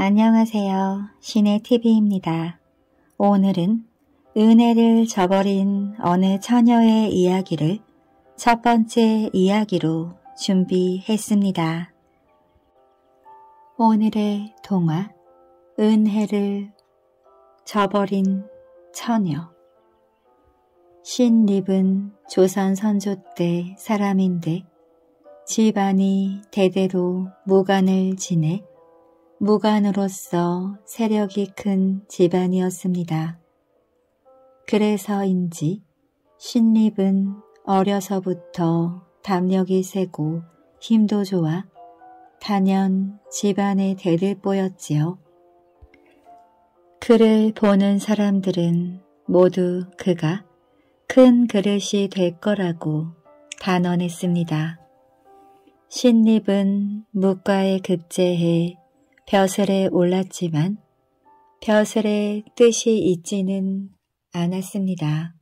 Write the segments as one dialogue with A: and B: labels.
A: 안녕하세요. 신의 TV입니다. 오늘은 은혜를 저버린 어느 처녀의 이야기를 첫 번째 이야기로 준비했습니다. 오늘의 동화 은혜를 저버린 처녀 신립은 조선 선조 때 사람인데 집안이 대대로 무관을 지내 무관으로서 세력이 큰 집안이었습니다. 그래서인지 신립은 어려서부터 담력이 세고 힘도 좋아 단연 집안의 대들보였지요. 그를 보는 사람들은 모두 그가 큰 그릇이 될 거라고 단언했습니다. 신립은 무과에 급제해 벼슬에 올랐지만 벼슬의 뜻이 있지는 않았습니다.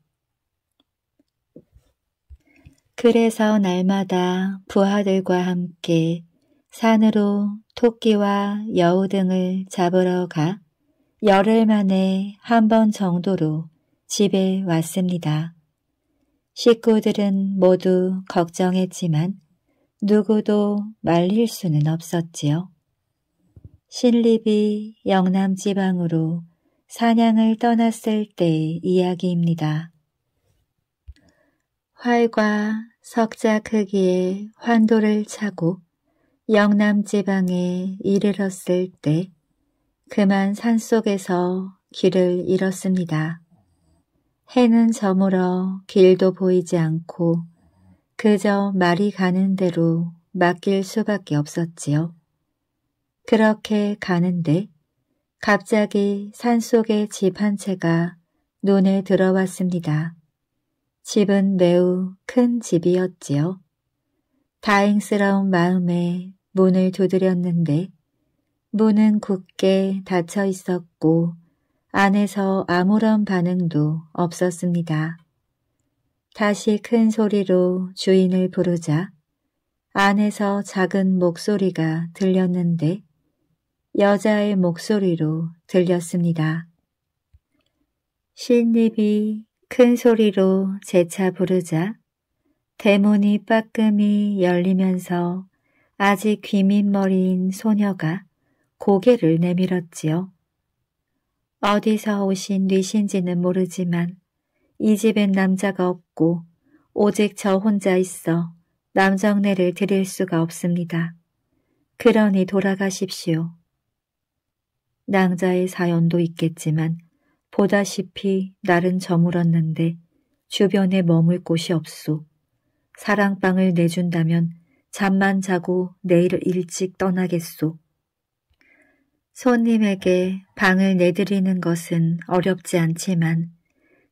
A: 그래서 날마다 부하들과 함께 산으로 토끼와 여우 등을 잡으러 가 열흘 만에 한 번 정도로 집에 왔습니다. 식구들은 모두 걱정했지만 누구도 말릴 수는 없었지요. 신립이 영남지방으로 사냥을 떠났을 때의 이야기입니다. 활과 석자 크기의 환도를 차고 영남지방에 이르렀을 때 그만 산속에서 길을 잃었습니다. 해는 저물어 길도 보이지 않고 그저 말이 가는 대로 맡길 수밖에 없었지요. 그렇게 가는데 갑자기 산속의 집한 채가 눈에 들어왔습니다. 집은 매우 큰 집이었지요. 다행스러운 마음에 문을 두드렸는데 문은 굳게 닫혀 있었고 안에서 아무런 반응도 없었습니다. 다시 큰 소리로 주인을 부르자 안에서 작은 목소리가 들렸는데 여자의 목소리로 들렸습니다. 신입이 큰 소리로 재차 부르자 대문이 빠끔히 열리면서 아직 귀밑머리인 소녀가 고개를 내밀었지요. 어디서 오신 뒤신지는 모르지만 이 집엔 남자가 없고 오직 저 혼자 있어 남정네를 드릴 수가 없습니다. 그러니 돌아가십시오. 낭자의 사연도 있겠지만 보다시피 날은 저물었는데 주변에 머물 곳이 없소. 사랑방을 내준다면 잠만 자고 내일 일찍 떠나겠소. 손님에게 방을 내드리는 것은 어렵지 않지만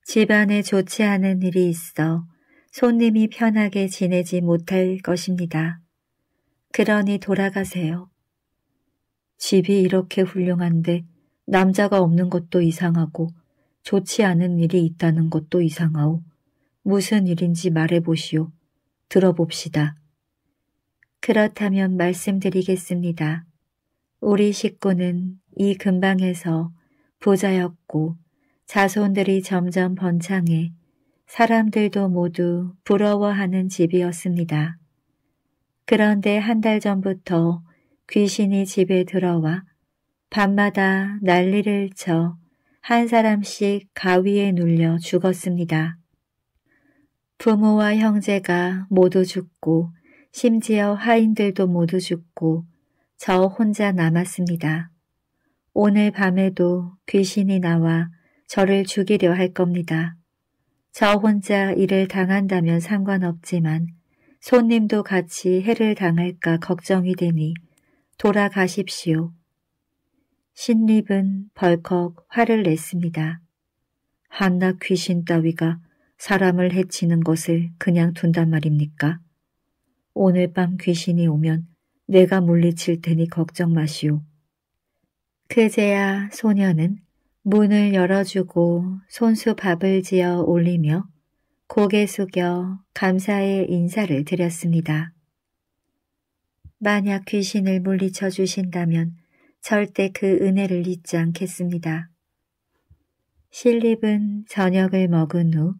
A: 집안에 좋지 않은 일이 있어 손님이 편하게 지내지 못할 것입니다. 그러니 돌아가세요. 집이 이렇게 훌륭한데 남자가 없는 것도 이상하고 좋지 않은 일이 있다는 것도 이상하오. 무슨 일인지 말해보시오. 들어봅시다. 그렇다면 말씀드리겠습니다. 우리 식구는 이 근방에서 부자였고 자손들이 점점 번창해 사람들도 모두 부러워하는 집이었습니다. 그런데 한 달 전부터 귀신이 집에 들어와 밤마다 난리를 쳐 한 사람씩 가위에 눌려 죽었습니다. 부모와 형제가 모두 죽고 심지어 하인들도 모두 죽고 저 혼자 남았습니다. 오늘 밤에도 귀신이 나와 저를 죽이려 할 겁니다. 저 혼자 일을 당한다면 상관없지만 손님도 같이 해를 당할까 걱정이 되니 돌아가십시오. 신립은 벌컥 화를 냈습니다. 한나 귀신 따위가 사람을 해치는 것을 그냥 둔단 말입니까? 오늘 밤 귀신이 오면 내가 물리칠 테니 걱정 마시오. 그제야 소녀는 문을 열어주고 손수 밥을 지어 올리며 고개 숙여 감사의 인사를 드렸습니다. 만약 귀신을 물리쳐 주신다면 절대 그 은혜를 잊지 않겠습니다. 실립은 저녁을 먹은 후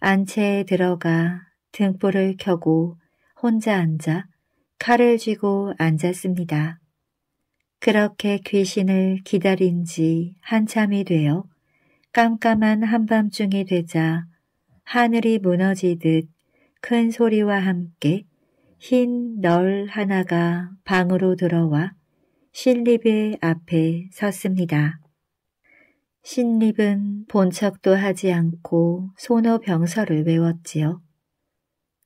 A: 안채에 들어가 등불을 켜고 혼자 앉아 칼을 쥐고 앉았습니다. 그렇게 귀신을 기다린 지 한참이 되어 깜깜한 한밤중이 되자 하늘이 무너지듯 큰 소리와 함께 흰널 하나가 방으로 들어와 신립의 앞에 섰습니다. 신립은 본척도 하지 않고 소노 병서를 외웠지요.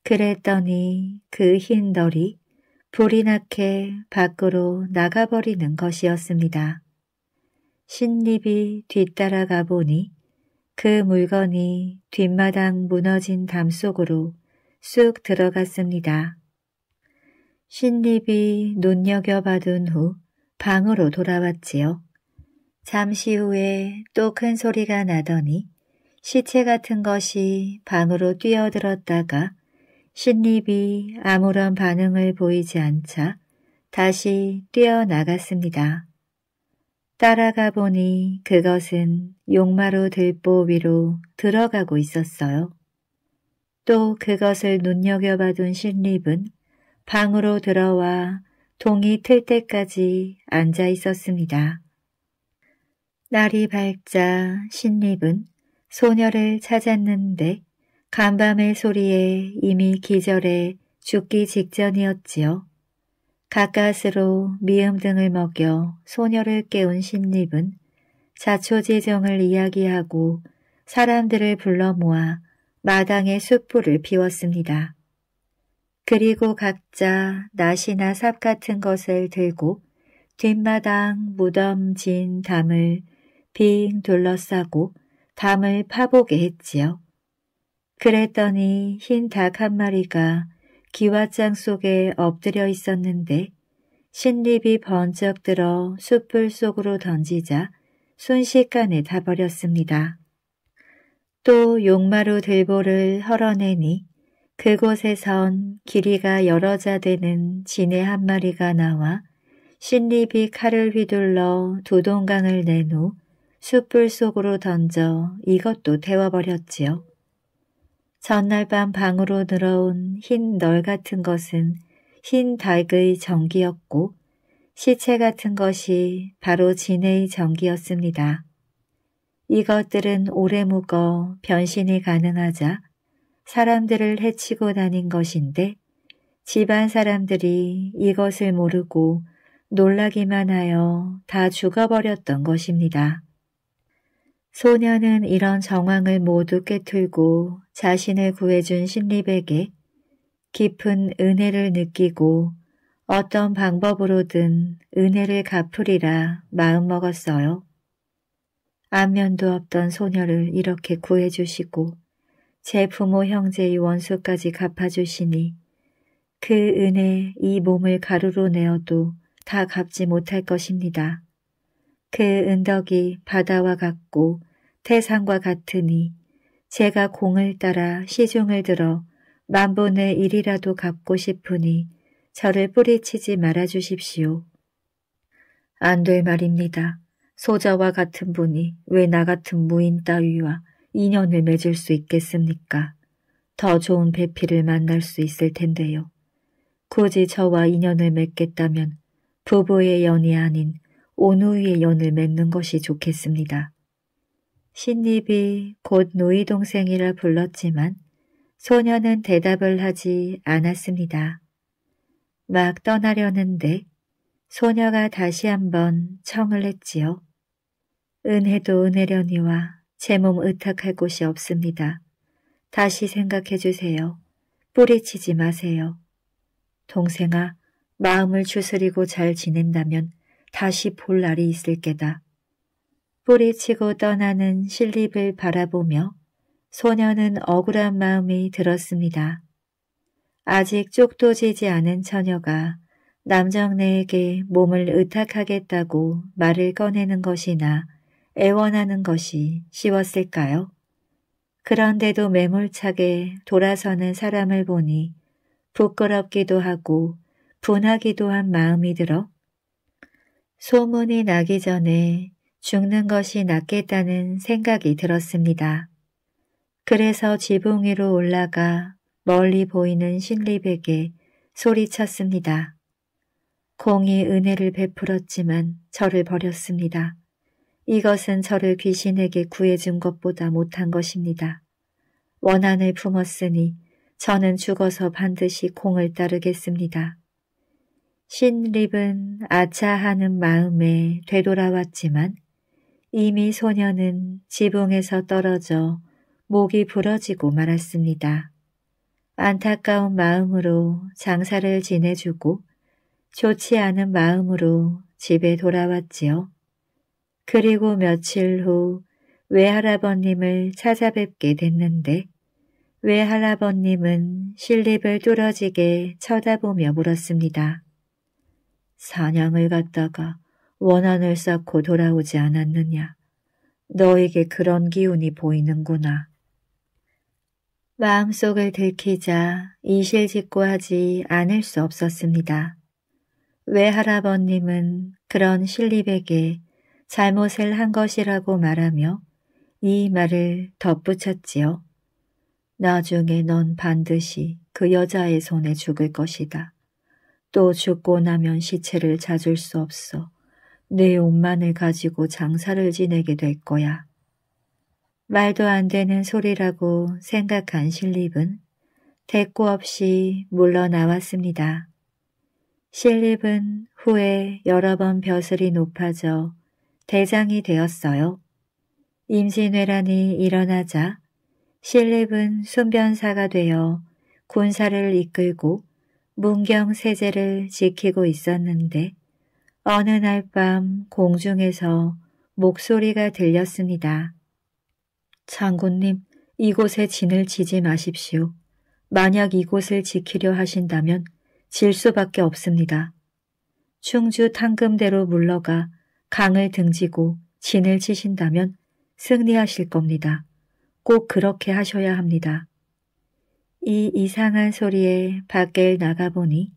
A: 그랬더니 그 흰 널이 불이 나게 밖으로 나가버리는 것이었습니다. 신립이 뒤따라가 보니 그 물건이 뒷마당 무너진 담 속으로 쑥 들어갔습니다. 신립이 눈여겨받은 후 방으로 돌아왔지요. 잠시 후에 또 큰 소리가 나더니 시체 같은 것이 방으로 뛰어들었다가 신립이 아무런 반응을 보이지 않자 다시 뛰어나갔습니다. 따라가 보니 그것은 용마루 들보 위로 들어가고 있었어요. 또 그것을 눈여겨받은 신립은 방으로 들어와 동이 틀 때까지 앉아 있었습니다. 날이 밝자 신립은 소녀를 찾았는데 간밤의 소리에 이미 기절해 죽기 직전이었지요. 가까스로 미음 등을 먹여 소녀를 깨운 신립은 자초지종을 이야기하고 사람들을 불러 모아 마당에 숯불을 피웠습니다. 그리고 각자 낫이나 삽 같은 것을 들고 뒷마당 무덤진 담을 빙 둘러싸고 담을 파보게 했지요. 그랬더니 흰 닭 한 마리가 기와장 속에 엎드려 있었는데 신립이 번쩍 들어 숯불 속으로 던지자 순식간에 타버렸습니다또 용마루 들보를 헐어내니 그곳에선 길이가 여러 자 되는 진의한 마리가 나와 신립이 칼을 휘둘러 두 동강을 낸 후 숯불 속으로 던져 이것도 태워버렸지요. 전날 밤 방으로 들어온 흰 널 같은 것은 흰 닭의 전기였고 시체 같은 것이 바로 진의 전기였습니다. 이것들은 오래 묵어 변신이 가능하자 사람들을 해치고 다닌 것인데 집안 사람들이 이것을 모르고 놀라기만 하여 다 죽어버렸던 것입니다. 소녀는 이런 정황을 모두 깨틀고 자신을 구해준 신립에게 깊은 은혜를 느끼고 어떤 방법으로든 은혜를 갚으리라 마음먹었어요. 안면도 없던 소녀를 이렇게 구해주시고 제 부모 형제의 원수까지 갚아주시니 그 은혜 이 몸을 가루로 내어도 다 갚지 못할 것입니다. 그 은덕이 바다와 같고 태상과 같으니 제가 공을 따라 시중을 들어 만분의 일이라도 갚고 싶으니 저를 뿌리치지 말아주십시오. 안 될 말입니다. 소자와 같은 분이 왜 나 같은 무인 따위와 인연을 맺을 수 있겠습니까? 더 좋은 배필을 만날 수 있을 텐데요. 굳이 저와 인연을 맺겠다면 부부의 연이 아닌 온우이의 연을 맺는 것이 좋겠습니다. 신입이 곧 누이 동생이라 불렀지만 소녀는 대답을 하지 않았습니다. 막 떠나려는데 소녀가 다시 한번 청을 했지요. 은혜도 은혜려니와 제몸 의탁할 곳이 없습니다. 다시 생각해 주세요. 뿌리치지 마세요. 동생아, 마음을 추스리고 잘 지낸다면 다시 볼 날이 있을 게다. 뿌리치고 떠나는 실립을 바라보며 소녀는 억울한 마음이 들었습니다. 아직 쪽도지지 않은 처녀가 남정네에게 몸을 의탁하겠다고 말을 꺼내는 것이나 애원하는 것이 쉬웠을까요? 그런데도 매몰차게 돌아서는 사람을 보니 부끄럽기도 하고 분하기도 한 마음이 들어 소문이 나기 전에 죽는 것이 낫겠다는 생각이 들었습니다. 그래서 지붕 위로 올라가 멀리 보이는 신립에게 소리쳤습니다. 공이 은혜를 베풀었지만 저를 버렸습니다. 이것은 저를 귀신에게 구해준 것보다 못한 것입니다. 원한을 품었으니 저는 죽어서 반드시 공을 따르겠습니다. 신립은 아차하는 마음에 되돌아왔지만 이미 소녀는 지붕에서 떨어져 목이 부러지고 말았습니다. 안타까운 마음으로 장사를 지내주고 좋지 않은 마음으로 집에 돌아왔지요. 그리고 며칠 후 외할아버님을 찾아뵙게 됐는데 외할아버님은 실립을 뚫어지게 쳐다보며 물었습니다. 사냥을 갔다가 원한을 쌓고 돌아오지 않았느냐. 너에게 그런 기운이 보이는구나. 마음속을 들키자 이실직고하지 않을 수 없었습니다. 외할아버님은 그런 실립에게 잘못을 한 것이라고 말하며 이 말을 덧붙였지요. 나중에 넌 반드시 그 여자의 손에 죽을 것이다. 또 죽고 나면 시체를 찾을 수 없어 내 옷만을 가지고 장사를 지내게 될 거야. 말도 안 되는 소리라고 생각한 실립은 대꾸 없이 물러나왔습니다. 실립은 후에 여러 번 벼슬이 높아져 대장이 되었어요. 임신왜란이 일어나자 신립은 순변사가 되어 군사를 이끌고 문경 세제를 지키고 있었는데 어느 날 밤 공중에서 목소리가 들렸습니다. 장군님, 이곳에 진을 지지 마십시오. 만약 이곳을 지키려 하신다면 질 수밖에 없습니다. 충주 탕금대로 물러가 강을 등지고 진을 치신다면 승리하실 겁니다. 꼭 그렇게 하셔야 합니다. 이 이상한 소리에 밖에 나가보니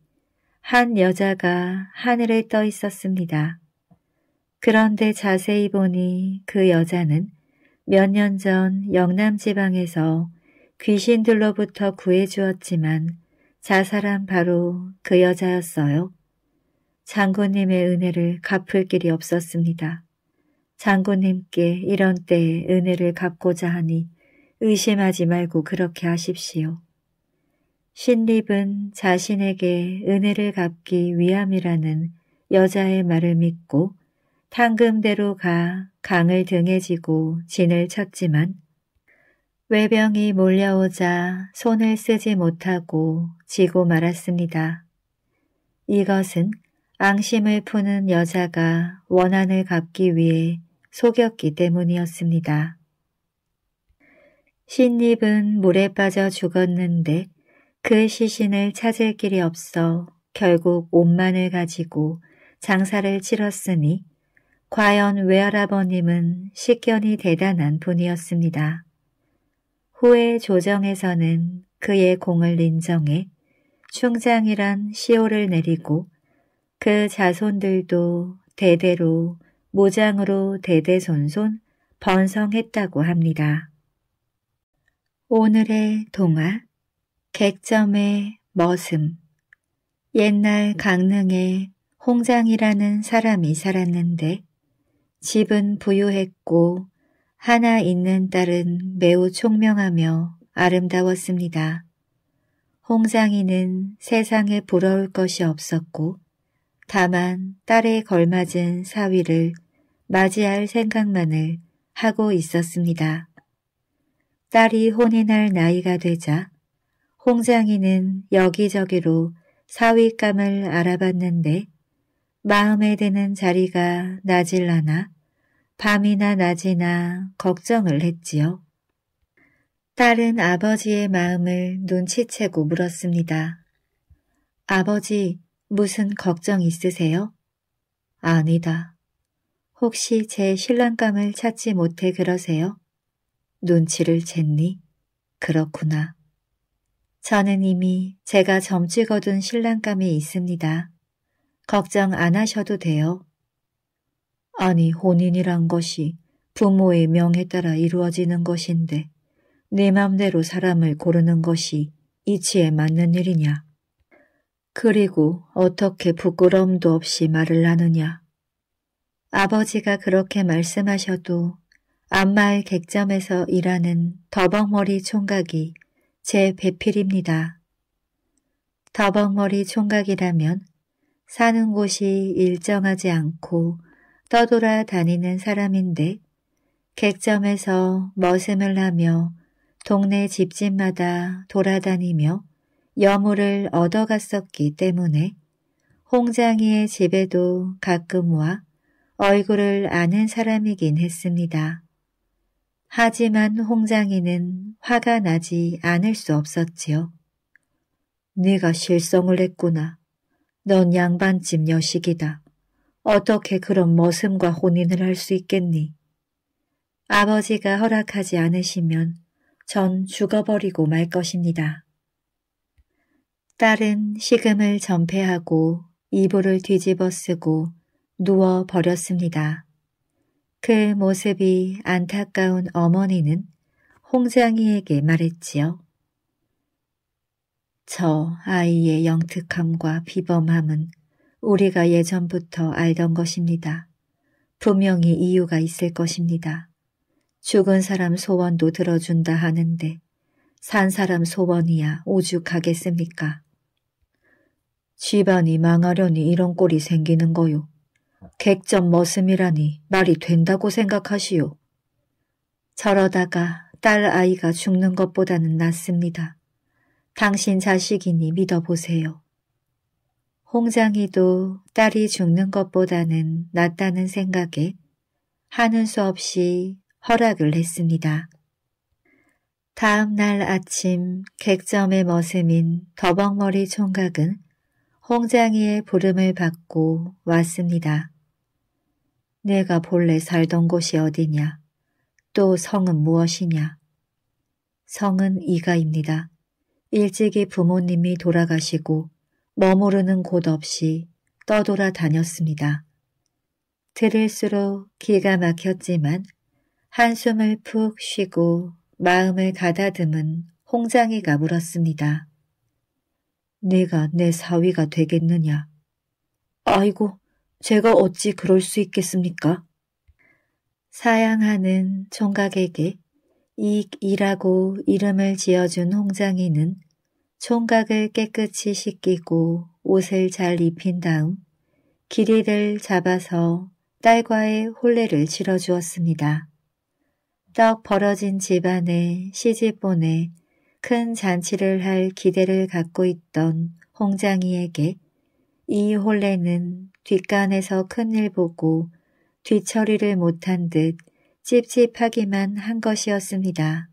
A: 한 여자가 하늘에 떠 있었습니다. 그런데 자세히 보니 그 여자는 몇 년 전 영남지방에서 귀신들로부터 구해주었지만 자살한 바로 그 여자였어요. 장군님의 은혜를 갚을 길이 없었습니다. 장군님께 이런 때에 은혜를 갚고자 하니 의심하지 말고 그렇게 하십시오. 신립은 자신에게 은혜를 갚기 위함이라는 여자의 말을 믿고 탕금대로 가 강을 등에 지고 진을 쳤지만 외병이 몰려오자 손을 쓰지 못하고 지고 말았습니다. 이것은 앙심을 푸는 여자가 원한을 갚기 위해 속였기 때문이었습니다. 신입은 물에 빠져 죽었는데 그 시신을 찾을 길이 없어 결국 옷만을 가지고 장사를 치렀으니 과연 외할아버님은 식견이 대단한 분이었습니다. 후에 조정에서는 그의 공을 인정해 충장이란 시호를 내리고 그 자손들도 대대로 모장으로 대대손손 번성했다고 합니다. 오늘의 동화 객점의 머슴 옛날 강릉에 홍장이라는 사람이 살았는데 집은 부유했고 하나 있는 딸은 매우 총명하며 아름다웠습니다. 홍장이는 세상에 부러울 것이 없었고 다만 딸에 걸맞은 사위를 맞이할 생각만을 하고 있었습니다. 딸이 혼인할 나이가 되자 홍장이는 여기저기로 사위감을 알아봤는데 마음에 드는 자리가 나질라나 밤이나 낮이나 걱정을 했지요. 딸은 아버지의 마음을 눈치채고 물었습니다. 아버지, 무슨 걱정 있으세요? 아니다. 혹시 제 신랑감을 찾지 못해 그러세요? 눈치를 챘니? 그렇구나. 저는 이미 제가 점찍 거둔 신랑감이 있습니다. 걱정 안 하셔도 돼요. 아니 혼인이란 것이 부모의 명에 따라 이루어지는 것인데 내 맘대로 사람을 고르는 것이 이치에 맞는 일이냐. 그리고 어떻게 부끄럼도 없이 말을 하느냐 아버지가 그렇게 말씀하셔도 안마의 객점에서 일하는 더벅머리 총각이 제 배필입니다. 더벅머리 총각이라면 사는 곳이 일정하지 않고 떠돌아 다니는 사람인데 객점에서 머슴을 하며 동네 집집마다 돌아다니며 여물을 얻어갔었기 때문에 홍장이의 집에도 가끔 와 얼굴을 아는 사람이긴 했습니다. 하지만 홍장이는 화가 나지 않을 수 없었지요. 네가 실성을 했구나. 넌 양반집 여식이다. 어떻게 그런 머슴과 혼인을 할 수 있겠니? 아버지가 허락하지 않으시면 전 죽어버리고 말 것입니다. 딸은 식음을 전폐하고 이불을 뒤집어 쓰고 누워 버렸습니다. 그 모습이 안타까운 어머니는 홍장이에게 말했지요. 저 아이의 영특함과 비범함은 우리가 예전부터 알던 것입니다. 분명히 이유가 있을 것입니다. 죽은 사람 소원도 들어준다 하는데 산 사람 소원이야 오죽하겠습니까? 집안이 망하려니 이런 꼴이 생기는 거요. 객점 머슴이라니 말이 된다고 생각하시오. 저러다가 딸 아이가 죽는 것보다는 낫습니다. 당신 자식이니 믿어보세요. 홍장이도 딸이 죽는 것보다는 낫다는 생각에 하는 수 없이 허락을 했습니다. 다음 날 아침 객점의 머슴인 더벅머리 총각은 홍장이의 부름을 받고 왔습니다. 내가 본래 살던 곳이 어디냐? 또 성은 무엇이냐? 성은 이가입니다. 일찍이 부모님이 돌아가시고 머무르는 곳 없이 떠돌아 다녔습니다. 들을수록 기가 막혔지만 한숨을 푹 쉬고 마음을 가다듬은 홍장이가 물었습니다. 내가 내 사위가 되겠느냐. 아이고, 제가 어찌 그럴 수 있겠습니까? 사양하는 총각에게 이익이라고 이름을 지어준 홍장이는 총각을 깨끗이 씻기고 옷을 잘 입힌 다음 길이를 잡아서 딸과의 혼례를 치러주었습니다. 떡 벌어진 집안에 시집 보내 큰 잔치를 할 기대를 갖고 있던 홍장이에게 이 홀레는 뒷간에서 큰일 보고 뒤처리를 못한 듯 찝찝하기만 한 것이었습니다.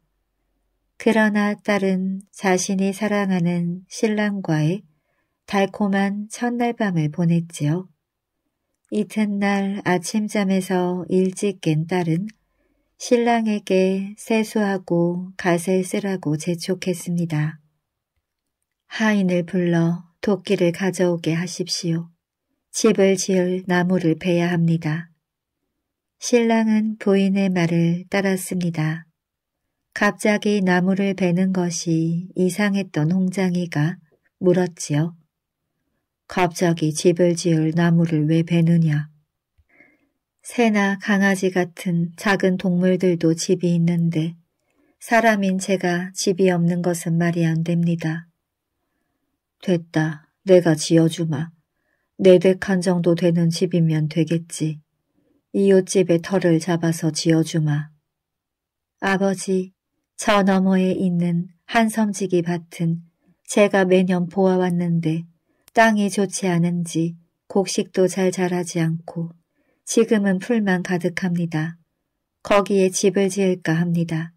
A: 그러나 딸은 자신이 사랑하는 신랑과의 달콤한 첫날 밤을 보냈지요. 이튿날 아침잠에서 일찍 깬 딸은 신랑에게 세수하고 갓을 쓰라고 재촉했습니다. 하인을 불러 도끼를 가져오게 하십시오. 집을 지을 나무를 베야 합니다. 신랑은 부인의 말을 따랐습니다. 갑자기 나무를 베는 것이 이상했던 홍장이가 물었지요. 갑자기 집을 지을 나무를 왜 베느냐? 새나 강아지 같은 작은 동물들도 집이 있는데 사람인 제가 집이 없는 것은 말이 안 됩니다. 됐다. 내가 지어주마. 내덱한 네 정도 되는 집이면 되겠지. 이웃집의 털을 잡아서 지어주마. 아버지, 저 너머에 있는 한섬지기 밭은 제가 매년 보아왔는데 땅이 좋지 않은지 곡식도 잘 자라지 않고 지금은 풀만 가득합니다. 거기에 집을 지을까 합니다.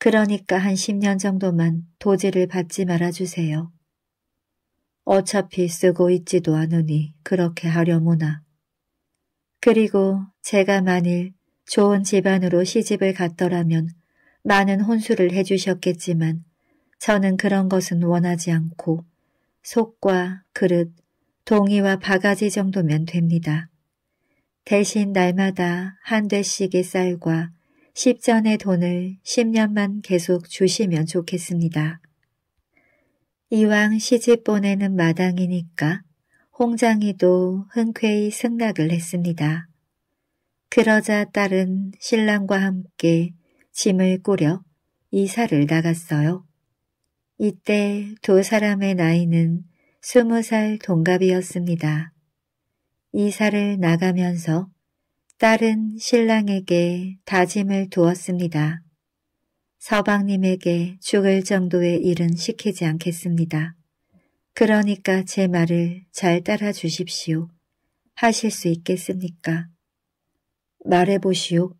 A: 그러니까 한 10년 정도만 도지를 받지 말아주세요. 어차피 쓰고 있지도 않으니 그렇게 하려무나. 그리고 제가 만일 좋은 집안으로 시집을 갔더라면 많은 혼수를 해주셨겠지만 저는 그런 것은 원하지 않고 속과 그릇, 동의와 바가지 정도면 됩니다. 대신 날마다 한 대씩의 쌀과 10전의 돈을 10년만 계속 주시면 좋겠습니다. 이왕 시집 보내는 마당이니까 홍장이도 흔쾌히 승낙을 했습니다. 그러자 딸은 신랑과 함께 짐을 꾸려 이사를 나갔어요. 이때 두 사람의 나이는 스무 살 동갑이었습니다. 이사를 나가면서 딸은 신랑에게 다짐을 두었습니다. 서방님에게 죽을 정도의 일은 시키지 않겠습니다. 그러니까 제 말을 잘 따라 주십시오. 하실 수 있겠습니까? 말해보시오.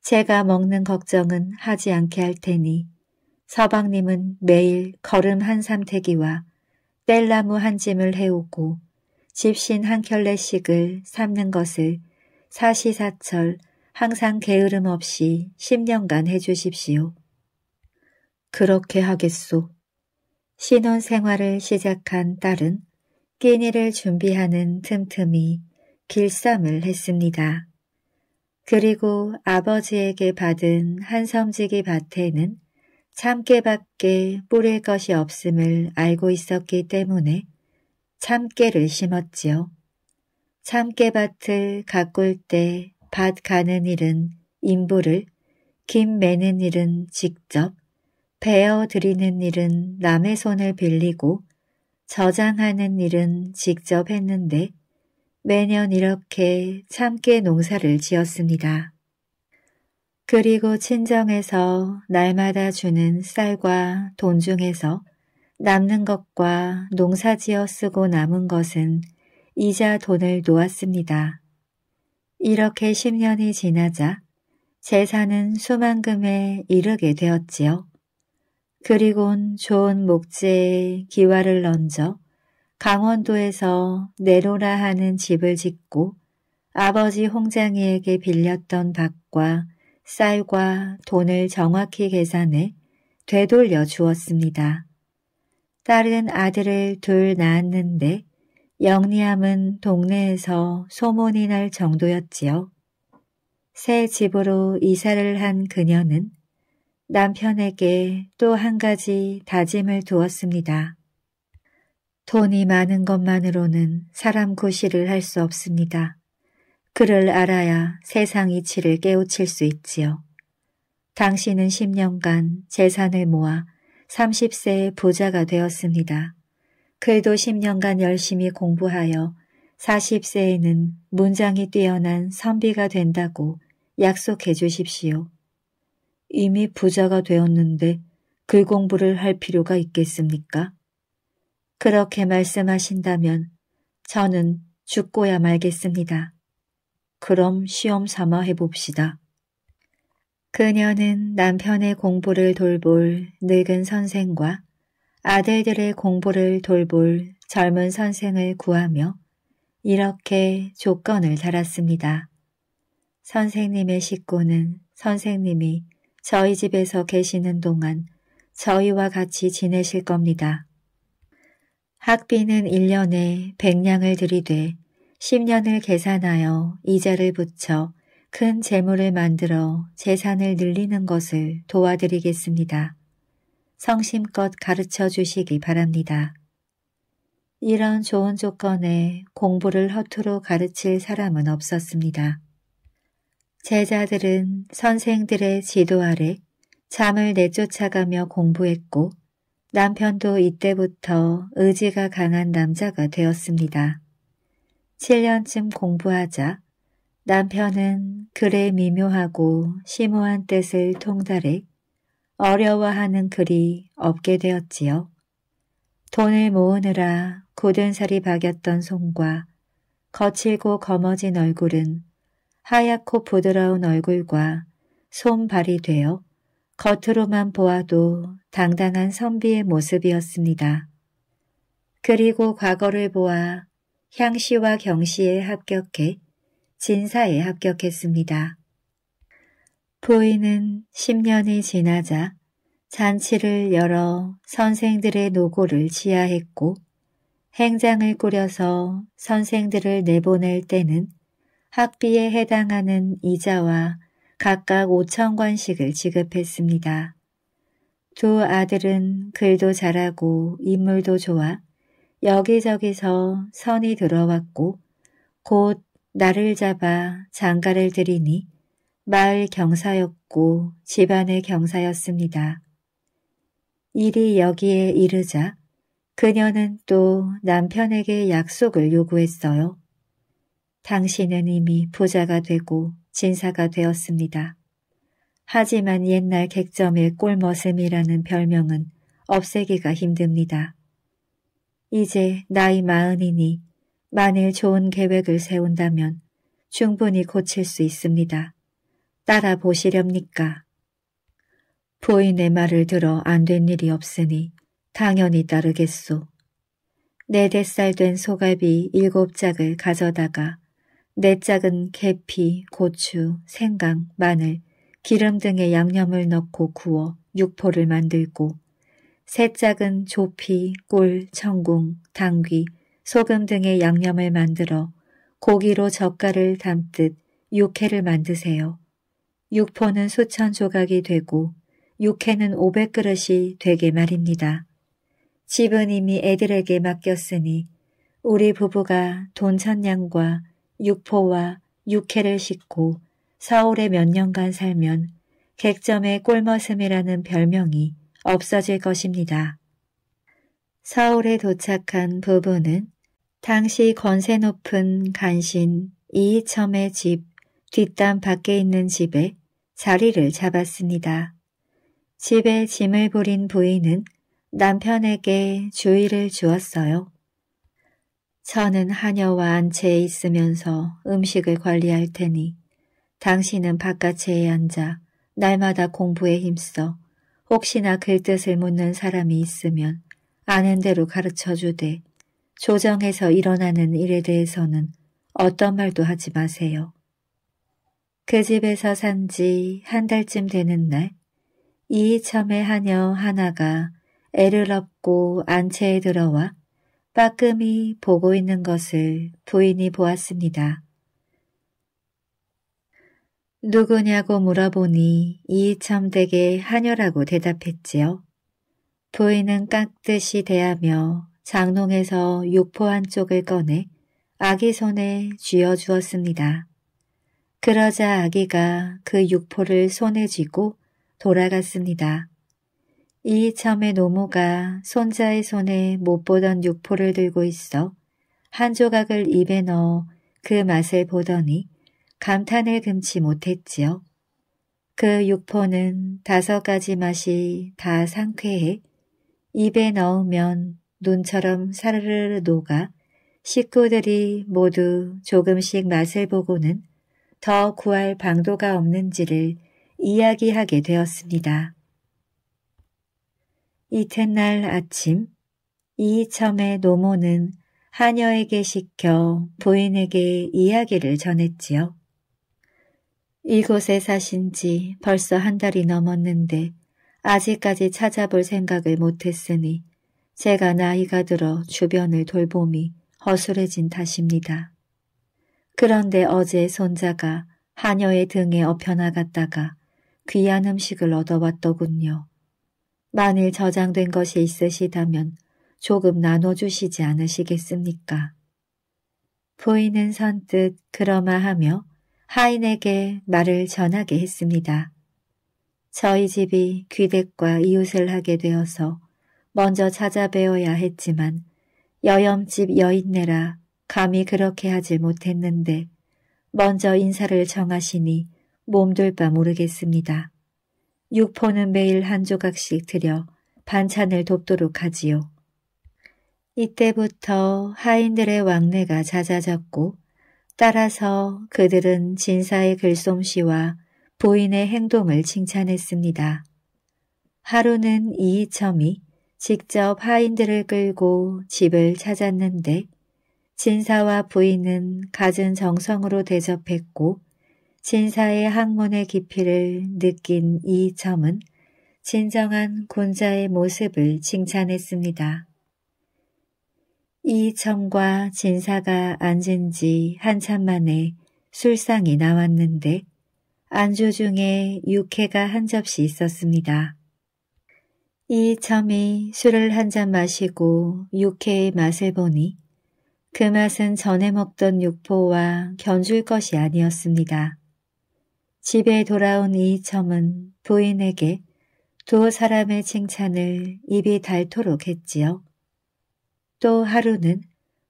A: 제가 먹는 걱정은 하지 않게 할 테니 서방님은 매일 걸음 한 삼태기와 뗄나무 한 짐을 해오고 집신 한 켤레씩을 삶는 것을 사시사철 항상 게으름 없이 10년간 해주십시오. 그렇게 하겠소. 신혼 생활을 시작한 딸은 끼니를 준비하는 틈틈이 길쌈을 했습니다. 그리고 아버지에게 받은 한섬지기 밭에는 참깨밖에 뿌릴 것이 없음을 알고 있었기 때문에 참깨를 심었지요. 참깨밭을 가꿀 때 밭 가는 일은 인부를, 김 매는 일은 직접, 베어 드리는 일은 남의 손을 빌리고 저장하는 일은 직접 했는데 매년 이렇게 참깨 농사를 지었습니다. 그리고 친정에서 날마다 주는 쌀과 돈 중에서 남는 것과 농사지어 쓰고 남은 것은 이자 돈을 놓았습니다. 이렇게 10년이 지나자 재산은 수만금에 이르게 되었지요. 그리곤 좋은 목재에 기와를 얹어 강원도에서 내로라 하는 집을 짓고 아버지 홍장이에게 빌렸던 밥과 쌀과 돈을 정확히 계산해 되돌려 주었습니다. 딸은 아들을 둘 낳았는데 영리함은 동네에서 소문이 날 정도였지요. 새 집으로 이사를 한 그녀는 남편에게 또 한 가지 다짐을 두었습니다. 돈이 많은 것만으로는 사람 구실을 할 수 없습니다. 그를 알아야 세상 이치를 깨우칠 수 있지요. 당신은 10년간 재산을 모아 3 0세에 부자가 되었습니다. 그래도 10년간 열심히 공부하여 40세에는 문장이 뛰어난 선비가 된다고 약속해 주십시오. 이미 부자가 되었는데 글 공부를 할 필요가 있겠습니까? 그렇게 말씀하신다면 저는 죽고야 말겠습니다. 그럼 시험 삼아 해봅시다. 그녀는 남편의 공부를 돌볼 늙은 선생과 아들들의 공부를 돌볼 젊은 선생을 구하며 이렇게 조건을 달았습니다. 선생님의 식구는 선생님이 저희 집에서 계시는 동안 저희와 같이 지내실 겁니다. 학비는 1년에 100냥을 들이되 10년을 계산하여 이자를 붙여 큰 재물을 만들어 재산을 늘리는 것을 도와드리겠습니다. 성심껏 가르쳐 주시기 바랍니다. 이런 좋은 조건에 공부를 허투루 가르칠 사람은 없었습니다. 제자들은 선생들의 지도 아래 잠을 내쫓아가며 공부했고 남편도 이때부터 의지가 강한 남자가 되었습니다. 7년쯤 공부하자 남편은 글의 미묘하고 심오한 뜻을 통달해 어려워하는 글이 없게 되었지요. 돈을 모으느라 굳은 살이 박였던 손과 거칠고 검어진 얼굴은 하얗고 부드러운 얼굴과 손발이 되어 겉으로만 보아도 당당한 선비의 모습이었습니다. 그리고 과거를 보아 향시와 경시에 합격해 진사에 합격했습니다. 포이는 10년이 지나자 잔치를 열어 선생들의 노고를 지하했고 행장을 꾸려서 선생들을 내보낼 때는 학비에 해당하는 이자와 각각 5천관씩을 지급했습니다. 두 아들은 글도 잘하고 인물도 좋아 여기저기서 선이 들어왔고 곧 나를 잡아 장가를 들이니 마을 경사였고 집안의 경사였습니다. 일이 여기에 이르자 그녀는 또 남편에게 약속을 요구했어요. 당신은 이미 부자가 되고 진사가 되었습니다. 하지만 옛날 객점의 꼴머슴이라는 별명은 없애기가 힘듭니다. 이제 나이 마흔이니 만일 좋은 계획을 세운다면 충분히 고칠 수 있습니다. 따라 보시렵니까? 부인의 말을 들어 안 된 일이 없으니 당연히 따르겠소. 네 뱃살 된 소갈비 일곱 짝을 가져다가 네 짝은 계피, 고추, 생강, 마늘, 기름 등의 양념을 넣고 구워 육포를 만들고 세 짝은 조피, 꿀, 천궁 당귀, 소금 등의 양념을 만들어 고기로 젓갈을 담듯 육회를 만드세요. 육포는 수천 조각이 되고 육회는 오백 그릇이 되게 말입니다. 집은 이미 애들에게 맡겼으니 우리 부부가 돈천냥과 육포와 육회를 싣고 서울에 몇 년간 살면 객점의 꼴머슴이라는 별명이 없어질 것입니다. 서울에 도착한 부부는 당시 권세 높은 간신 이이첨의 집 뒷담 밖에 있는 집에 자리를 잡았습니다. 집에 짐을 부린 부인은 남편에게 주의를 주었어요. 저는 하녀와 안채에 있으면서 음식을 관리할 테니 당신은 바깥에 앉아 날마다 공부에 힘써 혹시나 글뜻을 그 묻는 사람이 있으면 아는 대로 가르쳐 주되 조정에서 일어나는 일에 대해서는 어떤 말도 하지 마세요. 그 집에서 산 지 한 달쯤 되는 날 이희첨의 하녀 하나가 애를 업고 안채에 들어와 빠끔히 보고 있는 것을 부인이 보았습니다. 누구냐고 물어보니 이참 댁의 하녀라고 대답했지요. 부인은 깍듯이 대하며 장롱에서 육포 한 쪽을 꺼내 아기 손에 쥐어 주었습니다. 그러자 아기가 그 육포를 손에 쥐고 돌아갔습니다. 이참에 노모가 손자의 손에 못 보던 육포를 들고 있어 한 조각을 입에 넣어 그 맛을 보더니 감탄을 금치 못했지요. 그 육포는 다섯 가지 맛이 다 상쾌해 입에 넣으면 눈처럼 사르르 녹아 식구들이 모두 조금씩 맛을 보고는 더 구할 방도가 없는지를 이야기하게 되었습니다. 이튿날 아침 이첨의 노모는 하녀에게 시켜 부인에게 이야기를 전했지요. 이곳에 사신 지 벌써 한 달이 넘었는데 아직까지 찾아볼 생각을 못했으니 제가 나이가 들어 주변을 돌봄이 허술해진 탓입니다. 그런데 어제 손자가 하녀의 등에 업혀나갔다가 귀한 음식을 얻어왔더군요. 만일 저장된 것이 있으시다면 조금 나눠주시지 않으시겠습니까? 보이는 선뜻 그러마 하며 하인에게 말을 전하게 했습니다. 저희 집이 귀댁과 이웃을 하게 되어서 먼저 찾아뵈어야 했지만 여염집 여인네라 감히 그렇게 하지 못했는데 먼저 인사를 정하시니 몸둘 바 모르겠습니다. 육포는 매일 한 조각씩 들여 반찬을 돕도록 하지요. 이때부터 하인들의 왕래가 잦아졌고 따라서 그들은 진사의 글솜씨와 부인의 행동을 칭찬했습니다. 하루는 이이첨이 직접 하인들을 끌고 집을 찾았는데 진사와 부인은 갖은 정성으로 대접했고 진사의 학문의 깊이를 느낀 이 점은 진정한 군자의 모습을 칭찬했습니다. 이 점과 진사가 앉은 지 한참 만에 술상이 나왔는데 안주 중에 육회가 한 접시 있었습니다. 이점이 술을 한 잔 마시고 육회의 맛을 보니 그 맛은 전에 먹던 육포와 견줄 것이 아니었습니다. 집에 돌아온 이점은 부인에게 두 사람의 칭찬을 입이 닳도록 했지요. 또 하루는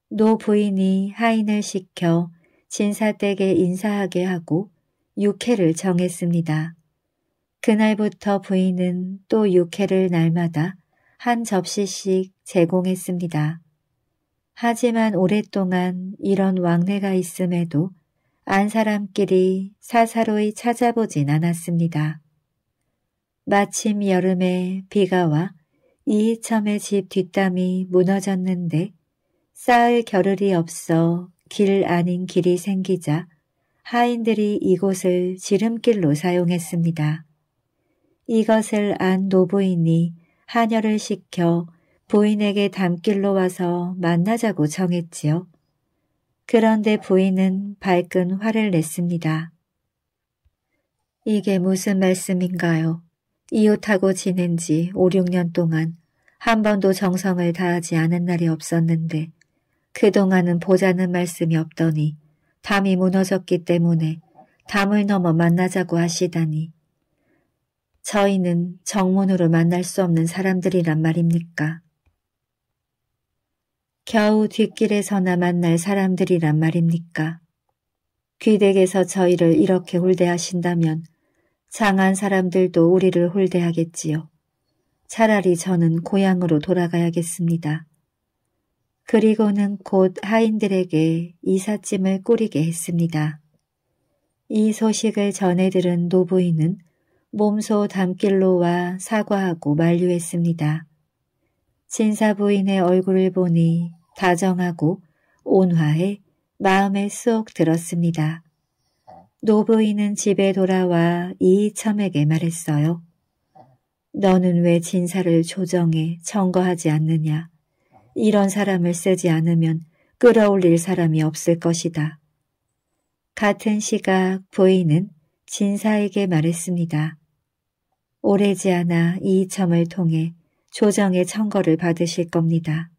A: 노 부인이 하인을 시켜 진사댁에 인사하게 하고 육회를 정했습니다. 그날부터 부인은 또 육회를 날마다 한 접시씩 제공했습니다. 하지만 오랫동안 이런 왕래가 있음에도 안 사람끼리 사사로이 찾아보진 않았습니다. 마침 여름에 비가 와 이희첨의 집 뒷담이 무너졌는데 쌓을 겨를이 없어 길 아닌 길이 생기자 하인들이 이곳을 지름길로 사용했습니다. 이것을 안 노부인이 하녀를 시켜 부인에게 담길로 와서 만나자고 정했지요. 그런데 부인은 발끈 화를 냈습니다. 이게 무슨 말씀인가요? 이웃하고 지낸 지 5, 6년 동안 한 번도 정성을 다하지 않은 날이 없었는데 그동안은 보자는 말씀이 없더니 담이 무너졌기 때문에 담을 넘어 만나자고 하시다니 저희는 정문으로 만날 수 없는 사람들이란 말입니까? 겨우 뒷길에서나 만날 사람들이란 말입니까? 귀댁에서 저희를 이렇게 홀대하신다면 장한 사람들도 우리를 홀대하겠지요. 차라리 저는 고향으로 돌아가야겠습니다. 그리고는 곧 하인들에게 이삿짐을 꾸리게 했습니다. 이 소식을 전해 들은 노부인은 몸소 담길로 와 사과하고 만류했습니다. 진사 부인의 얼굴을 보니 다정하고 온화해 마음에 쏙 들었습니다. 노부인은 집에 돌아와 이이첨에게 말했어요. 너는 왜 진사를 조정해 청거하지 않느냐. 이런 사람을 쓰지 않으면 끌어올릴 사람이 없을 것이다. 같은 시각 부인은 진사에게 말했습니다. 오래지 않아 이 점을 통해 조정의 청거를 받으실 겁니다.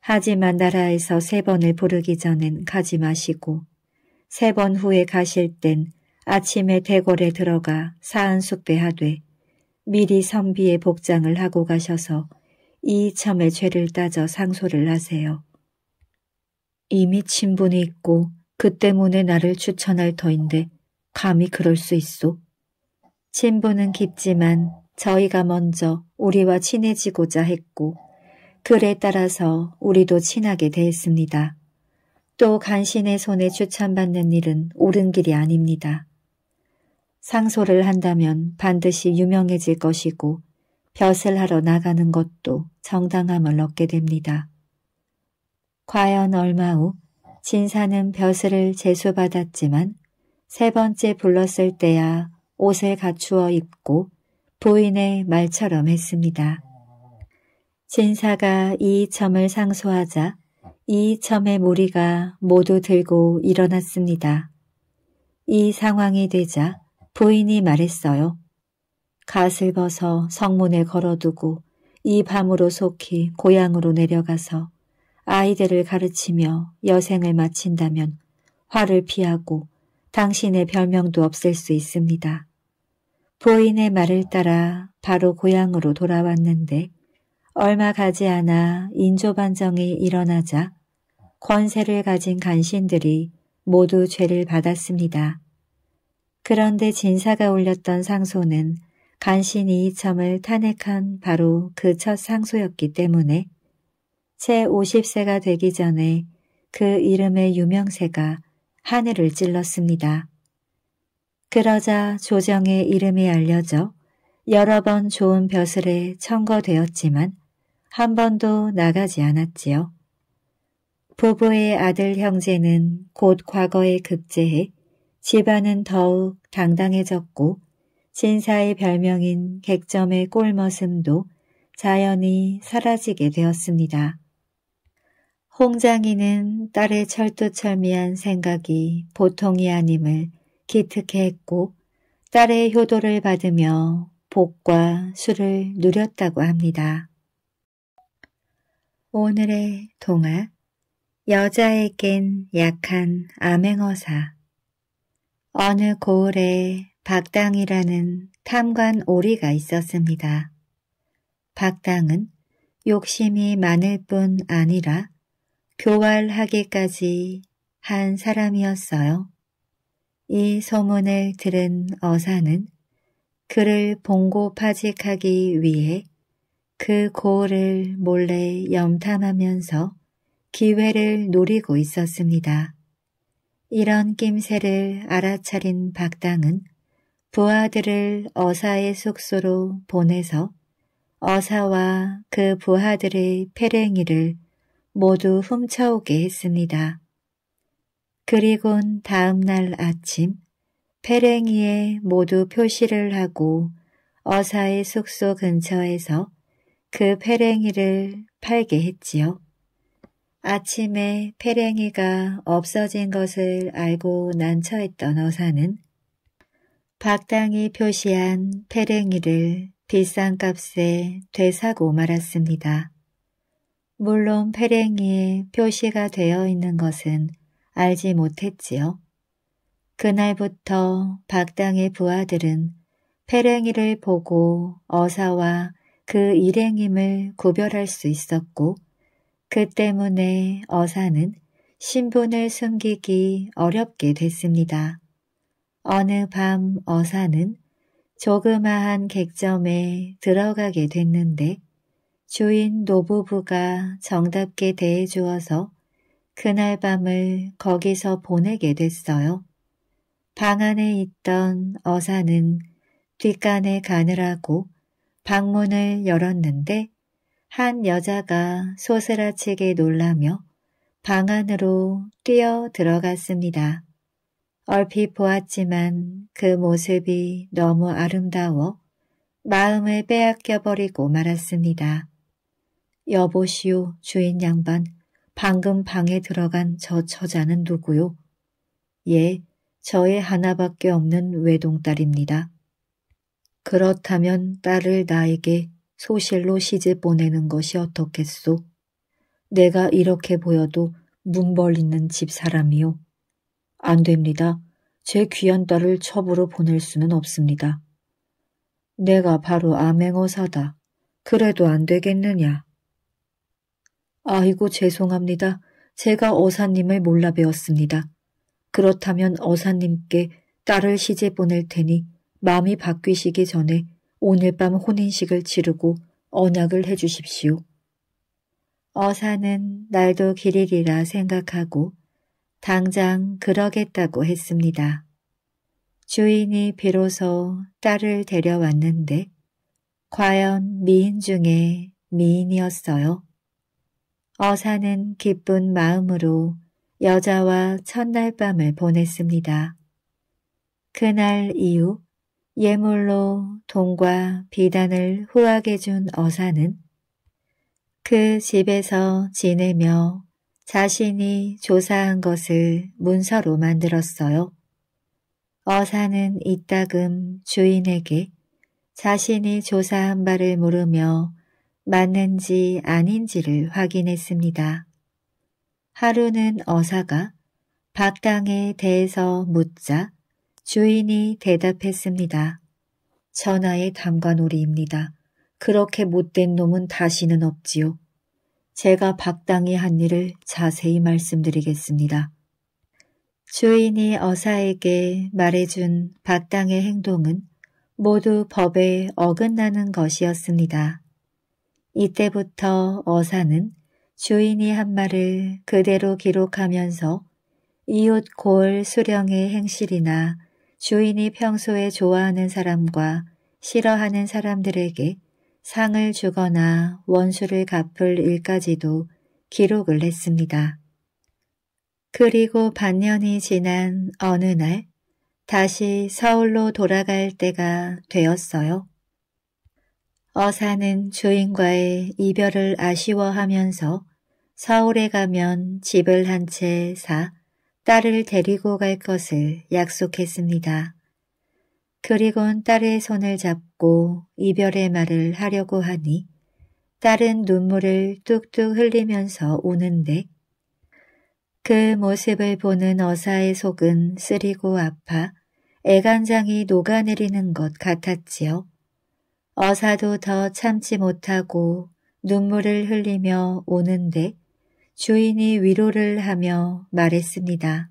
A: 하지만 나라에서 세 번을 부르기 전엔 가지 마시고 세 번 후에 가실 땐 아침에 대궐에 들어가 사은 숙배하되 미리 선비의 복장을 하고 가셔서 이첨의 죄를 따져 상소를 하세요. 이미 친분이 있고 그 때문에 나를 추천할 터인데 감히 그럴 수 있소? 친분은 깊지만 저희가 먼저 우리와 친해지고자 했고 글에 따라서 우리도 친하게 대했습니다. 또 간신의 손에 추천받는 일은 옳은 길이 아닙니다. 상소를 한다면 반드시 유명해질 것이고 벼슬 하러 나가는 것도 정당함을 얻게 됩니다. 과연 얼마 후 진사는 벼슬을 재수받았지만 세 번째 불렀을 때야 옷에 갖추어 입고 보인의 말처럼 했습니다. 진사가 이 점을 상소하자 이 점의 무리가 모두 들고 일어났습니다. 이 상황이 되자 부인이 말했어요. 갓을 벗어 성문에 걸어두고 이 밤으로 속히 고향으로 내려가서 아이들을 가르치며 여생을 마친다면 화를 피하고 당신의 별명도 없앨 수 있습니다. 부인의 말을 따라 바로 고향으로 돌아왔는데 얼마 가지 않아 인조반정이 일어나자 권세를 가진 간신들이 모두 죄를 받았습니다. 그런데 진사가 올렸던 상소는 간신이 이첨을 탄핵한 바로 그 첫 상소였기 때문에 채 50세가 되기 전에 그 이름의 유명세가 하늘을 찔렀습니다. 그러자 조정의 이름이 알려져 여러 번 좋은 벼슬에 천거되었지만한 번도 나가지 않았지요. 부부의 아들 형제는 곧 과거에 급제해 집안은 더욱 당당해졌고 진사의 별명인 객점의 꼴머슴도 자연히 사라지게 되었습니다. 홍장이는 딸의 철두철미한 생각이 보통이 아님을 기특해 했고 딸의 효도를 받으며 복과 술을 누렸다고 합니다. 오늘의 동화 여자에겐 약한 암행어사 어느 고을에 박당이라는 탐관 오리가 있었습니다. 박당은 욕심이 많을 뿐 아니라 교활하기까지 한 사람이었어요. 이 소문을 들은 어사는 그를 봉고파직하기 위해 그 고을을 몰래 염탐하면서 기회를 노리고 있었습니다. 이런 낌새를 알아차린 박당은 부하들을 어사의 숙소로 보내서 어사와 그 부하들의 패랭이를 모두 훔쳐오게 했습니다. 그리곤 다음 날 아침 페랭이에 모두 표시를 하고 어사의 숙소 근처에서 그 페랭이를 팔게 했지요. 아침에 페랭이가 없어진 것을 알고 난처했던 어사는 박당이 표시한 페랭이를 비싼 값에 되사고 말았습니다. 물론 페랭이에 표시가 되어 있는 것은 알지 못했지요. 그날부터 박당의 부하들은 페랭이를 보고 어사와 그 일행임을 구별할 수 있었고 그 때문에 어사는 신분을 숨기기 어렵게 됐습니다. 어느 밤 어사는 조그마한 객점에 들어가게 됐는데 주인 노부부가 정답게 대해주어서 그날 밤을 거기서 보내게 됐어요. 방 안에 있던 어사는 뒷간에 가느라고 방문을 열었는데 한 여자가 소스라치게 놀라며 방 안으로 뛰어 들어갔습니다. 얼핏 보았지만 그 모습이 너무 아름다워 마음을 빼앗겨버리고 말았습니다. 여보시오 주인 양반 방금 방에 들어간 저 처자는 누구요? 예, 저의 하나밖에 없는 외동딸입니다. 그렇다면 딸을 나에게 소실로 시집 보내는 것이 어떻겠소? 내가 이렇게 보여도 문벌리는 집사람이요. 안 됩니다. 제 귀한 딸을 첩으로 보낼 수는 없습니다. 내가 바로 암행어사다. 그래도 안 되겠느냐. 아이고 죄송합니다. 제가 어사님을 몰라 배웠습니다. 그렇다면 어사님께 딸을 시집 보낼 테니 마음이 바뀌시기 전에 오늘 밤 혼인식을 치르고 언약을 해주십시오. 어사는 날도 길이리라 생각하고 당장 그러겠다고 했습니다. 주인이 비로소 딸을 데려왔는데 과연 미인 중에 미인이었어요. 어사는 기쁜 마음으로 여자와 첫날 밤을 보냈습니다. 그날 이후 예물로 돈과 비단을 후하게 준 어사는 그 집에서 지내며 자신이 조사한 것을 문서로 만들었어요. 어사는 이따금 주인에게 자신이 조사한 바를 물으며 맞는지 아닌지를 확인했습니다. 하루는 어사가 박당에 대해서 묻자 주인이 대답했습니다. 전하의 담관오리입니다. 그렇게 못된 놈은 다시는 없지요. 제가 박당이 한 일을 자세히 말씀드리겠습니다. 주인이 어사에게 말해준 박당의 행동은 모두 법에 어긋나는 것이었습니다. 이때부터 어사는 주인이 한 말을 그대로 기록하면서 이웃 골 수령의 행실이나 주인이 평소에 좋아하는 사람과 싫어하는 사람들에게 상을 주거나 원수를 갚을 일까지도 기록을 했습니다. 그리고 반년이 지난 어느 날 다시 서울로 돌아갈 때가 되었어요. 어사는 주인과의 이별을 아쉬워하면서 서울에 가면 집을 한 채 사 딸을 데리고 갈 것을 약속했습니다. 그리곤 딸의 손을 잡고 이별의 말을 하려고 하니 딸은 눈물을 뚝뚝 흘리면서 우는데 그 모습을 보는 어사의 속은 쓰리고 아파 애간장이 녹아내리는 것 같았지요. 어사도 더 참지 못하고 눈물을 흘리며 오는데 주인이 위로를 하며 말했습니다.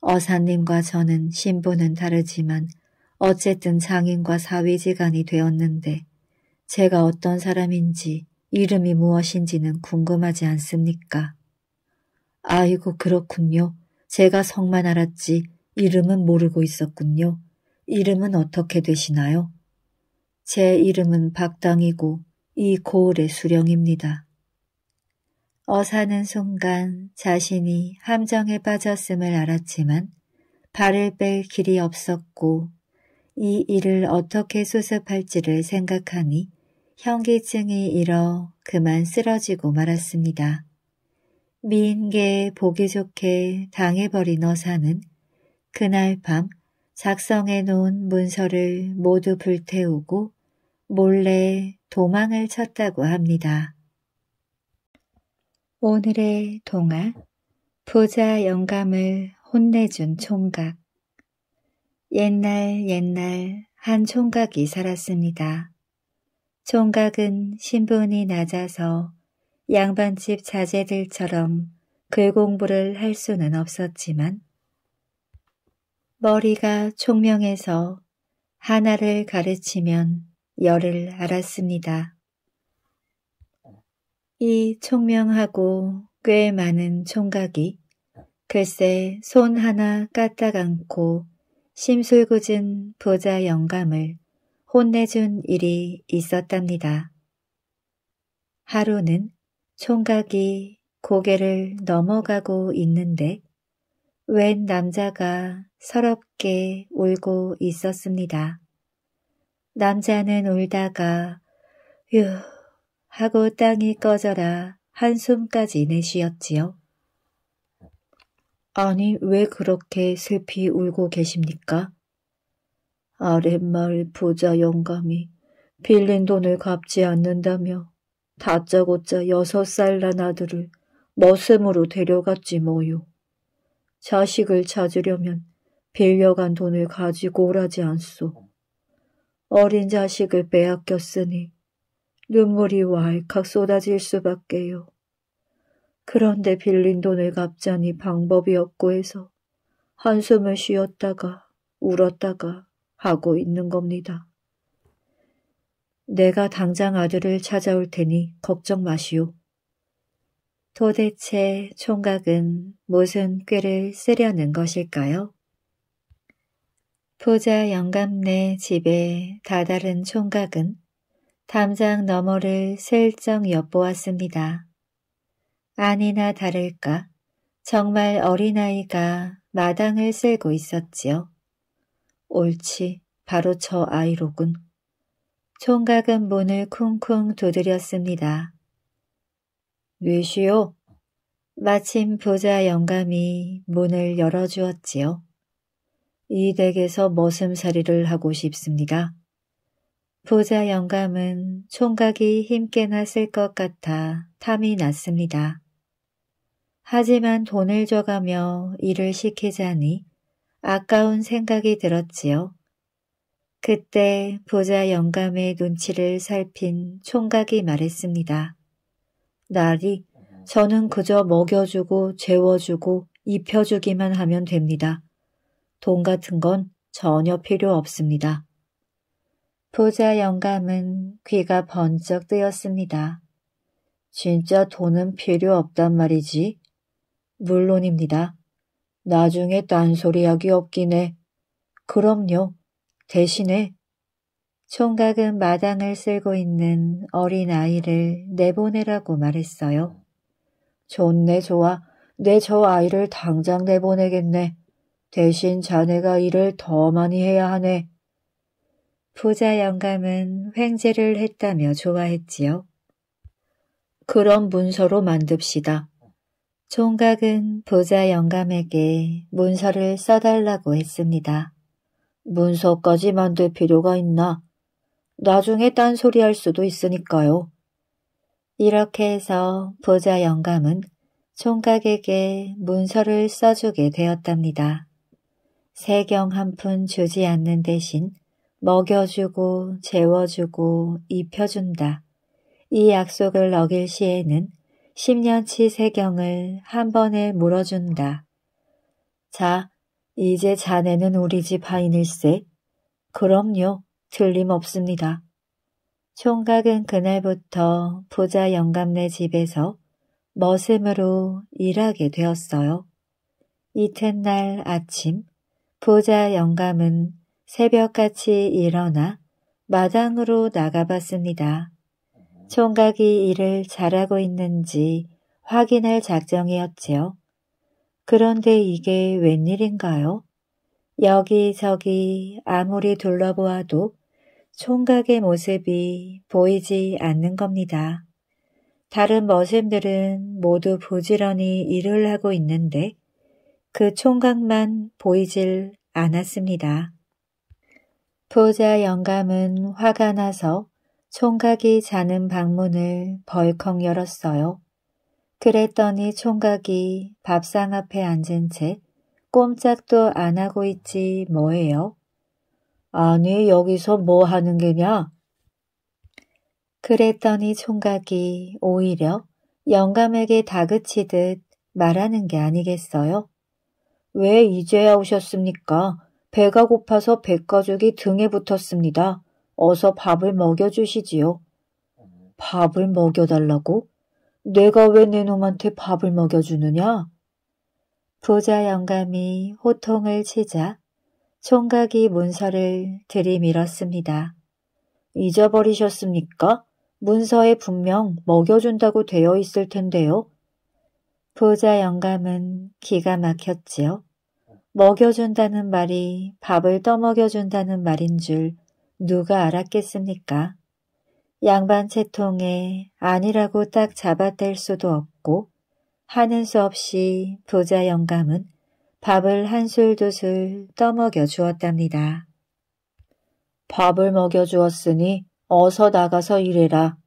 A: 어사님과 저는 신분은 다르지만 어쨌든 장인과 사위지간이 되었는데 제가 어떤 사람인지 이름이 무엇인지는 궁금하지 않습니까? 아이고 그렇군요. 제가 성만 알았지 이름은 모르고 있었군요. 이름은 어떻게 되시나요? 제 이름은 박당이고 이 고을의 수령입니다. 어사는 순간 자신이 함정에 빠졌음을 알았지만 발을 뺄 길이 없었고 이 일을 어떻게 수습할지를 생각하니 현기증이 일어 그만 쓰러지고 말았습니다. 미인계에 보기 좋게 당해버린 어사는 그날 밤 작성해 놓은 문서를 모두 불태우고 몰래 도망을 쳤다고 합니다. 오늘의 동화 부자 영감을 혼내준 총각 옛날 옛날 한 총각이 살았습니다. 총각은 신분이 낮아서 양반집 자제들처럼 글공부를 할 수는 없었지만 머리가 총명해서 하나를 가르치면 열을 알았습니다. 이 총명하고 꽤 많은 총각이 글쎄 손 하나 까딱 않고 심술궂은 부자 영감을 혼내준 일이 있었답니다. 하루는 총각이 고개를 넘어가고 있는데 웬 남자가 서럽게 울고 있었습니다. 남자는 울다가 휴 하고 땅이 꺼져라 한숨까지 내쉬었지요. 아니 왜 그렇게 슬피 울고 계십니까? 아랫마을 부자 영감이 빌린 돈을 갚지 않는다며 다짜고짜 여섯 살 난 아들을 머슴으로 데려갔지 뭐요. 자식을 찾으려면 빌려간 돈을 가지고 오라지 않소. 어린 자식을 빼앗겼으니 눈물이 왈칵 쏟아질 수밖에요. 그런데 빌린 돈을 갚자니 방법이 없고 해서 한숨을 쉬었다가 울었다가 하고 있는 겁니다. 내가 당장 아들을 찾아올 테니 걱정 마시오. 도대체 총각은 무슨 꾀를 쓰려는 것일까요? 토자 영감네 집에 다다른 총각은 담장 너머를 슬쩍 엿보았습니다. 아니나 다를까 정말 어린아이가 마당을 쓸고 있었지요. 옳지, 바로 저 아이로군. 총각은 문을 쿵쿵 두드렸습니다. 뇌시오! 마침 부자 영감이 문을 열어주었지요. 이 댁에서 머슴살이를 하고 싶습니다. 부자 영감은 총각이 힘께나 쓸 것 같아 탐이 났습니다. 하지만 돈을 줘가며 일을 시키자니 아까운 생각이 들었지요. 그때 부자 영감의 눈치를 살핀 총각이 말했습니다. 나리, 저는 그저 먹여주고 재워주고 입혀주기만 하면 됩니다. 돈 같은 건 전혀 필요 없습니다. 부자 영감은 귀가 번쩍 뜨였습니다. 진짜 돈은 필요 없단 말이지? 물론입니다. 나중에 딴소리하기 없긴 해. 그럼요. 대신에 총각은 마당을 쓸고 있는 어린아이를 내보내라고 말했어요. 좋네 좋아. 내 저 아이를 당장 내보내겠네. 대신 자네가 일을 더 많이 해야 하네. 부자 영감은 횡재를 했다며 좋아했지요. 그런 문서로 만듭시다. 총각은 부자 영감에게 문서를 써달라고 했습니다. 문서까지 만들 필요가 있나? 나중에 딴소리 할 수도 있으니까요. 이렇게 해서 부자 영감은 총각에게 문서를 써주게 되었답니다. 세경 한 푼 주지 않는 대신 먹여주고 재워주고 입혀준다. 이 약속을 어길 시에는 10년치 세경을 한 번에 물어준다. 자, 이제 자네는 우리 집 하인일세. 그럼요, 틀림없습니다. 총각은 그날부터 부자 영감네 집에서 머슴으로 일하게 되었어요. 이튿날 아침 부자 영감은 새벽같이 일어나 마당으로 나가봤습니다. 총각이 일을 잘하고 있는지 확인할 작정이었지요. 그런데 이게 웬일인가요? 여기저기 아무리 둘러보아도 총각의 모습이 보이지 않는 겁니다. 다른 머슴들은 모두 부지런히 일을 하고 있는데 그 총각만 보이질 않았습니다. 부자 영감은 화가 나서 총각이 자는 방문을 벌컥 열었어요. 그랬더니 총각이 밥상 앞에 앉은 채 꼼짝도 안 하고 있지 뭐예요? 아니 여기서 뭐 하는 게냐? 그랬더니 총각이 오히려 영감에게 다그치듯 말하는 게 아니겠어요? 왜 이제야 오셨습니까? 배가 고파서 백가족이 등에 붙었습니다. 어서 밥을 먹여주시지요. 밥을 먹여달라고? 내가 왜 내 놈한테 밥을 먹여주느냐? 부자 영감이 호통을 치자 총각이 문서를 들이밀었습니다. 잊어버리셨습니까? 문서에 분명 먹여준다고 되어 있을 텐데요. 부자 영감은 기가 막혔지요. 먹여준다는 말이 밥을 떠먹여준다는 말인 줄 누가 알았겠습니까? 양반 채통에 아니라고 딱 잡아뗄 수도 없고 하는 수 없이 부자 영감은 밥을 한술 두술 떠먹여 주었답니다. 밥을 먹여 주었으니 어서 나가서 일해라.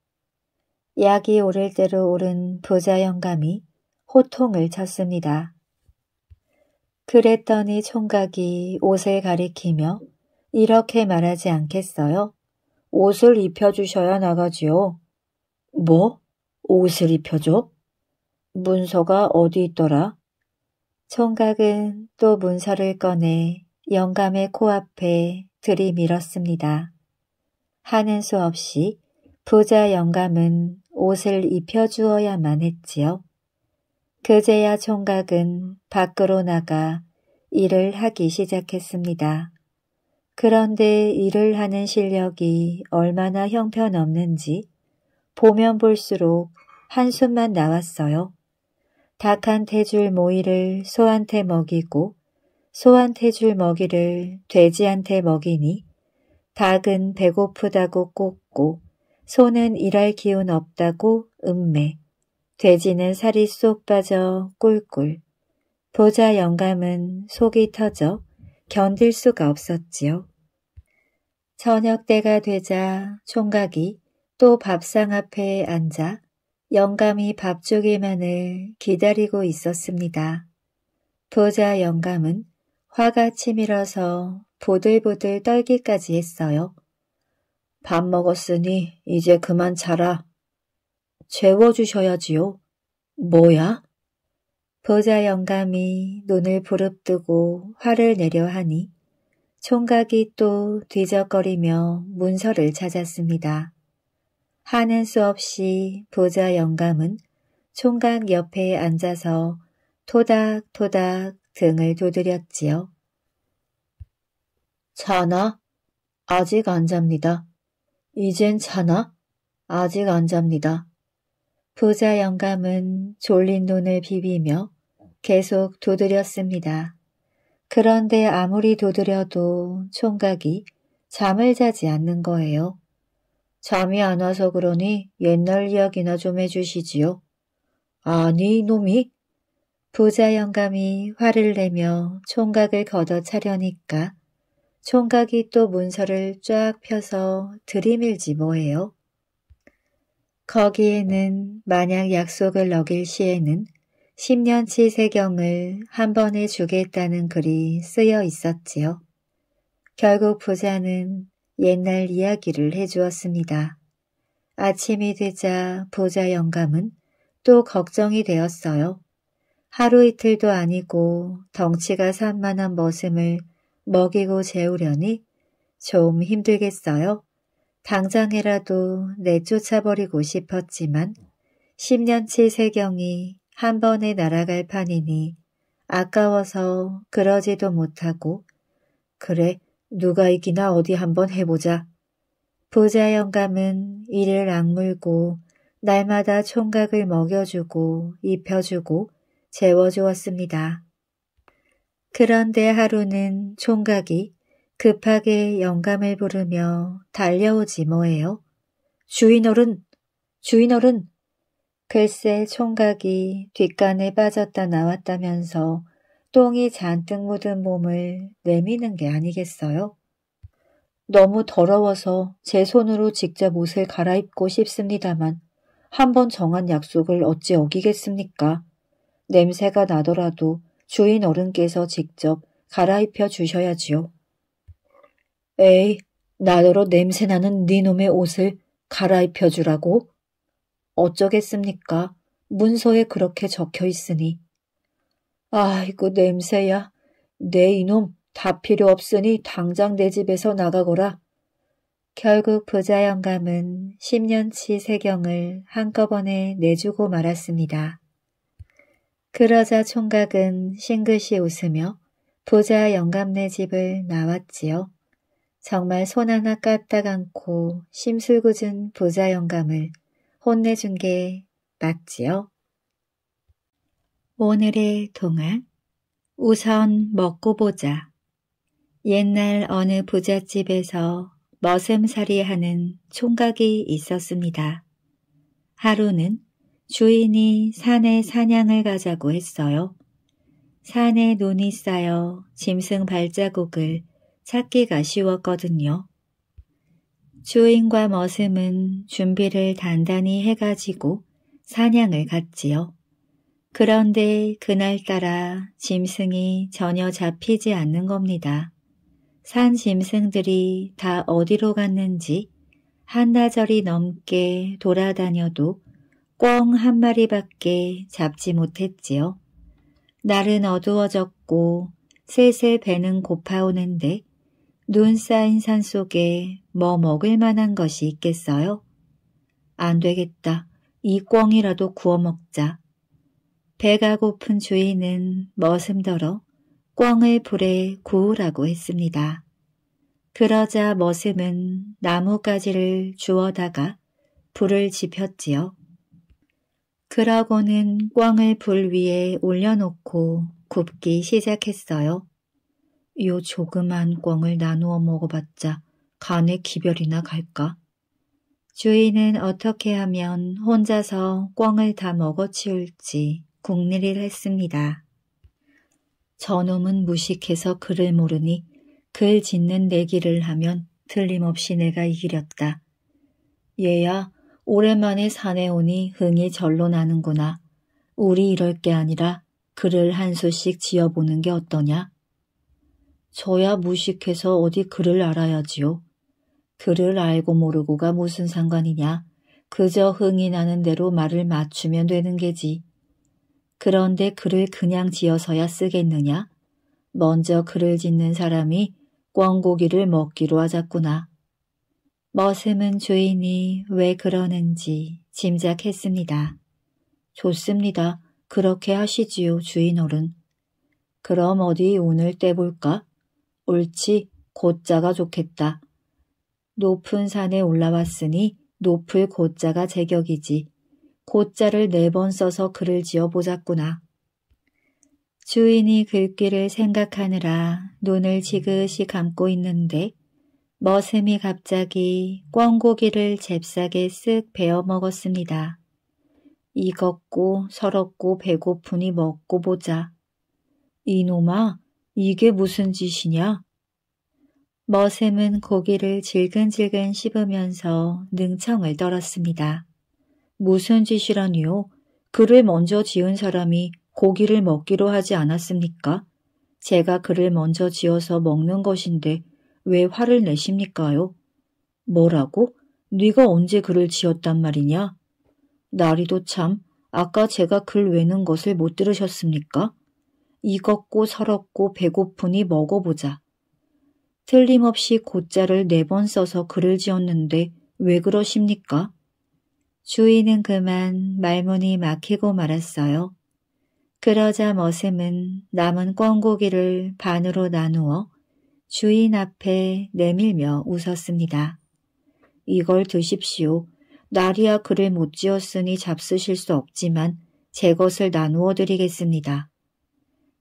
A: 약이 오를 대로 오른 부자 영감이 호통을 쳤습니다. 그랬더니 총각이 옷을 가리키며 이렇게 말하지 않겠어요? 옷을 입혀주셔야 나가지요. 뭐? 옷을 입혀줘? 문서가 어디 있더라? 총각은 또 문서를 꺼내 영감의 코앞에 들이밀었습니다. 하는 수 없이 부자 영감은 옷을 입혀주어야만 했지요. 그제야 총각은 밖으로 나가 일을 하기 시작했습니다. 그런데 일을 하는 실력이 얼마나 형편없는지 보면 볼수록 한숨만 나왔어요. 닭한테 줄 모이를 소한테 먹이고 소한테 줄 먹이를 돼지한테 먹이니 닭은 배고프다고 꼽고 소는 일할 기운 없다고 음매 돼지는 살이 쏙 빠져 꿀꿀. 보자 영감은 속이 터져 견딜 수가 없었지요. 저녁 때가 되자 총각이 또 밥상 앞에 앉아 영감이 밥 주기만을 기다리고 있었습니다. 보자 영감은 화가 치밀어서 보들보들 떨기까지 했어요. 밥 먹었으니 이제 그만 자라. 재워주셔야지요. 뭐야? 보좌 영감이 눈을 부릅뜨고 화를 내려 하니 총각이 또 뒤적거리며 문서를 찾았습니다. 하는 수 없이 보좌 영감은 총각 옆에 앉아서 토닥토닥 등을 두드렸지요. 자나? 아직 안 잡니다. 이젠 자나? 아직 안 잡니다. 부자 영감은 졸린 눈을 비비며 계속 두드렸습니다. 그런데 아무리 두드려도 총각이 잠을 자지 않는 거예요. 잠이 안 와서 그러니 옛날 이야기나 좀 해주시지요. 아니, 놈이? 부자 영감이 화를 내며 총각을 걷어차려니까 총각이 또 문서를 쫙 펴서 들이밀지 뭐예요. 거기에는 만약 약속을 어길 시에는 10년치 세경을 한 번에 주겠다는 글이 쓰여 있었지요. 결국 부자는 옛날 이야기를 해주었습니다. 아침이 되자 부자 영감은 또 걱정이 되었어요. 하루 이틀도 아니고 덩치가 산만한 머슴을 먹이고 재우려니 좀 힘들겠어요. 당장이라도 내쫓아버리고 싶었지만 10년치 세경이 한 번에 날아갈 판이니 아까워서 그러지도 못하고 그래 누가 이기나 어디 한번 해보자. 부자 영감은 이를 악물고 날마다 총각을 먹여주고 입혀주고 재워주었습니다. 그런데 하루는 총각이 급하게 영감을 부르며 달려오지 뭐예요. 주인어른, 주인어른. 글쎄 총각이 뒷간에 빠졌다 나왔다면서 똥이 잔뜩 묻은 몸을 내미는 게 아니겠어요? 너무 더러워서 제 손으로 직접 옷을 갈아입고 싶습니다만 한번 정한 약속을 어찌 어기겠습니까? 냄새가 나더라도 주인 어른께서 직접 갈아입혀 주셔야지요. 에이, 나더러 냄새나는 네놈의 옷을 갈아입혀주라고? 어쩌겠습니까? 문서에 그렇게 적혀 있으니. 아이고 냄새야. 내 이놈 다 필요 없으니 당장 내 집에서 나가거라. 결국 부자 영감은 10년치 세경을 한꺼번에 내주고 말았습니다. 그러자 총각은 싱긋이 웃으며 부자 영감네 집을 나왔지요. 정말 손 하나 까딱 않고 심술궂은 부자 영감을 혼내준 게 맞지요? 오늘의 동안 우선 먹고 보자. 옛날 어느 부잣집에서 머슴살이 하는 총각이 있었습니다. 하루는 주인이 산에 사냥을 가자고 했어요. 산에 눈이 쌓여 짐승 발자국을 찾기가 쉬웠거든요. 주인과 머슴은 준비를 단단히 해가지고 사냥을 갔지요. 그런데 그날따라 짐승이 전혀 잡히지 않는 겁니다. 산 짐승들이 다 어디로 갔는지 한나절이 넘게 돌아다녀도 꿩 한 마리밖에 잡지 못했지요. 날은 어두워졌고 슬슬 배는 고파오는데 눈 쌓인 산 속에 뭐 먹을 만한 것이 있겠어요? 안 되겠다. 이 꿩이라도 구워 먹자. 배가 고픈 주인은 머슴더러 꿩을 불에 구우라고 했습니다. 그러자 머슴은 나뭇가지를 주워다가 불을 지폈지요. 그러고는 꿩을 불 위에 올려놓고 굽기 시작했어요. 요 조그만 꿩을 나누어 먹어봤자 간에 기별이나 갈까? 주인은 어떻게 하면 혼자서 꿩을 다 먹어치울지 궁리를 했습니다. 저놈은 무식해서 글을 모르니 글 짓는 내기를 하면 틀림없이 내가 이기렸다. 얘야 오랜만에 산에 오니 흥이 절로 나는구나. 우리 이럴 게 아니라 글을 한 수씩 지어보는 게 어떠냐? 저야 무식해서 어디 그를 알아야지요. 그를 알고 모르고가 무슨 상관이냐. 그저 흥이 나는 대로 말을 맞추면 되는 게지. 그런데 글을 그냥 지어서야 쓰겠느냐? 먼저 글을 짓는 사람이 꽝고기를 먹기로 하자꾸나. 머슴은 주인이 왜 그러는지 짐작했습니다. 좋습니다. 그렇게 하시지요, 주인어른. 그럼 어디 운을 떼볼까? 옳지, 곧자가 좋겠다. 높은 산에 올라왔으니 높을 곧자가 제격이지. 곧자를 네 번 써서 글을 지어 보자꾸나. 주인이 글귀를 생각하느라 눈을 지그시 감고 있는데 머슴이 갑자기 꿩고기를 잽싸게 쓱 베어 먹었습니다. 익었고 서럽고 배고프니 먹고 보자. 이놈아 이게 무슨 짓이냐? 머샘은 고기를 질근질근 씹으면서 능청을 떨었습니다. 무슨 짓이라니요? 그를 먼저 지은 사람이 고기를 먹기로 하지 않았습니까? 제가 그를 먼저 지어서 먹는 것인데 왜 화를 내십니까요? 뭐라고? 네가 언제 그를 지었단 말이냐? 나리도 참, 아까 제가 글 외는 것을 못 들으셨습니까? 익었고 서럽고 배고프니 먹어보자. 틀림없이 곧자를 네 번 써서 글을 지었는데 왜 그러십니까? 주인은 그만 말문이 막히고 말았어요. 그러자 머슴은 남은 꽝고기를 반으로 나누어 주인 앞에 내밀며 웃었습니다. 이걸 드십시오. 나리야 글을 못 지었으니 잡수실 수 없지만 제 것을 나누어 드리겠습니다.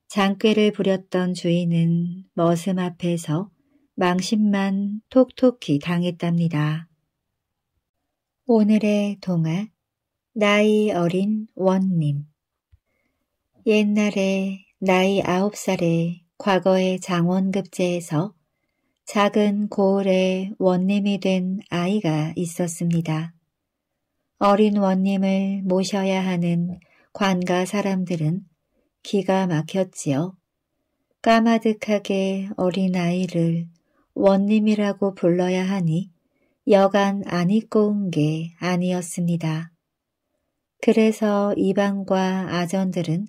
A: 장꾀를 부렸던 주인은 머슴 앞에서 망신만 톡톡히 당했답니다. 오늘의 동화 나이 어린 원님 옛날에 나이 아홉 살에 과거의 장원급제에서 작은 고을의 원님이 된 아이가 있었습니다. 어린 원님을 모셔야 하는 관가 사람들은 기가 막혔지요. 까마득하게 어린아이를 원님이라고 불러야 하니 여간 안 입고 온 게 아니었습니다. 그래서 이방과 아전들은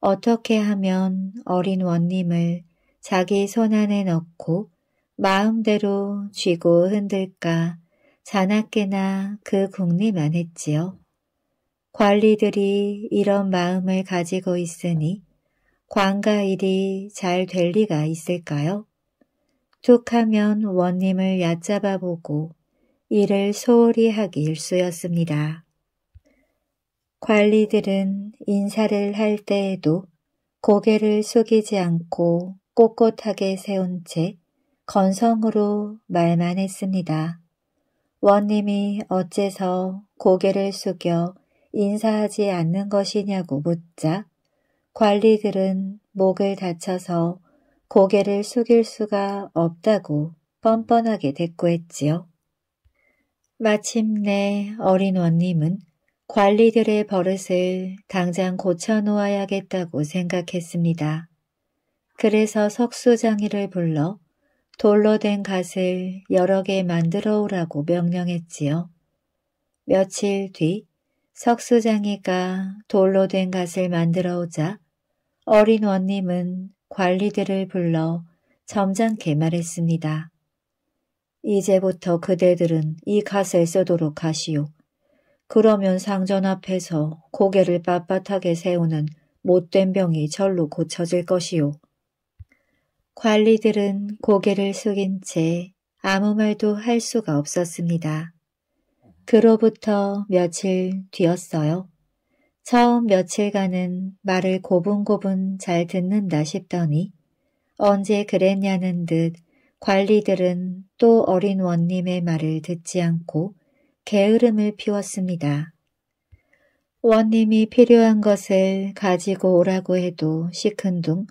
A: 어떻게 하면 어린 원님을 자기 손안에 넣고 마음대로 쥐고 흔들까 자나깨나 그 궁리만 했지요. 관리들이 이런 마음을 가지고 있으니 관가일이 잘 될 리가 있을까요? 툭하면 원님을 얕잡아 보고 일을 소홀히 하기 일쑤였습니다. 관리들은 인사를 할 때에도 고개를 숙이지 않고 꼿꼿하게 세운 채 건성으로 말만 했습니다. 원님이 어째서 고개를 숙여 인사하지 않는 것이냐고 묻자 관리들은 목을 다쳐서 고개를 숙일 수가 없다고 뻔뻔하게 대꾸했지요. 마침내 어린 원님은 관리들의 버릇을 당장 고쳐놓아야겠다고 생각했습니다. 그래서 석수장이를 불러 돌로 된 갓을 여러 개 만들어 오라고 명령했지요. 며칠 뒤 석수장애가 돌로 된 갓을 만들어 오자 어린 원님은 관리들을 불러 점잖게 말했습니다. 이제부터 그대들은 이 갓을 쓰도록 하시오. 그러면 상전 앞에서 고개를 빳빳하게 세우는 못된 병이 절로 고쳐질 것이오. 관리들은 고개를 숙인 채 아무 말도 할 수가 없었습니다. 그로부터 며칠 뒤였어요. 처음 며칠간은 말을 고분고분 잘 듣는다 싶더니 언제 그랬냐는 듯 관리들은 또 어린 원님의 말을 듣지 않고 게으름을 피웠습니다. 원님이 필요한 것을 가지고 오라고 해도 시큰둥,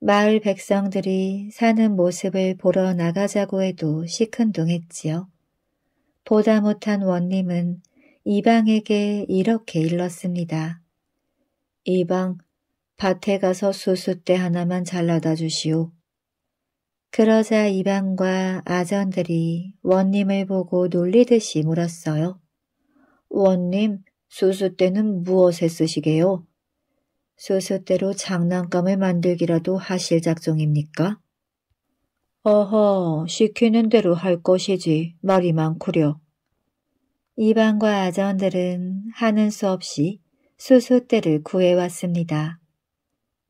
A: 마을 백성들이 사는 모습을 보러 나가자고 해도 시큰둥했지요. 보다 못한 원님은 이방에게 이렇게 일렀습니다. 이방, 밭에 가서 수수대 하나만 잘라다 주시오. 그러자 이방과 아전들이 원님을 보고 놀리듯이 물었어요. 원님, 수수대는 무엇에 쓰시게요? 수수대로 장난감을 만들기라도 하실 작정입니까? 어허, 시키는 대로 할 것이지 말이 많구려. 이방과 아전들은 하는 수 없이 수수대를 구해왔습니다.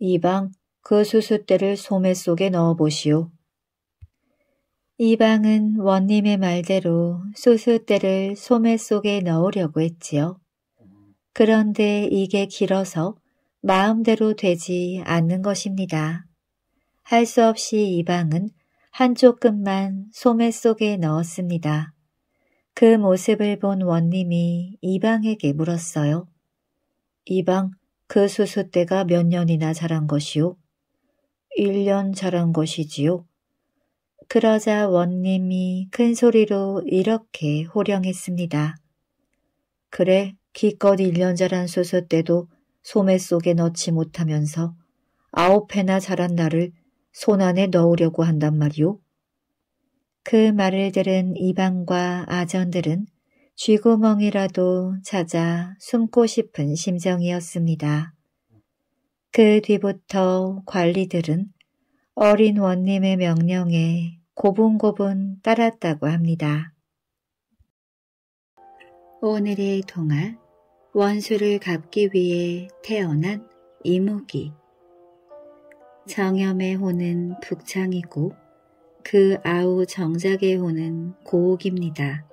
A: 이방, 그 수수대를 소매 속에 넣어보시오. 이방은 원님의 말대로 수수대를 소매 속에 넣으려고 했지요. 그런데 이게 길어서 마음대로 되지 않는 것입니다. 할 수 없이 이방은 한쪽 끝만 소매 속에 넣었습니다. 그 모습을 본 원님이 이방에게 물었어요. 이방, 그 수수대가 몇 년이나 자란 것이요? 1년 자란 것이지요. 그러자 원님이 큰 소리로 이렇게 호령했습니다. 그래, 기껏 1년 자란 수수대도 소매 속에 넣지 못하면서 아홉 해나 자란 나를 손 안에 넣으려고 한단 말이오. 그 말을 들은 이방과 아전들은 쥐구멍이라도 찾아 숨고 싶은 심정이었습니다. 그 뒤부터 관리들은 어린 원님의 명령에 고분고분 따랐다고 합니다. 오늘의 동화 원수를 갚기 위해 태어난 이무기 장염의 호는 북창이고 그 아우 정작의 호는 고옥입니다.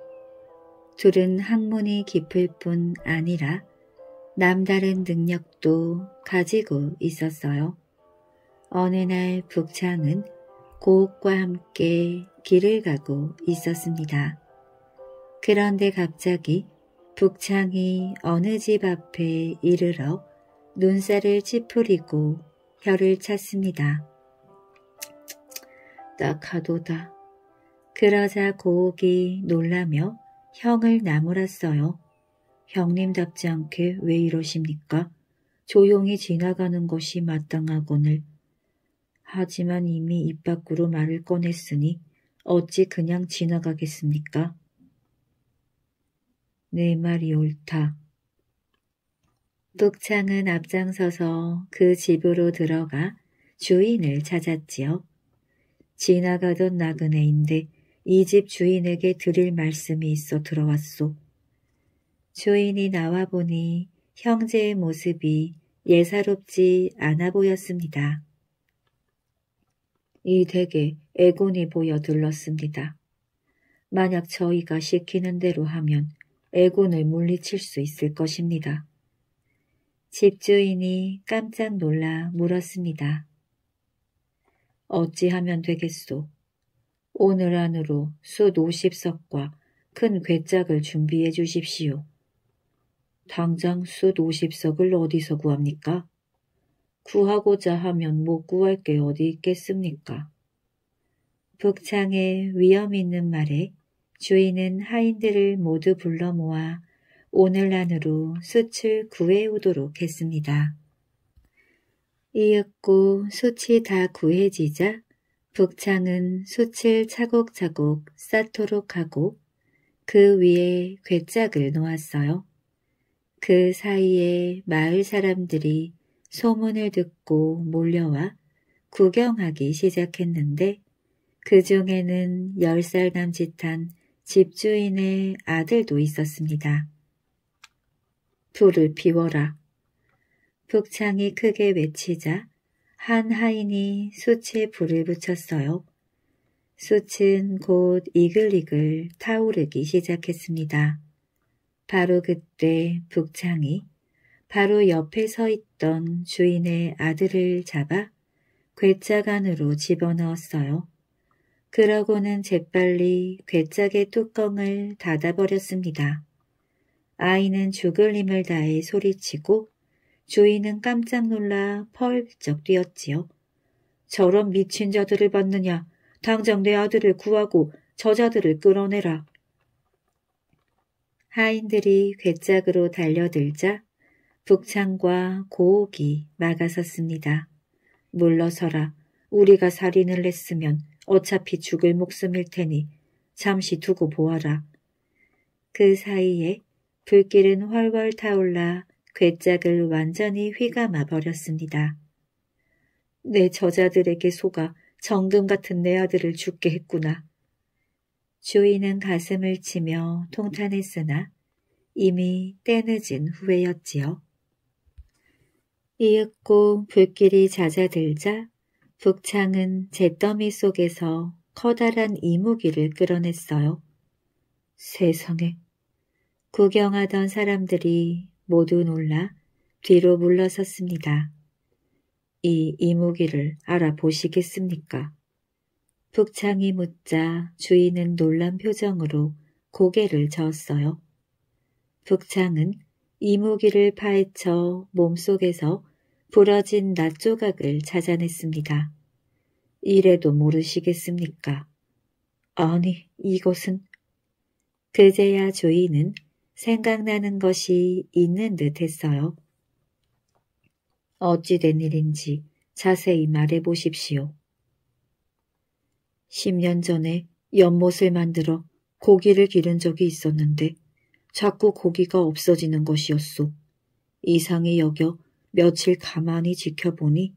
A: 둘은 학문이 깊을 뿐 아니라 남다른 능력도 가지고 있었어요. 어느 날 북창은 고옥과 함께 길을 가고 있었습니다. 그런데 갑자기 북창이 어느 집 앞에 이르러 눈살을 찌푸리고 별을 찾습니다. 딱하도다. 그러자 고옥이 놀라며 형을 나무랐어요. 형님답지 않게 왜 이러십니까? 조용히 지나가는 것이 마땅하거늘. 하지만 이미 입 밖으로 말을 꺼냈으니 어찌 그냥 지나가겠습니까? 내 말이 옳다. 독창은 앞장서서 그 집으로 들어가 주인을 찾았지요. 지나가던 나그네인데 이 집 주인에게 드릴 말씀이 있어 들어왔소. 주인이 나와보니 형제의 모습이 예사롭지 않아 보였습니다. 이 댁에 애곤이 보여 들렀습니다. 만약 저희가 시키는 대로 하면 애곤을 물리칠 수 있을 것입니다. 집주인이 깜짝 놀라 물었습니다. 어찌하면 되겠소? 오늘 안으로 숫 50석과 큰 괴짝을 준비해 주십시오. 당장 숫 50석을 어디서 구합니까? 구하고자 하면 못 뭐 구할 게 어디 있겠습니까? 북창의 위험 있는 말에 주인은 하인들을 모두 불러 모아 오늘 날으로 숯을 구해오도록 했습니다. 이윽고 숯이 다 구해지자 북창은 숯을 차곡차곡 쌓도록 하고 그 위에 괴짝을 놓았어요. 그 사이에 마을 사람들이 소문을 듣고 몰려와 구경하기 시작했는데 그 중에는 열 살 남짓한 집주인의 아들도 있었습니다. 불을 피워라. 북창이 크게 외치자 한 하인이 숯에 불을 붙였어요. 숯은 곧 이글이글 타오르기 시작했습니다. 바로 그때 북창이 바로 옆에 서 있던 주인의 아들을 잡아 괴짜간으로 집어넣었어요. 그러고는 재빨리 괴짝의 뚜껑을 닫아버렸습니다. 아이는 죽을 힘을 다해 소리치고 주인은 깜짝 놀라 펄쩍 뛰었지요. 저런 미친 자들을 봤느냐 당장 내 아들을 구하고 저자들을 끌어내라. 하인들이 괴짝으로 달려들자 북창과 고옥이 막아섰습니다. 물러서라. 우리가 살인을 했으면 어차피 죽을 목숨일 테니 잠시 두고 보아라. 그 사이에 불길은 훨훨 타올라 괴짝을 완전히 휘감아 버렸습니다. 내 저자들에게 속아 정금 같은 내 아들을 죽게 했구나. 주인은 가슴을 치며 통탄했으나 이미 때늦은 후회였지요. 이윽고 불길이 잦아들자 북창은 잿더미 속에서 커다란 이무기를 끌어냈어요. 세상에 구경하던 사람들이 모두 놀라 뒤로 물러섰습니다. 이 이무기를 알아보시겠습니까? 북창이 묻자 주인은 놀란 표정으로 고개를 저었어요. 북창은 이무기를 파헤쳐 몸속에서 부러진 낫조각을 찾아냈습니다. 이래도 모르시겠습니까? 아니, 이것은... 그제야 주인은 생각나는 것이 있는 듯 했어요. 어찌 된 일인지 자세히 말해 보십시오. 10년 전에 연못을 만들어 고기를 기른 적이 있었는데 자꾸 고기가 없어지는 것이었소. 이상히 여겨 며칠 가만히 지켜보니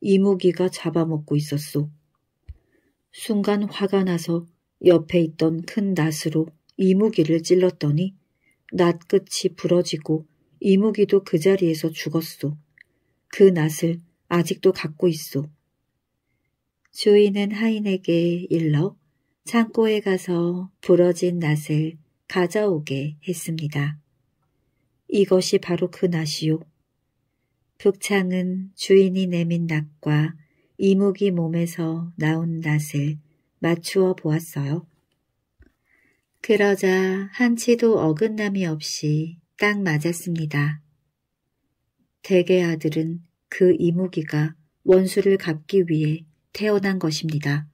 A: 이무기가 잡아먹고 있었소. 순간 화가 나서 옆에 있던 큰 낫으로 이무기를 찔렀더니 낫끝이 부러지고 이무기도 그 자리에서 죽었소. 그 낫을 아직도 갖고 있소. 주인은 하인에게 일러 창고에 가서 부러진 낫을 가져오게 했습니다. 이것이 바로 그 낫이요. 북창은 주인이 내민 낫과 이무기 몸에서 나온 낫을 맞추어 보았어요. 그러자 한치도 어긋남이 없이 딱 맞았습니다. 대개 아들은 그 이무기가 원수를 갚기 위해 태어난 것입니다.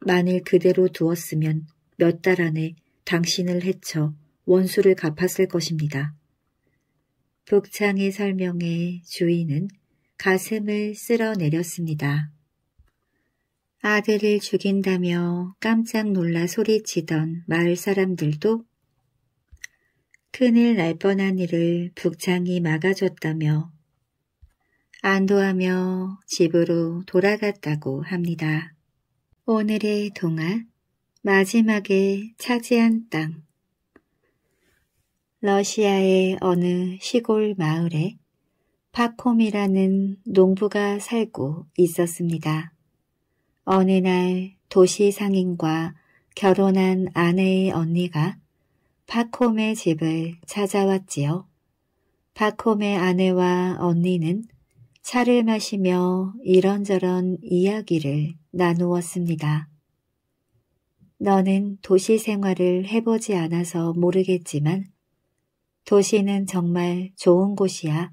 A: 만일 그대로 두었으면 몇 달 안에 당신을 해쳐 원수를 갚았을 것입니다. 북창의 설명에 주인은 가슴을 쓸어내렸습니다. 아들을 죽인다며 깜짝 놀라 소리치던 마을 사람들도 큰일 날 뻔한 일을 북창이 막아줬다며 안도하며 집으로 돌아갔다고 합니다. 오늘의 동화 마지막에 차지한 땅 러시아의 어느 시골 마을에 파콤이라는 농부가 살고 있었습니다. 어느 날 도시 상인과 결혼한 아내의 언니가 파콤의 집을 찾아왔지요. 파콤의 아내와 언니는 차를 마시며 이런저런 이야기를 나누었습니다. 너는 도시 생활을 해보지 않아서 모르겠지만 도시는 정말 좋은 곳이야.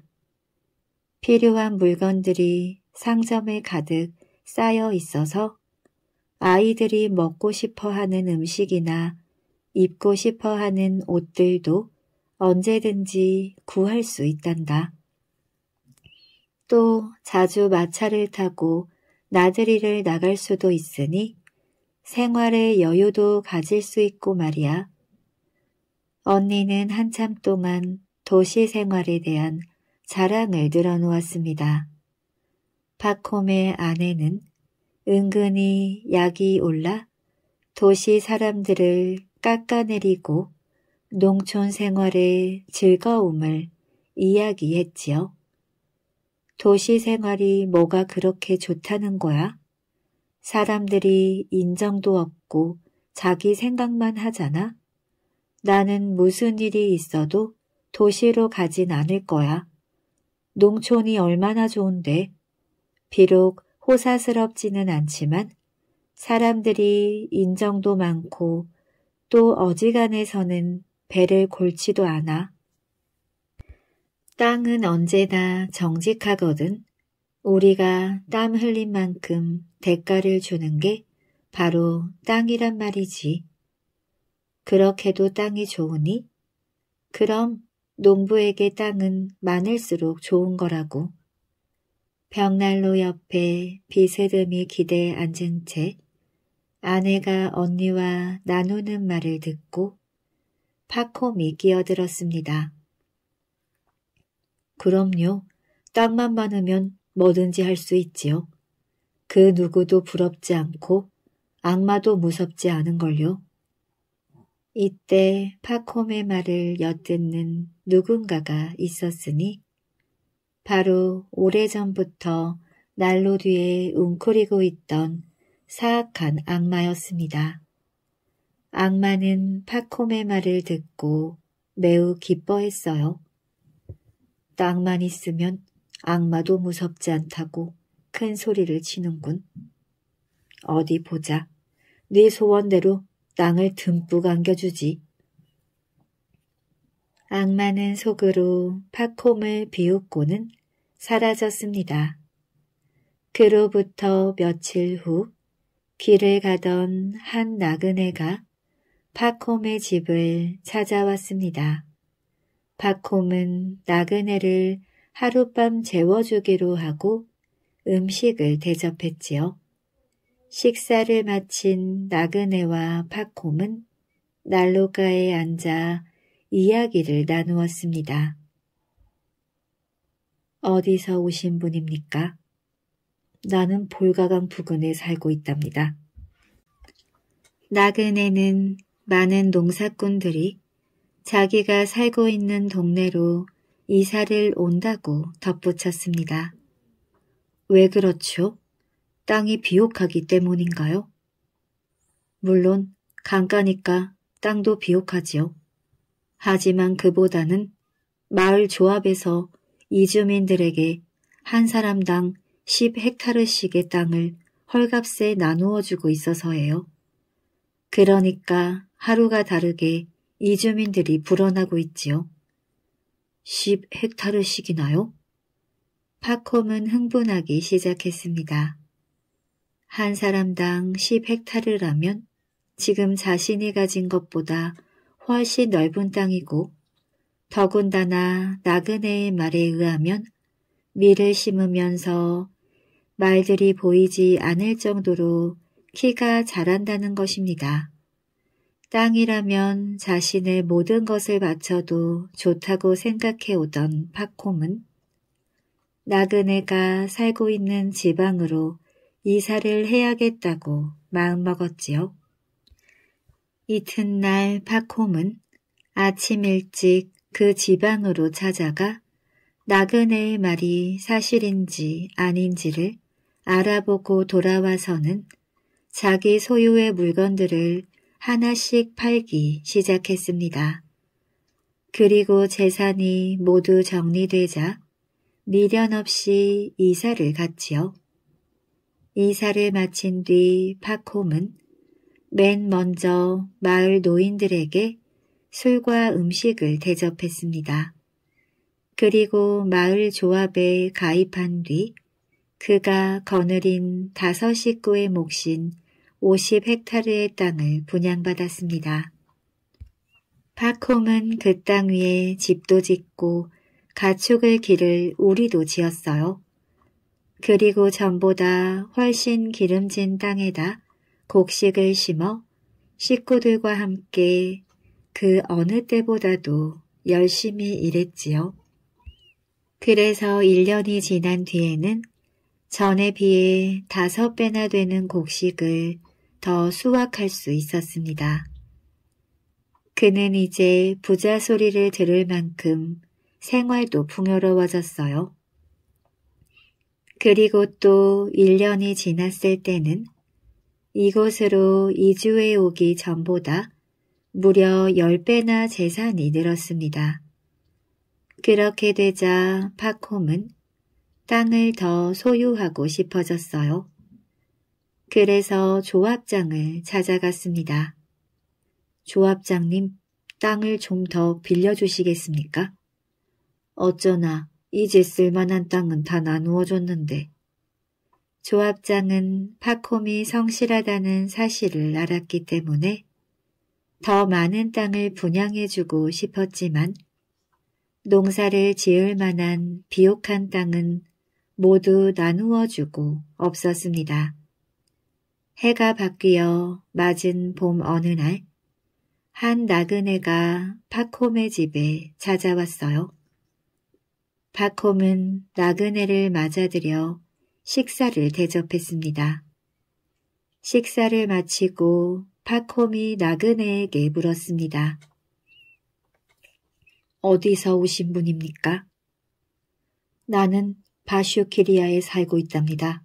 A: 필요한 물건들이 상점에 가득 쌓여 있어서 아이들이 먹고 싶어 하는 음식이나 입고 싶어 하는 옷들도 언제든지 구할 수 있단다. 또 자주 마차를 타고 나들이를 나갈 수도 있으니 생활의 여유도 가질 수 있고 말이야. 언니는 한참 동안 도시 생활에 대한 자랑을 늘어놓았습니다. 파콤의 아내는 은근히 약이 올라 도시 사람들을 깎아내리고 농촌 생활의 즐거움을 이야기했지요. 도시 생활이 뭐가 그렇게 좋다는 거야? 사람들이 인정도 없고 자기 생각만 하잖아. 나는 무슨 일이 있어도 도시로 가진 않을 거야. 농촌이 얼마나 좋은데 비록 호사스럽지는 않지만 사람들이 인정도 많고 또 어지간해서는 배를 골치도 않아. 땅은 언제나 정직하거든. 우리가 땀 흘린 만큼 대가를 주는 게 바로 땅이란 말이지. 그렇게도 땅이 좋으니? 그럼 농부에게 땅은 많을수록 좋은 거라고. 벽난로 옆에 비스듬히 기대 에 앉은 채 아내가 언니와 나누는 말을 듣고 파콤이 끼어들었습니다. 그럼요. 땅만 많으면 뭐든지 할 수 있지요. 그 누구도 부럽지 않고 악마도 무섭지 않은걸요. 이때 파콤의 말을 엿듣는 누군가가 있었으니 바로 오래전부터 난로 뒤에 웅크리고 있던 사악한 악마였습니다. 악마는 파콤의 말을 듣고 매우 기뻐했어요. 땅만 있으면 악마도 무섭지 않다고 큰 소리를 치는군. 어디 보자. 네 소원대로 땅을 듬뿍 안겨주지. 악마는 속으로 팝콤을 비웃고는 사라졌습니다. 그로부터 며칠 후 길을 가던 한 나그네가 팝콤의 집을 찾아왔습니다. 팝콤은 나그네를 하룻밤 재워주기로 하고 음식을 대접했지요. 식사를 마친 나그네와 팝콤은 난로가에 앉아 이야기를 나누었습니다. 어디서 오신 분입니까? 나는 볼가강 부근에 살고 있답니다. 나그네는 많은 농사꾼들이 자기가 살고 있는 동네로 이사를 온다고 덧붙였습니다. 왜 그렇죠? 땅이 비옥하기 때문인가요? 물론 강가니까 땅도 비옥하지요. 하지만 그보다는 마을 조합에서 이주민들에게 한 사람당 10헥타르씩의 땅을 헐값에 나누어 주고 있어서예요. 그러니까 하루가 다르게 이주민들이 불어나고 있지요. 10헥타르씩이나요? 파콤은 흥분하기 시작했습니다. 한 사람당 10헥타르라면 지금 자신이 가진 것보다 훨씬 넓은 땅이고 더군다나 나그네의 말에 의하면 밀을 심으면서 말들이 보이지 않을 정도로 키가 자란다는 것입니다. 땅이라면 자신의 모든 것을 바쳐도 좋다고 생각해오던 파콤은 나그네가 살고 있는 지방으로 이사를 해야겠다고 마음먹었지요. 이튿날 파홈은 아침 일찍 그지방으로 찾아가 나그네의 말이 사실인지 아닌지를 알아보고 돌아와서는 자기 소유의 물건들을 하나씩 팔기 시작했습니다. 그리고 재산이 모두 정리되자 미련 없이 이사를 갔지요. 이사를 마친 뒤 파콤은 맨 먼저 마을 노인들에게 술과 음식을 대접했습니다. 그리고 마을 조합에 가입한 뒤 그가 거느린 다섯 식구의 몫인 50헥타르의 땅을 분양받았습니다. 파콤은 그 땅 위에 집도 짓고 가축을 기를 우리도 지었어요. 그리고 전보다 훨씬 기름진 땅에다 곡식을 심어 식구들과 함께 그 어느 때보다도 열심히 일했지요. 그래서 1년이 지난 뒤에는 전에 비해 다섯 배나 되는 곡식을 더 수확할 수 있었습니다. 그는 이제 부자 소리를 들을 만큼 생활도 풍요로워졌어요. 그리고 또 1년이 지났을 때는 이곳으로 이주해 오기 전보다 무려 10배나 재산이 늘었습니다. 그렇게 되자 파콤은 땅을 더 소유하고 싶어졌어요. 그래서 조합장을 찾아갔습니다. 조합장님, 땅을 좀 더 빌려주시겠습니까? 어쩌나 이제 쓸만한 땅은 다 나누어줬는데 조합장은 파콤이 성실하다는 사실을 알았기 때문에 더 많은 땅을 분양해주고 싶었지만 농사를 지을 만한 비옥한 땅은 모두 나누어주고 없었습니다. 해가 바뀌어 맞은 봄 어느 날, 한 나그네가 파콤의 집에 찾아왔어요. 파콤은 나그네를 맞아들여 식사를 대접했습니다. 식사를 마치고 파콤이 나그네에게 물었습니다. 어디서 오신 분입니까? 나는 바슈키리아에 살고 있답니다.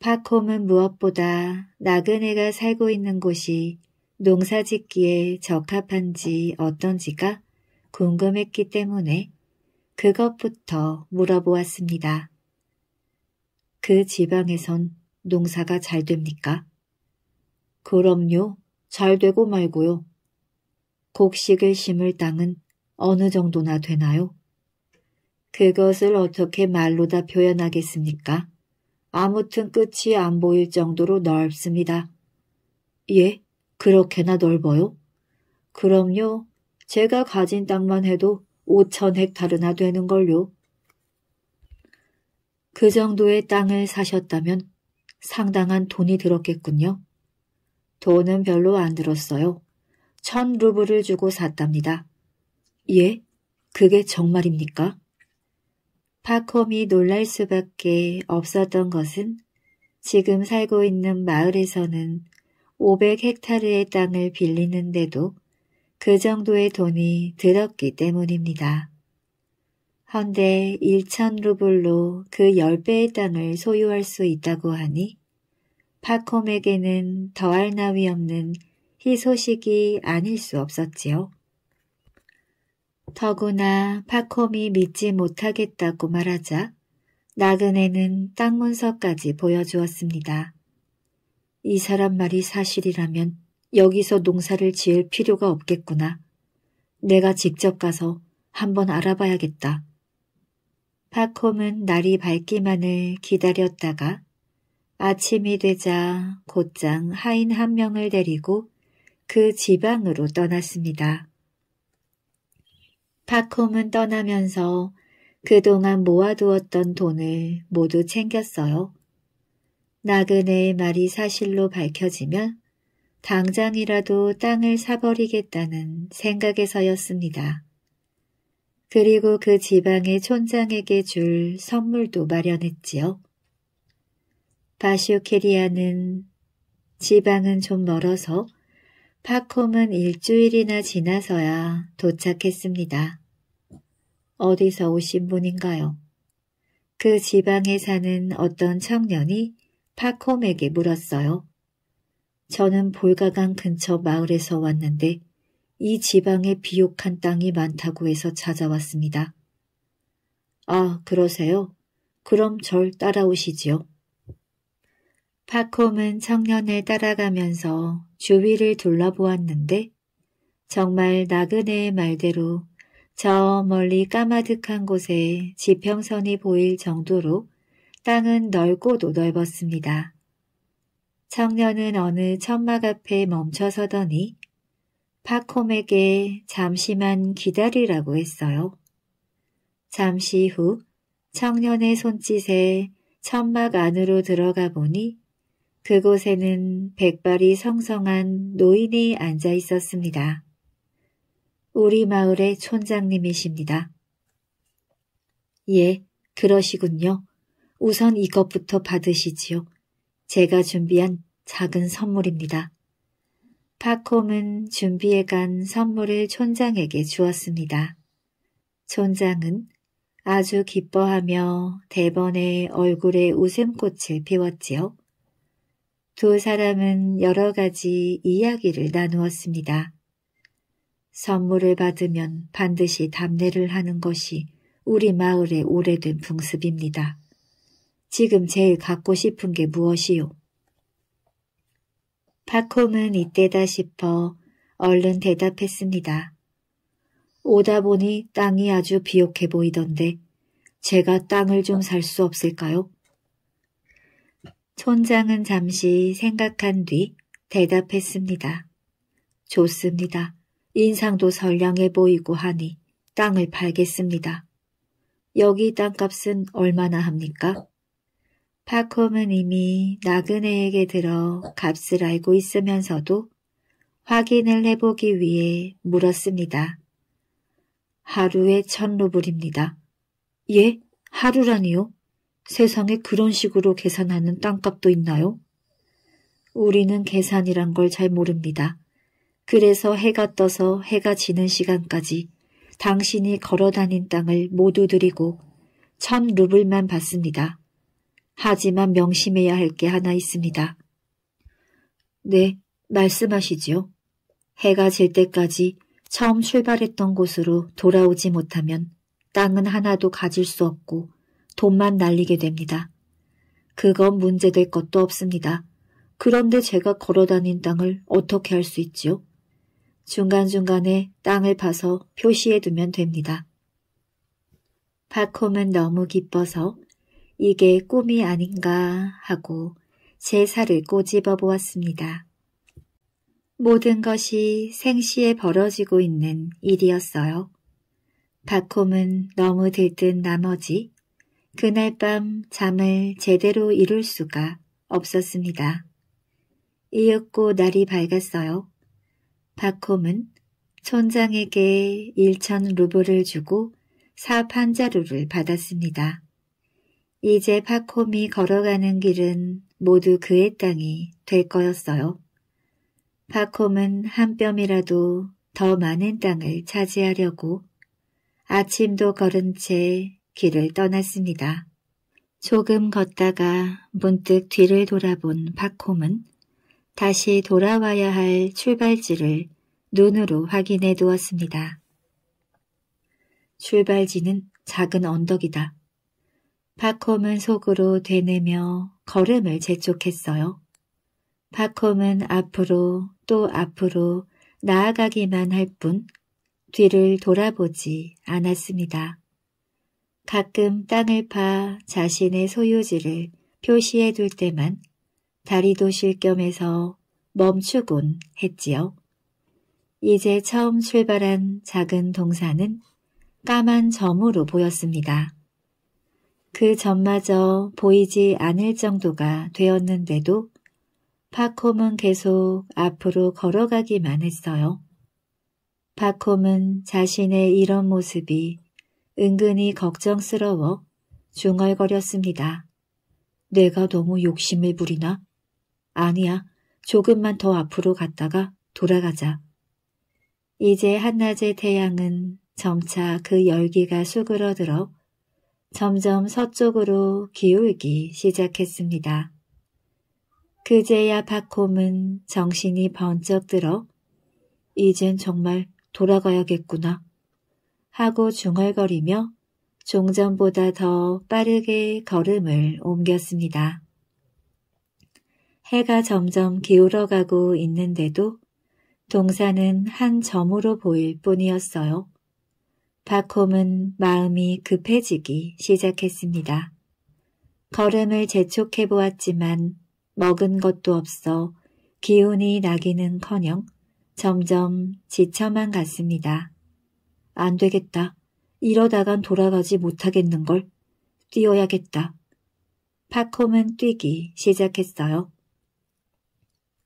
A: 파콤은 무엇보다 나그네가 살고 있는 곳이 농사짓기에 적합한지 어떤지가 궁금했기 때문에 그것부터 물어보았습니다. 그 지방에선 농사가 잘 됩니까? 그럼요. 잘 되고 말고요. 곡식을 심을 땅은 어느 정도나 되나요? 그것을 어떻게 말로 다 표현하겠습니까? 아무튼 끝이 안 보일 정도로 넓습니다. 예, 그렇게나 넓어요? 그럼요. 제가 가진 땅만 해도 5천 헥타르나 되는걸요. 그 정도의 땅을 사셨다면 상당한 돈이 들었겠군요. 돈은 별로 안 들었어요. 천 루블을 주고 샀답니다. 예? 그게 정말입니까? 파콤이 놀랄 수밖에 없었던 것은 지금 살고 있는 마을에서는 500헥타르의 땅을 빌리는데도 그 정도의 돈이 들었기 때문입니다. 헌데 1천 루블로 그 10배의 땅을 소유할 수 있다고 하니 파콤에게는 더할 나위 없는 희소식이 아닐 수 없었지요. 더구나 파콤이 믿지 못하겠다고 말하자 나그네는 땅 문서까지 보여주었습니다. 이 사람 말이 사실이라면 여기서 농사를 지을 필요가 없겠구나. 내가 직접 가서 한번 알아봐야겠다. 파콤은 날이 밝기만을 기다렸다가 아침이 되자 곧장 하인 한 명을 데리고 그 지방으로 떠났습니다. 파콤은 떠나면서 그동안 모아두었던 돈을 모두 챙겼어요. 나그네의 말이 사실로 밝혀지면 당장이라도 땅을 사버리겠다는 생각에서였습니다. 그리고 그 지방의 촌장에게 줄 선물도 마련했지요. 바슈케리아는 지방은 좀 멀어서 파콤은 일주일이나 지나서야 도착했습니다. 어디서 오신 분인가요? 그 지방에 사는 어떤 청년이 파콤에게 물었어요. 저는 볼가강 근처 마을에서 왔는데 이 지방에 비옥한 땅이 많다고 해서 찾아왔습니다. 아, 그러세요? 그럼 절 따라오시지요. 파콤은 청년을 따라가면서 주위를 둘러보았는데 정말 나그네의 말대로 저 멀리 까마득한 곳에 지평선이 보일 정도로 땅은 넓고도 넓었습니다. 청년은 어느 천막 앞에 멈춰서더니 파콤에게 잠시만 기다리라고 했어요. 잠시 후 청년의 손짓에 천막 안으로 들어가 보니 그곳에는 백발이 성성한 노인이 앉아 있었습니다. 우리 마을의 촌장님이십니다. 예, 그러시군요. 우선 이것부터 받으시지요. 제가 준비한 작은 선물입니다. 파콤은 준비해 간 선물을 촌장에게 주었습니다. 촌장은 아주 기뻐하며 대번에 얼굴에 웃음꽃을 피웠지요. 두 사람은 여러 가지 이야기를 나누었습니다. 선물을 받으면 반드시 담례를 하는 것이 우리 마을의 오래된 풍습입니다. 지금 제일 갖고 싶은 게 무엇이요? 파콤은 이때다 싶어 얼른 대답했습니다. 오다 보니 땅이 아주 비옥해 보이던데 제가 땅을 좀 살 수 없을까요? 촌장은 잠시 생각한 뒤 대답했습니다. 좋습니다. 인상도 선량해 보이고 하니 땅을 팔겠습니다. 여기 땅값은 얼마나 합니까? 파콤은 이미 나그네에게 들어 값을 알고 있으면서도 확인을 해보기 위해 물었습니다. 하루에 천 루블입니다. 예? 하루라니요? 세상에 그런 식으로 계산하는 땅값도 있나요? 우리는 계산이란 걸 잘 모릅니다. 그래서 해가 떠서 해가 지는 시간까지 당신이 걸어다닌 땅을 모두 드리고 천 루블만 받습니다. 하지만 명심해야 할 게 하나 있습니다. 네, 말씀하시지요. 해가 질 때까지 처음 출발했던 곳으로 돌아오지 못하면 땅은 하나도 가질 수 없고 돈만 날리게 됩니다. 그건 문제될 것도 없습니다. 그런데 제가 걸어다닌 땅을 어떻게 할 수 있지요? 중간중간에 땅을 파서 표시해두면 됩니다. 파콤은 너무 기뻐서 이게 꿈이 아닌가 하고 제 살을 꼬집어 보았습니다. 모든 것이 생시에 벌어지고 있는 일이었어요. 박홈은 너무 들뜬 나머지 그날 밤 잠을 제대로 이룰 수가 없었습니다. 이윽고 날이 밝았어요. 박홈은 촌장에게 1천 루블을 주고 사판 자루를 받았습니다. 이제 파콤이 걸어가는 길은 모두 그의 땅이 될 거였어요. 파콤은 한 뼘이라도 더 많은 땅을 차지하려고 아침도 걸은 채 길을 떠났습니다. 조금 걷다가 문득 뒤를 돌아본 파콤은 다시 돌아와야 할 출발지를 눈으로 확인해 두었습니다. 출발지는 작은 언덕이다. 파콤은 속으로 되뇌며 걸음을 재촉했어요. 파콤은 앞으로 또 앞으로 나아가기만 할 뿐 뒤를 돌아보지 않았습니다. 가끔 땅을 파 자신의 소유지를 표시해 둘 때만 다리도 실 겸해서 멈추곤 했지요. 이제 처음 출발한 작은 동산은 까만 점으로 보였습니다. 그전마저 보이지 않을 정도가 되었는데도 파콤은 계속 앞으로 걸어가기만 했어요. 파콤은 자신의 이런 모습이 은근히 걱정스러워 중얼거렸습니다. 내가 너무 욕심을 부리나? 아니야, 조금만 더 앞으로 갔다가 돌아가자. 이제 한낮의 태양은 점차 그 열기가 수그러들어 점점 서쪽으로 기울기 시작했습니다. 그제야 박홈은 정신이 번쩍 들어 이젠 정말 돌아가야겠구나 하고 중얼거리며 종전보다 더 빠르게 걸음을 옮겼습니다. 해가 점점 기울어가고 있는데도 동산은 한 점으로 보일 뿐이었어요. 바콤은 마음이 급해지기 시작했습니다. 걸음을 재촉해 보았지만 먹은 것도 없어 기운이 나기는커녕 점점 지쳐만 갔습니다. 안 되겠다. 이러다간 돌아가지 못하겠는걸. 뛰어야겠다. 파콤은 뛰기 시작했어요.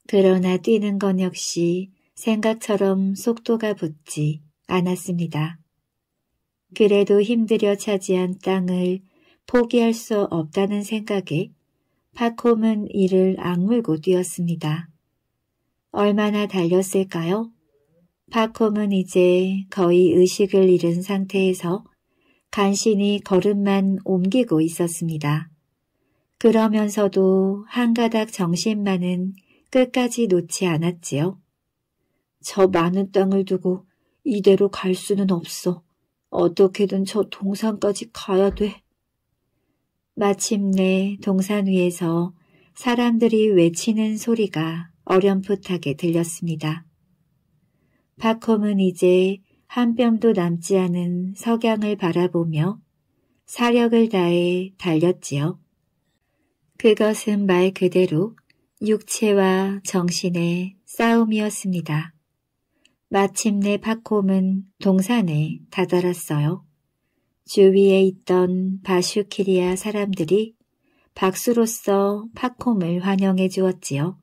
A: 그러나 뛰는 건 역시 생각처럼 속도가 붙지 않았습니다. 그래도 힘들여 차지한 땅을 포기할 수 없다는 생각에 파콤은 이를 악물고 뛰었습니다. 얼마나 달렸을까요? 파콤은 이제 거의 의식을 잃은 상태에서 간신히 걸음만 옮기고 있었습니다. 그러면서도 한 가닥 정신만은 끝까지 놓지 않았지요. 저 많은 땅을 두고 이대로 갈 수는 없어. 어떻게든 저 동산까지 가야 돼. 마침내 동산 위에서 사람들이 외치는 소리가 어렴풋하게 들렸습니다. 파콤은 이제 한 뼘도 남지 않은 석양을 바라보며 사력을 다해 달렸지요. 그것은 말 그대로 육체와 정신의 싸움이었습니다. 마침내 파콤은 동산에 다다랐어요. 주위에 있던 바슈키리아 사람들이 박수로서 파콤을 환영해 주었지요.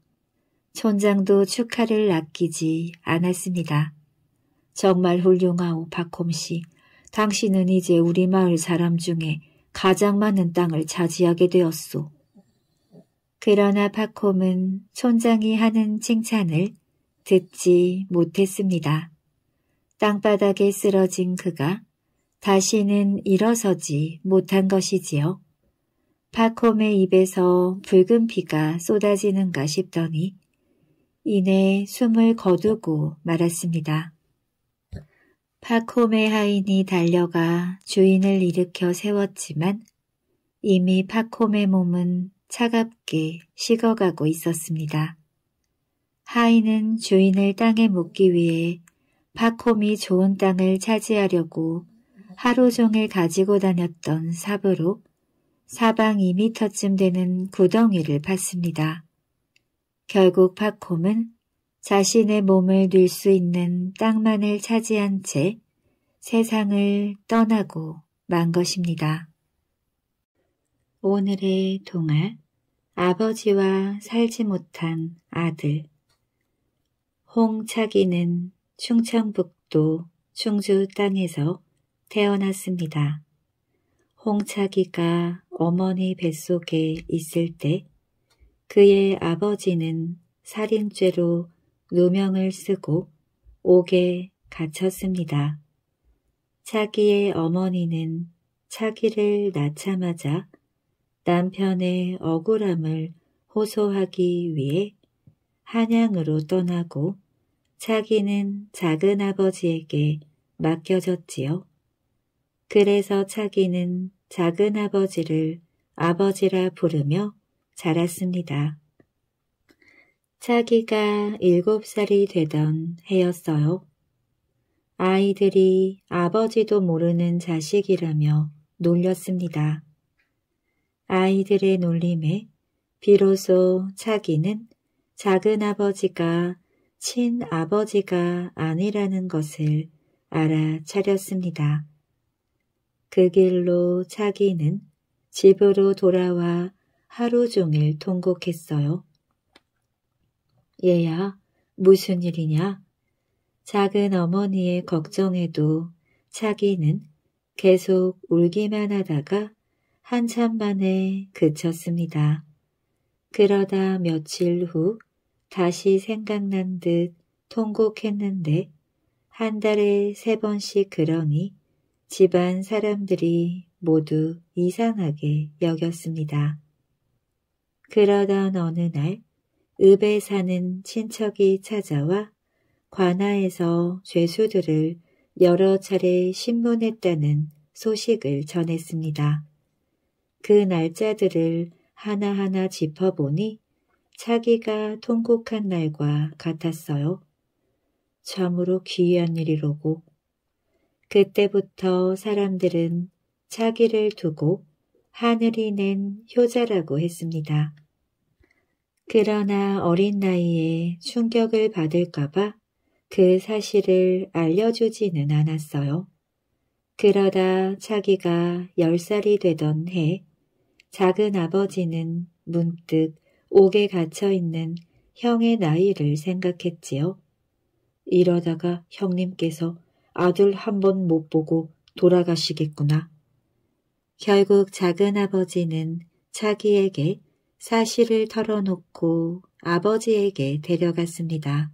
A: 촌장도 축하를 아끼지 않았습니다. 정말 훌륭하오 파콤씨. 당신은 이제 우리 마을 사람 중에 가장 많은 땅을 차지하게 되었소. 그러나 파콤은 촌장이 하는 칭찬을 듣지 못했습니다. 땅바닥에 쓰러진 그가 다시는 일어서지 못한 것이지요. 파콤의 입에서 붉은 피가 쏟아지는가 싶더니 이내 숨을 거두고 말았습니다. 파콤의 하인이 달려가 주인을 일으켜 세웠지만 이미 파콤의 몸은 차갑게 식어가고 있었습니다. 하인은 주인을 땅에 묻기 위해 파콤이 좋은 땅을 차지하려고 하루 종일 가지고 다녔던 삽으로 사방 2미터쯤 되는 구덩이를 팠습니다. 결국 파콤은 자신의 몸을 늘수 있는 땅만을 차지한 채 세상을 떠나고 만 것입니다. 오늘의 동화 아버지와 살지 못한 아들 홍차기는 충청북도 충주 땅에서 태어났습니다. 홍차기가 어머니 뱃속에 있을 때 그의 아버지는 살인죄로 누명을 쓰고 옥에 갇혔습니다. 차기의 어머니는 차기를 낳자마자 남편의 억울함을 호소하기 위해 한양으로 떠나고 차기는 작은 아버지에게 맡겨졌지요. 그래서 차기는 작은 아버지를 아버지라 부르며 자랐습니다. 차기가 일곱 살이 되던 해였어요. 아이들이 아버지도 모르는 자식이라며 놀렸습니다. 아이들의 놀림에 비로소 차기는 작은아버지가 친아버지가 아니라는 것을 알아차렸습니다. 그 길로 자기는 집으로 돌아와 하루 종일 통곡했어요. 얘야, 무슨 일이냐? 작은 어머니의 걱정에도 차기는 계속 울기만 하다가 한참 만에 그쳤습니다. 그러다 며칠 후 다시 생각난 듯 통곡했는데 한 달에 세 번씩 그러니 집안 사람들이 모두 이상하게 여겼습니다. 그러던 어느 날 읍에 사는 친척이 찾아와 관아에서 죄수들을 여러 차례 신문했다는 소식을 전했습니다. 그 날짜들을 하나하나 짚어보니 자기가 통곡한 날과 같았어요. 참으로 귀한 일이로고 그때부터 사람들은 자기를 두고 하늘이 낸 효자라고 했습니다. 그러나 어린 나이에 충격을 받을까봐 그 사실을 알려주지는 않았어요. 그러다 자기가 열살이 되던 해 작은 아버지는 문득 옥에 갇혀 있는 형의 나이를 생각했지요. 이러다가 형님께서 아들 한 번 못 보고 돌아가시겠구나. 결국 작은아버지는 차기에게 사실을 털어놓고 아버지에게 데려갔습니다.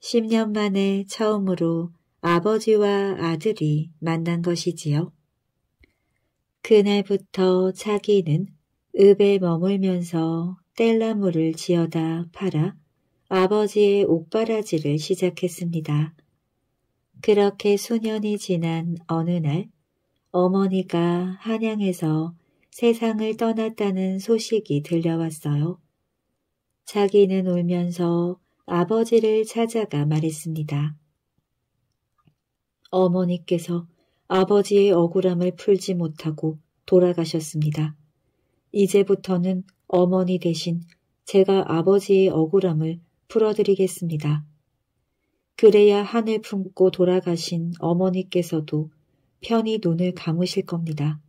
A: 10년 만에 처음으로 아버지와 아들이 만난 것이지요. 그날부터 차기는 읍에 머물면서 뗄나무를 지어다 팔아 아버지의 옷바라지를 시작했습니다. 그렇게 수년이 지난 어느 날 어머니가 한양에서 세상을 떠났다는 소식이 들려왔어요. 자기는 울면서 아버지를 찾아가 말했습니다. 어머니께서 아버지의 억울함을 풀지 못하고 돌아가셨습니다. 이제부터는 어머니 대신 제가 아버지의 억울함을 풀어드리겠습니다. 그래야 한을 품고 돌아가신 어머니께서도 편히 눈을 감으실 겁니다.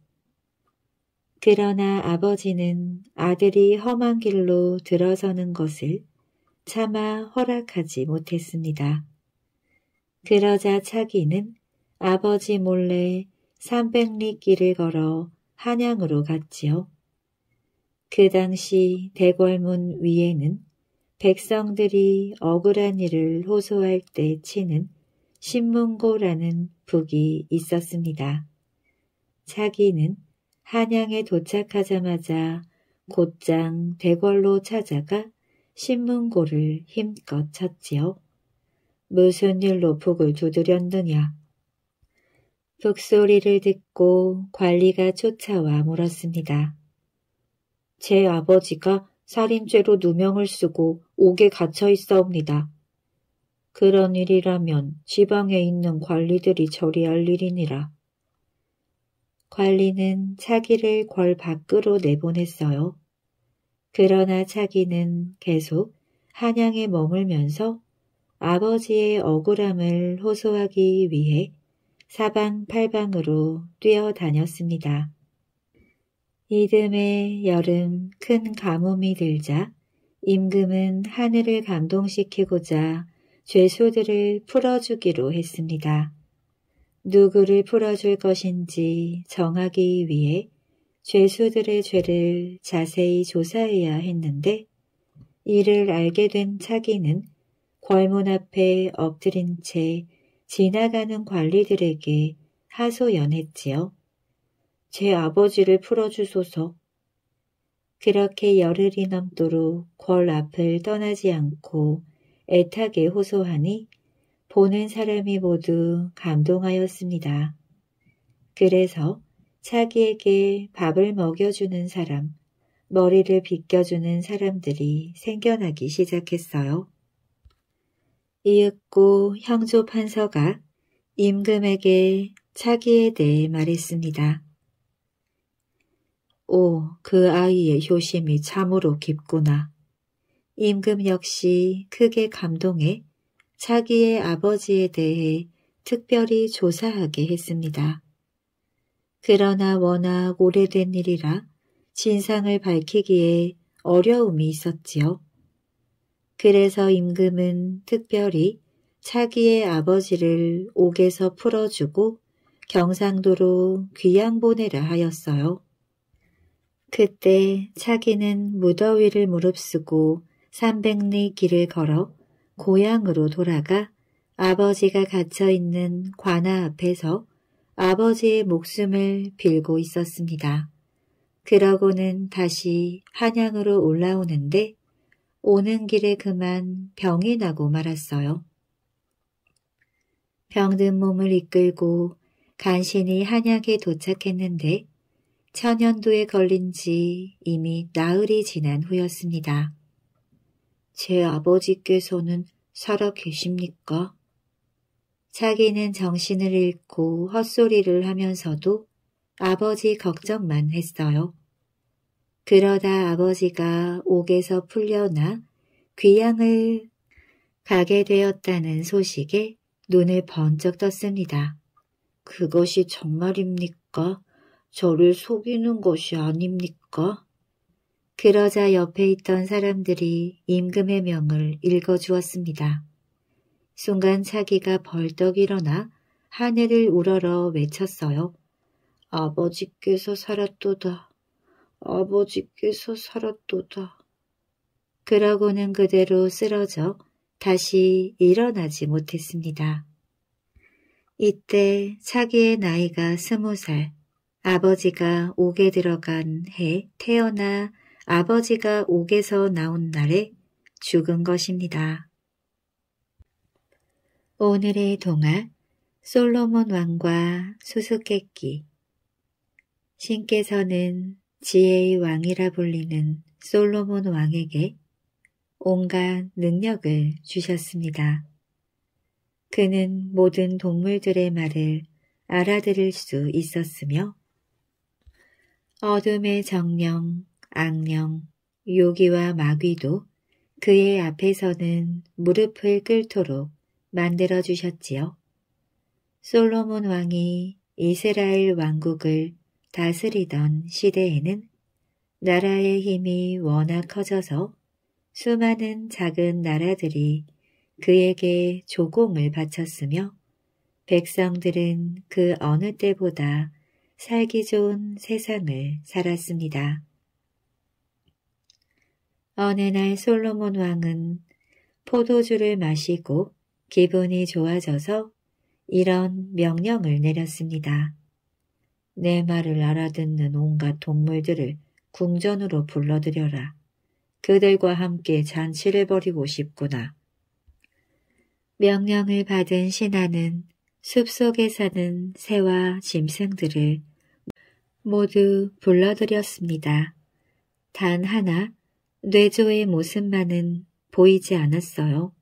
A: 그러나 아버지는 아들이 험한 길로 들어서는 것을 차마 허락하지 못했습니다. 그러자 차기는 아버지 몰래 3 0 0리 길을 걸어 한양으로 갔지요. 그 당시 대궐문 위에는 백성들이 억울한 일을 호소할 때 치는 신문고라는 북이 있었습니다. 차기는 한양에 도착하자마자 곧장 대궐로 찾아가 신문고를 힘껏 쳤지요. 무슨 일로 북을 두드렸느냐. 북소리를 듣고 관리가 쫓아와 물었습니다. 제 아버지가 살인죄로 누명을 쓰고 옥에 갇혀 있사옵니다. 그런 일이라면 지방에 있는 관리들이 처리할 일이니라. 관리는 차기를 궐 밖으로 내보냈어요. 그러나 차기는 계속 한양에 머물면서 아버지의 억울함을 호소하기 위해 사방팔방으로 뛰어다녔습니다. 이듬해 여름 큰 가뭄이 들자 임금은 하늘을 감동시키고자 죄수들을 풀어주기로 했습니다. 누구를 풀어줄 것인지 정하기 위해 죄수들의 죄를 자세히 조사해야 했는데 이를 알게 된 차기는 궐문 앞에 엎드린 채 지나가는 관리들에게 하소연했지요. 제 아버지를 풀어주소서. 그렇게 열흘이 넘도록 궐 앞을 떠나지 않고 애타게 호소하니 보는 사람이 모두 감동하였습니다. 그래서 자기에게 밥을 먹여주는 사람, 머리를 빗겨주는 사람들이 생겨나기 시작했어요. 이윽고 형조 판서가 임금에게 차기에 대해 말했습니다. 오, 그 아이의 효심이 참으로 깊구나. 임금 역시 크게 감동해 자기의 아버지에 대해 특별히 조사하게 했습니다. 그러나 워낙 오래된 일이라 진상을 밝히기에 어려움이 있었지요. 그래서 임금은 특별히 차기의 아버지를 옥에서 풀어주고 경상도로 귀양 보내라 하였어요. 그때 차기는 무더위를 무릅쓰고 300리 길을 걸어 고향으로 돌아가 아버지가 갇혀있는 관아 앞에서 아버지의 목숨을 빌고 있었습니다. 그러고는 다시 한양으로 올라오는데 오는 길에 그만 병이 나고 말았어요. 병든 몸을 이끌고 간신히 한양에 도착했는데 천연도에 걸린 지 이미 나흘이 지난 후였습니다. 제 아버지께서는 살아 계십니까? 자기는 정신을 잃고 헛소리를 하면서도 아버지 걱정만 했어요. 그러다 아버지가 옥에서 풀려나 귀양을 가게 되었다는 소식에 눈을 번쩍 떴습니다. 그것이 정말입니까? 저를 속이는 것이 아닙니까? 그러자 옆에 있던 사람들이 임금의 명을 읽어주었습니다. 순간 차기가 벌떡 일어나 하늘을 우러러 외쳤어요. 아버지께서 살았도다. 아버지께서 살았도다. 그러고는 그대로 쓰러져 다시 일어나지 못했습니다. 이때 차기의 나이가 스무 살, 아버지가 옥에 들어간 해 태어나 아버지가 옥에서 나온 날에 죽은 것입니다. 오늘의 동화 솔로몬 왕과 수수께끼 신께서는 지혜의 왕이라 불리는 솔로몬 왕에게 온갖 능력을 주셨습니다. 그는 모든 동물들의 말을 알아들을 수 있었으며 어둠의 정령, 악령, 요기와 마귀도 그의 앞에서는 무릎을 꿇도록 만들어 주셨지요. 솔로몬 왕이 이스라엘 왕국을 다스리던 시대에는 나라의 힘이 워낙 커져서 수많은 작은 나라들이 그에게 조공을 바쳤으며 백성들은 그 어느 때보다 살기 좋은 세상을 살았습니다. 어느 날 솔로몬 왕은 포도주를 마시고 기분이 좋아져서 이런 명령을 내렸습니다. 내 말을 알아듣는 온갖 동물들을 궁전으로 불러들여라. 그들과 함께 잔치를 벌이고 싶구나. 명령을 받은 신하는 숲속에 사는 새와 짐승들을 모두 불러들였습니다. 단 하나, 뇌조의 모습만은 보이지 않았어요.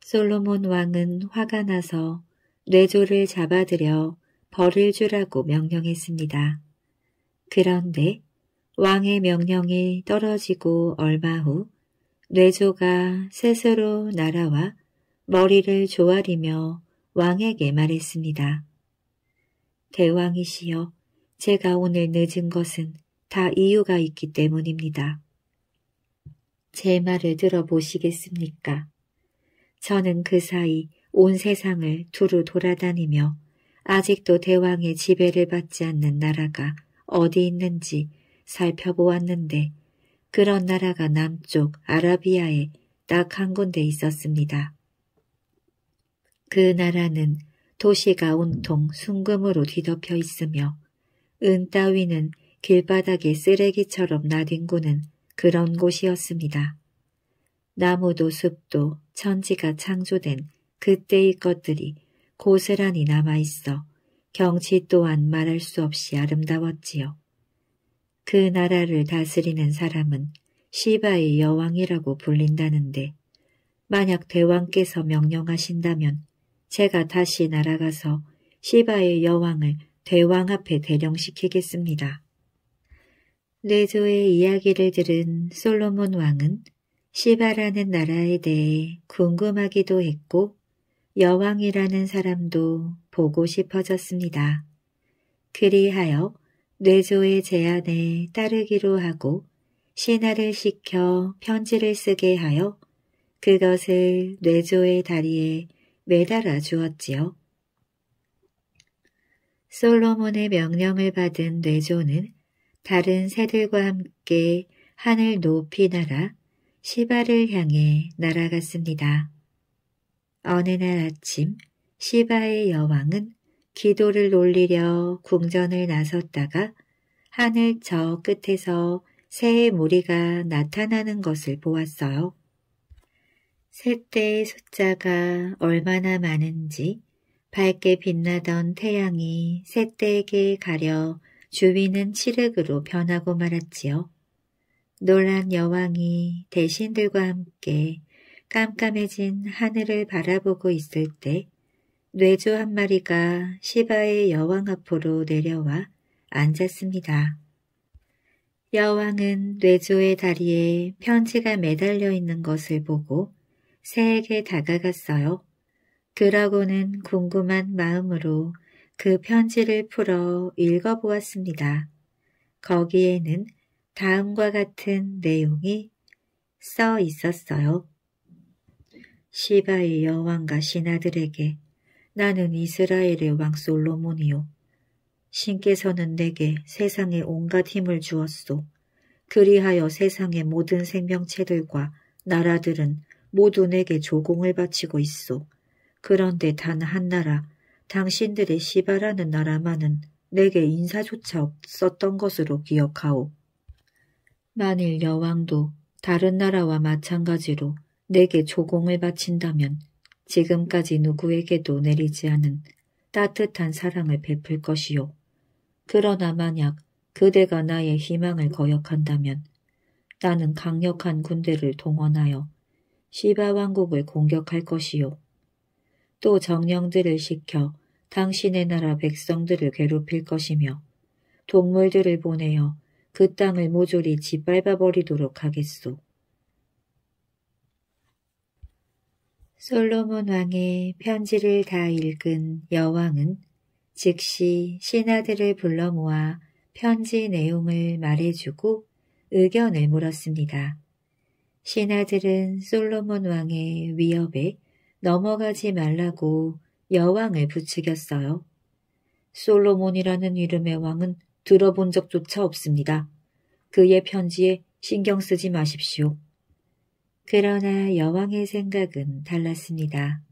A: 솔로몬 왕은 화가 나서 뇌조를 잡아들여 벌을 주라고 명령했습니다. 그런데 왕의 명령이 떨어지고 얼마 후 뇌조가 스스로 날아와 머리를 조아리며 왕에게 말했습니다. 대왕이시여, 제가 오늘 늦은 것은 다 이유가 있기 때문입니다. 제 말을 들어보시겠습니까? 저는 그 사이 온 세상을 두루 돌아다니며 아직도 대왕의 지배를 받지 않는 나라가 어디 있는지 살펴보았는데 그런 나라가 남쪽 아라비아에 딱 한 군데 있었습니다. 그 나라는 도시가 온통 순금으로 뒤덮여 있으며 은 따위는 길바닥에 쓰레기처럼 나뒹구는 그런 곳이었습니다. 나무도 숲도 천지가 창조된 그때의 것들이 고스란히 남아있어 경치 또한 말할 수 없이 아름다웠지요. 그 나라를 다스리는 사람은 시바의 여왕이라고 불린다는데 만약 대왕께서 명령하신다면 제가 다시 날아가서 시바의 여왕을 대왕 앞에 대령시키겠습니다. 레조의 이야기를 들은 솔로몬 왕은 시바라는 나라에 대해 궁금하기도 했고 여왕이라는 사람도 보고 싶어졌습니다. 그리하여 뇌조의 제안에 따르기로 하고 신하를 시켜 편지를 쓰게 하여 그것을 뇌조의 다리에 매달아 주었지요. 솔로몬의 명령을 받은 뇌조는 다른 새들과 함께 하늘 높이 날아 시바를 향해 날아갔습니다. 어느 날 아침 시바의 여왕은 기도를 올리려 궁전을 나섰다가 하늘 저 끝에서 새의 무리가 나타나는 것을 보았어요. 새떼의 숫자가 얼마나 많은지 밝게 빛나던 태양이 새떼에게 가려 주위는 칠흑으로 변하고 말았지요. 놀란 여왕이 대신들과 함께 깜깜해진 하늘을 바라보고 있을 때뇌조한 마리가 시바의 여왕 앞으로 내려와 앉았습니다. 여왕은 뇌조의 다리에 편지가 매달려 있는 것을 보고 새에게 다가갔어요. 그러고는 궁금한 마음으로 그 편지를 풀어 읽어보았습니다. 거기에는 다음과 같은 내용이 써 있었어요. 시바의 여왕과 신하들에게 나는 이스라엘의 왕 솔로몬이요. 신께서는 내게 세상의 온갖 힘을 주었소. 그리하여 세상의 모든 생명체들과 나라들은 모두 내게 조공을 바치고 있소. 그런데 단 한 나라, 당신들의 시바라는 나라만은 내게 인사조차 없었던 것으로 기억하오. 만일 여왕도 다른 나라와 마찬가지로 내게 조공을 바친다면 지금까지 누구에게도 내리지 않은 따뜻한 사랑을 베풀 것이요. 그러나 만약 그대가 나의 희망을 거역한다면 나는 강력한 군대를 동원하여 시바 왕국을 공격할 것이요. 또 정령들을 시켜 당신의 나라 백성들을 괴롭힐 것이며 동물들을 보내어 그 땅을 모조리 짓밟아버리도록 하겠소. 솔로몬 왕의 편지를 다 읽은 여왕은 즉시 신하들을 불러 모아 편지 내용을 말해주고 의견을 물었습니다. 신하들은 솔로몬 왕의 위협에 넘어가지 말라고 여왕을 부추겼어요. 솔로몬이라는 이름의 왕은 들어본 적조차 없습니다. 그의 편지에 신경 쓰지 마십시오. 그러나 여왕의 생각은 달랐습니다.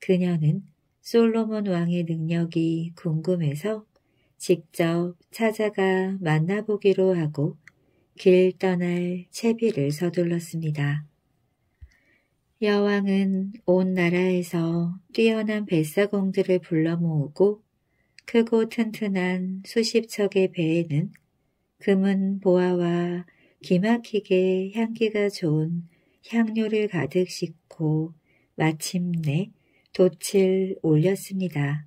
A: 그녀는 솔로몬 왕의 능력이 궁금해서 직접 찾아가 만나보기로 하고 길 떠날 채비를 서둘렀습니다. 여왕은 온 나라에서 뛰어난 뱃사공들을 불러 모으고 크고 튼튼한 수십 척의 배에는 금은 보아와 기막히게 향기가 좋은 향료를 가득 싣고 마침내 돛을 올렸습니다.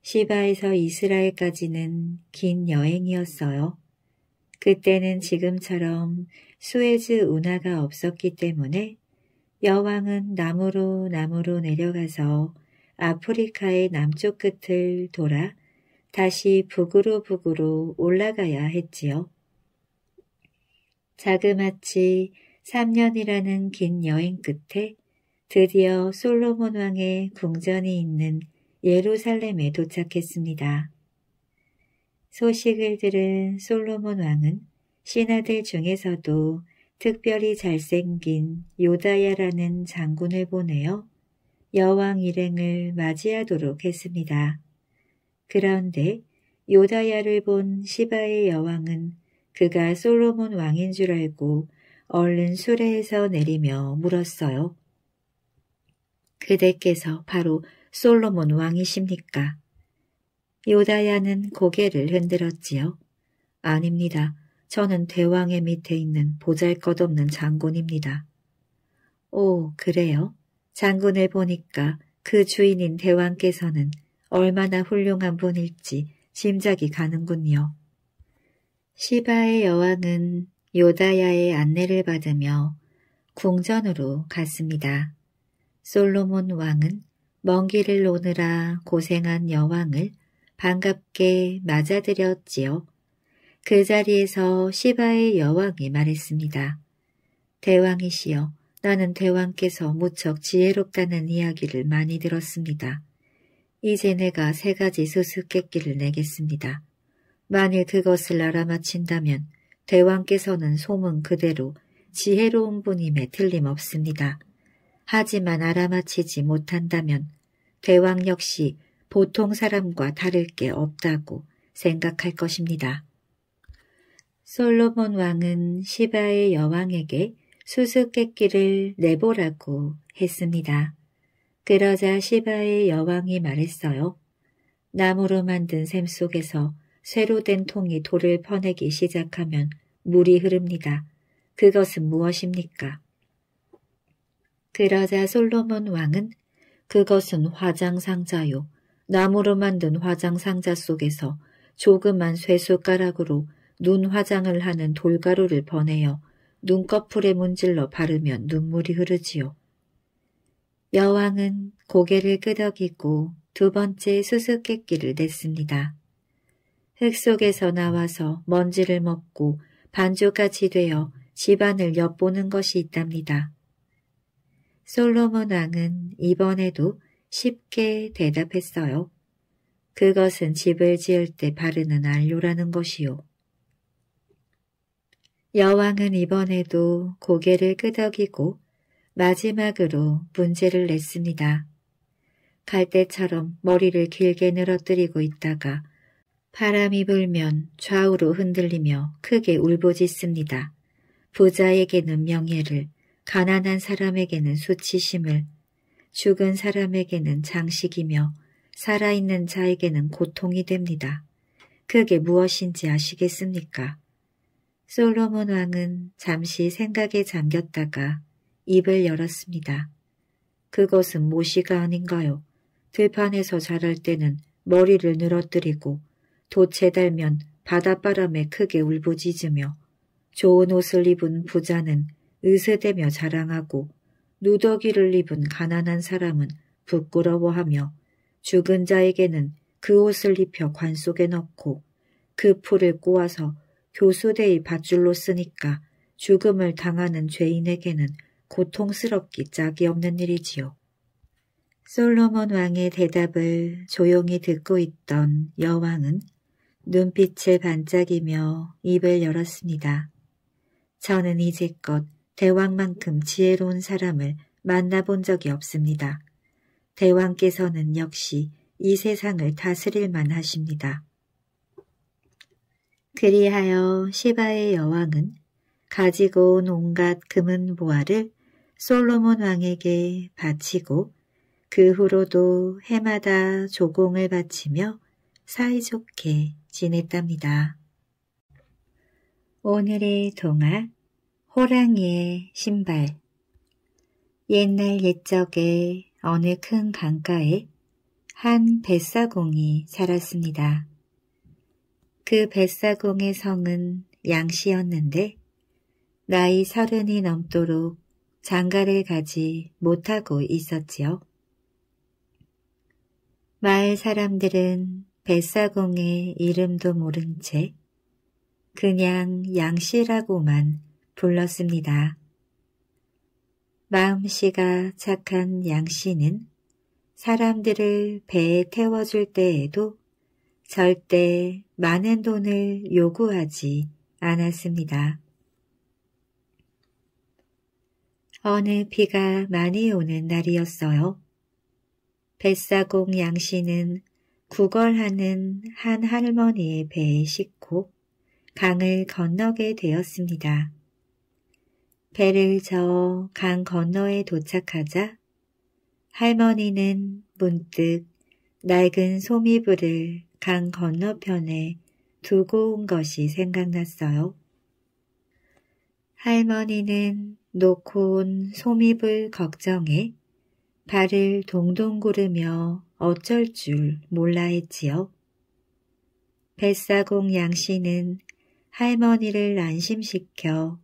A: 시바에서 이스라엘까지는 긴 여행이었어요. 그때는 지금처럼 수에즈 운하가 없었기 때문에 여왕은 나무로나무로 내려가서 아프리카의 남쪽 끝을 돌아 다시 북으로 북으로 올라가야 했지요. 자그마치 3년이라는 긴 여행 끝에 드디어 솔로몬 왕의 궁전이 있는 예루살렘에 도착했습니다. 소식을 들은 솔로몬 왕은 신하들 중에서도 특별히 잘생긴 요다야라는 장군을 보내어 여왕 일행을 맞이하도록 했습니다. 그런데 요다야를 본 시바의 여왕은 그가 솔로몬 왕인 줄 알고 얼른 수레에서 내리며 물었어요. 그대께서 바로 솔로몬 왕이십니까? 요다야는 고개를 흔들었지요. 아닙니다. 저는 대왕의 밑에 있는 보잘것없는 장군입니다. 오, 그래요? 장군을 보니까 그 주인인 대왕께서는 얼마나 훌륭한 분일지 짐작이 가는군요. 시바의 여왕은 요다야의 안내를 받으며 궁전으로 갔습니다. 솔로몬 왕은 먼 길을 오느라 고생한 여왕을 반갑게 맞아들였지요. 그 자리에서 시바의 여왕이 말했습니다. 대왕이시여 나는 대왕께서 무척 지혜롭다는 이야기를 많이 들었습니다. 이제 내가 세 가지 수수께끼를 내겠습니다. 만일 그것을 알아맞힌다면 대왕께서는 소문 그대로 지혜로운 분임에 틀림없습니다. 하지만 알아맞히지 못한다면 대왕 역시 보통 사람과 다를 게 없다고 생각할 것입니다. 솔로몬 왕은 시바의 여왕에게 수수께끼를 내보라고 했습니다. 그러자 시바의 여왕이 말했어요. 나무로 만든 샘 속에서 쇠로 된 통이 돌을 퍼내기 시작하면 물이 흐릅니다. 그것은 무엇입니까? 그러자 솔로몬 왕은 그것은 화장상자요. 나무로 만든 화장상자 속에서 조그만 쇠숟가락으로 눈 화장을 하는 돌가루를 버내어 눈꺼풀에 문질러 바르면 눈물이 흐르지요. 여왕은 고개를 끄덕이고 두 번째 수수께끼를 냈습니다. 흙 속에서 나와서 먼지를 먹고 반조같이 되어 집안을 엿보는 것이 있답니다. 솔로몬 왕은 이번에도 쉽게 대답했어요. 그것은 집을 지을 때 바르는 안료라는 것이요. 여왕은 이번에도 고개를 끄덕이고 마지막으로 문제를 냈습니다. 갈대처럼 머리를 길게 늘어뜨리고 있다가 바람이 불면 좌우로 흔들리며 크게 울부짖습니다. 부자에게는 명예를, 가난한 사람에게는 수치심을, 죽은 사람에게는 장식이며 살아있는 자에게는 고통이 됩니다. 그게 무엇인지 아시겠습니까? 솔로몬 왕은 잠시 생각에 잠겼다가 입을 열었습니다. 그것은 모시가 아닌가요? 들판에서 자랄 때는 머리를 늘어뜨리고 도체 달면 바닷바람에 크게 울부짖으며 좋은 옷을 입은 부자는 으스대며 자랑하고 누더기를 입은 가난한 사람은 부끄러워하며 죽은 자에게는 그 옷을 입혀 관 속에 넣고 그 풀을 꼬아서 교수대의 밧줄로 쓰니까 죽음을 당하는 죄인에게는 고통스럽기 짝이 없는 일이지요. 솔로몬 왕의 대답을 조용히 듣고 있던 여왕은 눈빛을 반짝이며 입을 열었습니다. 저는 이제껏 대왕만큼 지혜로운 사람을 만나본 적이 없습니다. 대왕께서는 역시 이 세상을 다스릴 만하십니다. 그리하여 시바의 여왕은 가지고 온 온갖 금은 보화를 솔로몬 왕에게 바치고 그 후로도 해마다 조공을 바치며 사이좋게 지냈답니다. 오늘의 동화 호랑이의 신발 옛날 옛적에 어느 큰 강가에 한 뱃사공이 살았습니다. 그 뱃사공의 성은 양씨였는데 나이 서른이 넘도록 장가를 가지 못하고 있었지요. 마을 사람들은 뱃사공의 이름도 모른 채 그냥 양씨라고만 불렀습니다. 마음씨가 착한 양씨는 사람들을 배에 태워줄 때에도 절대 많은 돈을 요구하지 않았습니다. 어느 비가 많이 오는 날이었어요. 뱃사공 양씨는 구걸하는 한 할머니의 배에 싣고 강을 건너게 되었습니다. 배를 저어 강 건너에 도착하자 할머니는 문득 낡은 소미불을 강 건너편에 두고 온 것이 생각났어요. 할머니는 놓고 온 솜잎을 걱정해 발을 동동 구르며 어쩔 줄 몰라 했지요. 뱃사공 양씨는 할머니를 안심시켜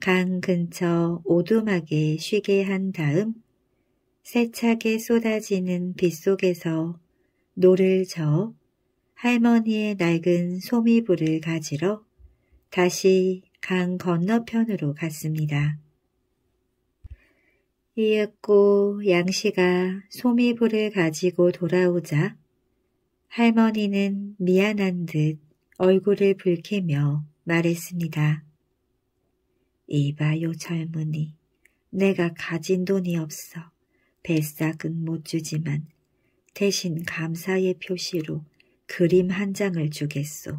A: 강 근처 오두막에 쉬게 한 다음 세차게 쏟아지는 빗속에서 노를 저어 할머니의 낡은 소미부를 가지러 다시 강 건너편으로 갔습니다. 이윽고 양씨가 소미부를 가지고 돌아오자 할머니는 미안한 듯 얼굴을 붉히며 말했습니다. 이봐요 젊은이, 내가 가진 돈이 없어. 배싹은 못 주지만 대신 감사의 표시로 그림 한 장을 주겠소.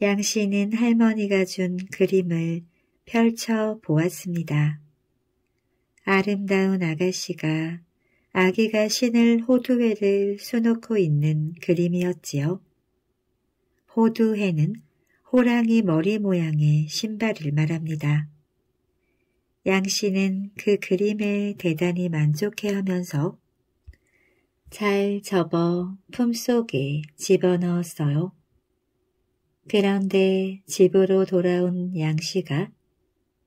A: 양씨는 할머니가 준 그림을 펼쳐 보았습니다. 아름다운 아가씨가 아기가 신을 호두회를 수놓고 있는 그림이었지요. 호두회는 호랑이 머리 모양의 신발을 말합니다. 양씨는 그 그림에 대단히 만족해하면서 잘 접어 품속에 집어넣었어요. 그런데 집으로 돌아온 양씨가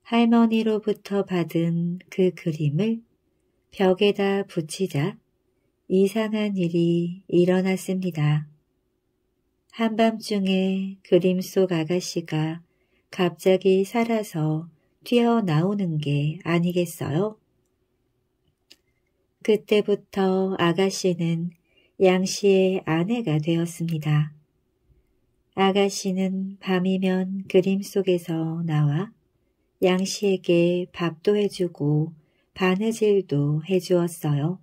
A: 할머니로부터 받은 그 그림을 벽에다 붙이자 이상한 일이 일어났습니다. 한밤중에 그림 속 아가씨가 갑자기 살아서 튀어나오는 게 아니겠어요? 그때부터 아가씨는 양씨의 아내가 되었습니다. 아가씨는 밤이면 그림 속에서 나와 양씨에게 밥도 해주고 바느질도 해주었어요.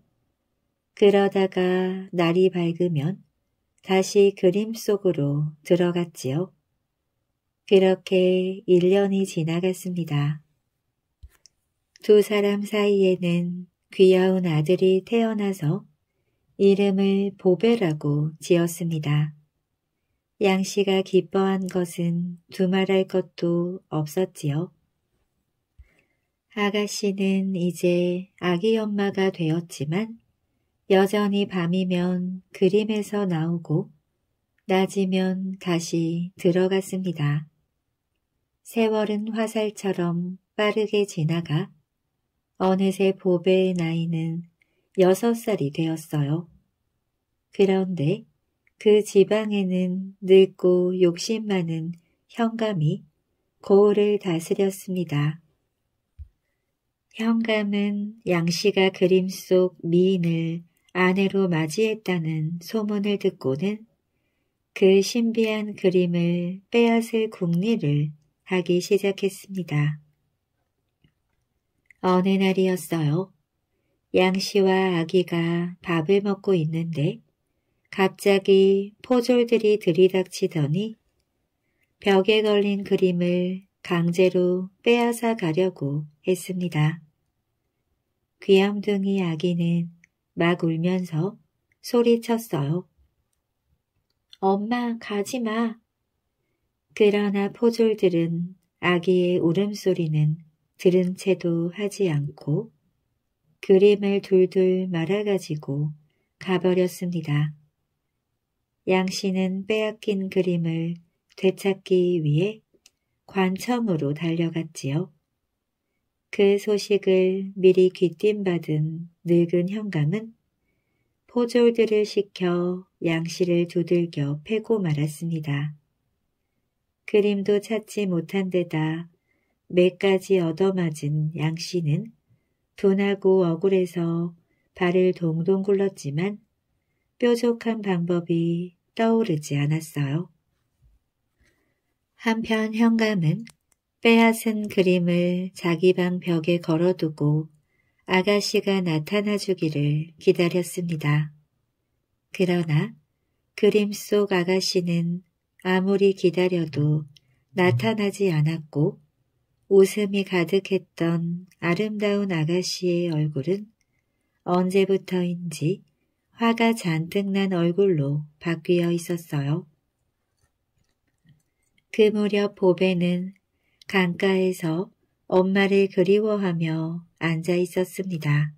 A: 그러다가 날이 밝으면 다시 그림 속으로 들어갔지요. 그렇게 1년이 지나갔습니다. 두 사람 사이에는 귀여운 아들이 태어나서 이름을 보배라고 지었습니다. 양씨가 기뻐한 것은 두말할 것도 없었지요. 아가씨는 이제 아기 엄마가 되었지만 여전히 밤이면 그림에서 나오고 낮이면 다시 들어갔습니다. 세월은 화살처럼 빠르게 지나가 어느새 보배의 나이는 여섯 살이 되었어요. 그런데 그 지방에는 늙고 욕심 많은 현감이 고을을 다스렸습니다. 현감은 양씨가 그림 속 미인을 아내로 맞이했다는 소문을 듣고는 그 신비한 그림을 빼앗을 궁리를 하기 시작했습니다. 어느 날이었어요. 양씨와 아기가 밥을 먹고 있는데 갑자기 포졸들이 들이닥치더니 벽에 걸린 그림을 강제로 빼앗아 가려고 했습니다. 귀염둥이 아기는 막 울면서 소리쳤어요. 엄마 가지마. 그러나 포졸들은 아기의 울음소리는 들은 채도 하지 않고 그림을 둘둘 말아가지고 가버렸습니다. 양씨는 빼앗긴 그림을 되찾기 위해 관청으로 달려갔지요. 그 소식을 미리 귀띔받은 늙은 형감은 포졸들을 시켜 양씨를 두들겨 패고 말았습니다. 그림도 찾지 못한 데다 매까지 얻어맞은 양 씨는 둔하고 억울해서 발을 동동 굴렀지만 뾰족한 방법이 떠오르지 않았어요. 한편 현감은 빼앗은 그림을 자기 방 벽에 걸어두고 아가씨가 나타나 주기를 기다렸습니다. 그러나 그림 속 아가씨는 아무리 기다려도 나타나지 않았고 웃음이 가득했던 아름다운 아가씨의 얼굴은 언제부터인지 화가 잔뜩 난 얼굴로 바뀌어 있었어요. 그 무렵 보배는 강가에서 엄마를 그리워하며 앉아 있었습니다.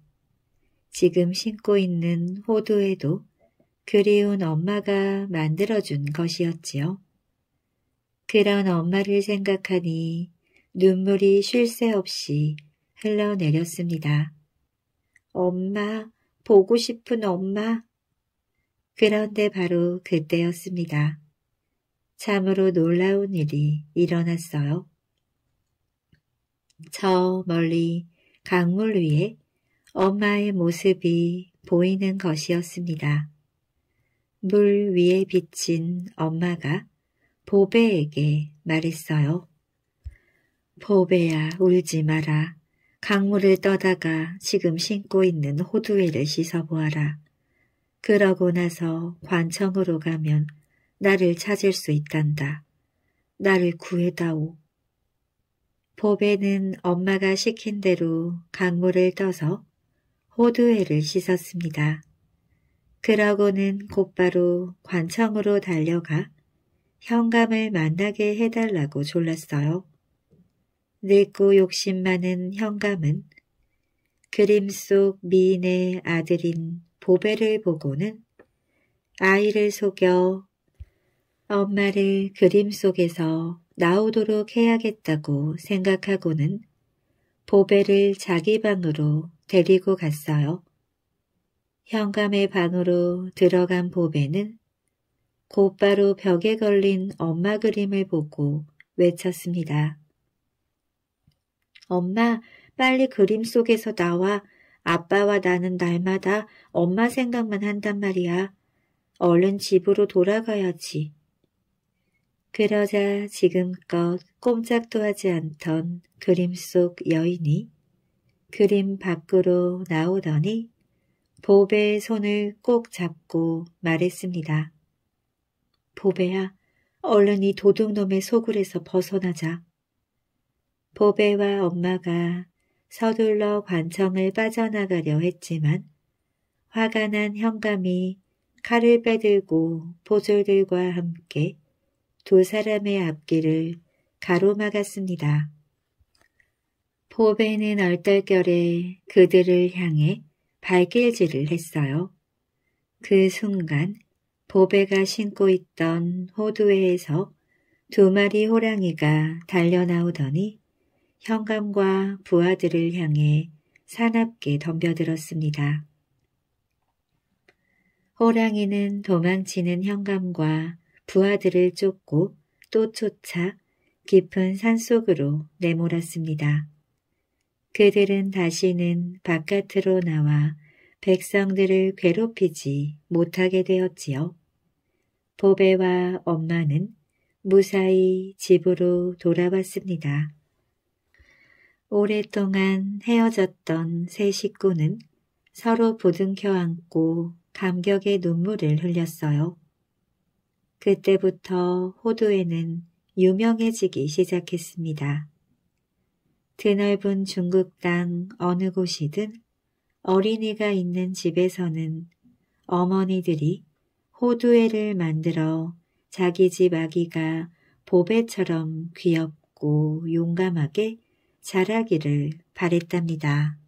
A: 지금 신고 있는 호두에도 그리운 엄마가 만들어준 것이었지요. 그런 엄마를 생각하니 눈물이 쉴 새 없이 흘러내렸습니다. 엄마, 보고 싶은 엄마. 그런데 바로 그때였습니다. 참으로 놀라운 일이 일어났어요. 저 멀리 강물 위에 엄마의 모습이 보이는 것이었습니다. 물 위에 비친 엄마가 보배에게 말했어요. 보배야 울지 마라. 강물을 떠다가 지금 신고 있는 호두회를 씻어보아라. 그러고 나서 관청으로 가면 나를 찾을 수 있단다. 나를 구해다오. 보배는 엄마가 시킨 대로 강물을 떠서 호두회를 씻었습니다. 그러고는 곧바로 관청으로 달려가 현감을 만나게 해달라고 졸랐어요. 늙고 욕심 많은 형감은 그림 속 미인의 아들인 보배를 보고는 아이를 속여 엄마를 그림 속에서 나오도록 해야겠다고 생각하고는 보배를 자기 방으로 데리고 갔어요. 현감의 방으로 들어간 보배는 곧바로 벽에 걸린 엄마 그림을 보고 외쳤습니다. 엄마, 빨리 그림 속에서 나와. 아빠와 나는 날마다 엄마 생각만 한단 말이야. 얼른 집으로 돌아가야지. 그러자 지금껏 꼼짝도 하지 않던 그림 속 여인이 그림 밖으로 나오더니 보배의 손을 꼭 잡고 말했습니다. 보배야, 얼른 이 도둑놈의 소굴에서 벗어나자. 보배와 엄마가 서둘러 관청을 빠져나가려 했지만 화가 난형감이 칼을 빼들고 보조들과 함께 두 사람의 앞길을 가로막았습니다. 보배는 얼떨결에 그들을 향해 발길질을 했어요. 그 순간 보배가 신고 있던 호두회에서 두 마리 호랑이가 달려나오더니 현감과 부하들을 향해 사납게 덤벼들었습니다. 호랑이는 도망치는 현감과 부하들을 쫓고 또 쫓아 깊은 산속으로 내몰았습니다. 그들은 다시는 바깥으로 나와 백성들을 괴롭히지 못하게 되었지요. 보배와 엄마는 무사히 집으로 돌아왔습니다. 오랫동안 헤어졌던 세 식구는 서로 부둥켜 안고 감격의 눈물을 흘렸어요. 그때부터 호두에는 유명해지기 시작했습니다. 드넓은 중국 땅 어느 곳이든 어린이가 있는 집에서는 어머니들이 호두회를 만들어 자기 집 아기가 보배처럼 귀엽고 용감하게 자라기를 바랬답니다.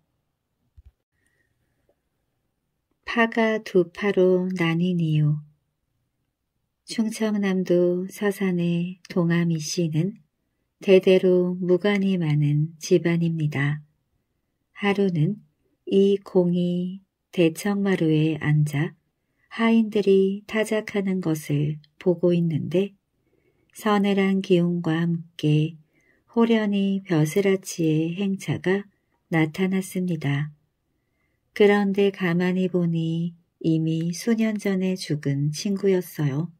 A: 파가 두 파로 나뉘니요. 충청남도 서산의 동아미 씨는 대대로 무관이 많은 집안입니다. 하루는 이 공이 대청마루에 앉아 하인들이 타작하는 것을 보고 있는데 서늘한 기운과 함께 호련히 벼슬아치의 행차가 나타났습니다. 그런데 가만히 보니 이미 수년 전에 죽은 친구였어요.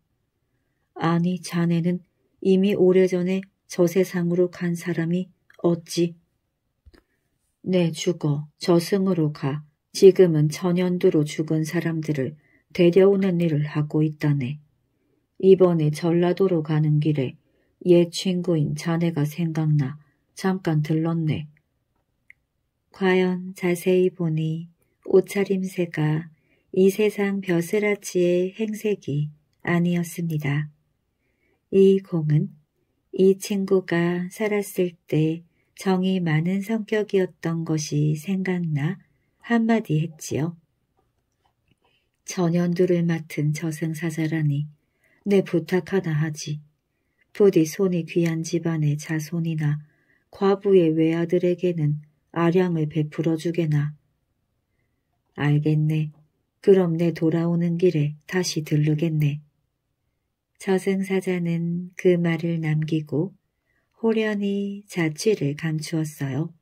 A: 아니 자네는 이미 오래전에 저 세상으로 간 사람이 어찌? 네 죽어 저승으로 가 지금은 전현두로 죽은 사람들을 데려오는 일을 하고 있다네. 이번에 전라도로 가는 길에 옛 친구인 자네가 생각나 잠깐 들렀네. 과연 자세히 보니 옷차림새가 이 세상 벼슬아치의 행색이 아니었습니다. 이 공은 이 친구가 살았을 때 정이 많은 성격이었던 것이 생각나 한마디 했지요. 전연두를 맡은 저승사자라니 내 부탁 하나 하지. 부디 손이 귀한 집안의 자손이나 과부의 외아들에게는 아량을 베풀어 주게나. 알겠네. 그럼 내 돌아오는 길에 다시 들르겠네. 저승사자는 그 말을 남기고 호련히 자취를 감추었어요.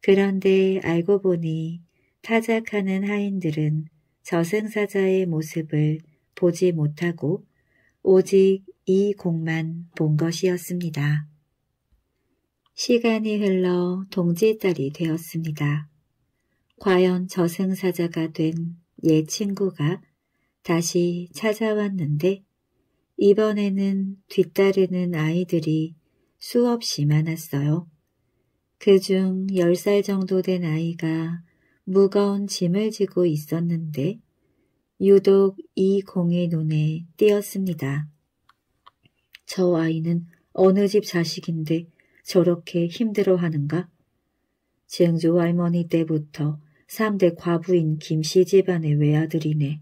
A: 그런데 알고 보니 타작하는 하인들은 저승사자의 모습을 보지 못하고 오직 이곡만본 것이었습니다. 시간이 흘러 동지딸이 되었습니다. 과연 저승사자가 된 옛 친구가 다시 찾아왔는데 이번에는 뒤따르는 아이들이 수없이 많았어요. 그 중 10살 정도 된 아이가 무거운 짐을 지고 있었는데 유독 이 공의 눈에 띄었습니다. 저 아이는 어느 집 자식인데 저렇게 힘들어하는가? 증주 할머니 때부터 3대 과부인 김씨 집안의 외아들이네.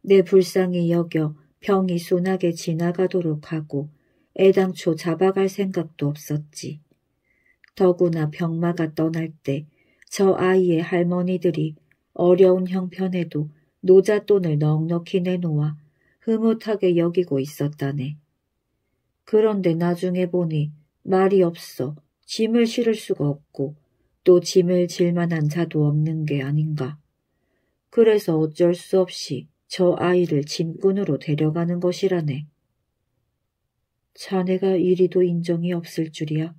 A: 내 불쌍히 여겨 병이 순하게 지나가도록 하고 애당초 잡아갈 생각도 없었지. 더구나 병마가 떠날 때 저 아이의 할머니들이 어려운 형편에도 노잣돈을 넉넉히 내놓아 흐뭇하게 여기고 있었다네. 그런데 나중에 보니 말이 없어 짐을 실을 수가 없고 또 짐을 질 만한 자도 없는 게 아닌가. 그래서 어쩔 수 없이 저 아이를 짐꾼으로 데려가는 것이라네. 자네가 이리도 인정이 없을 줄이야.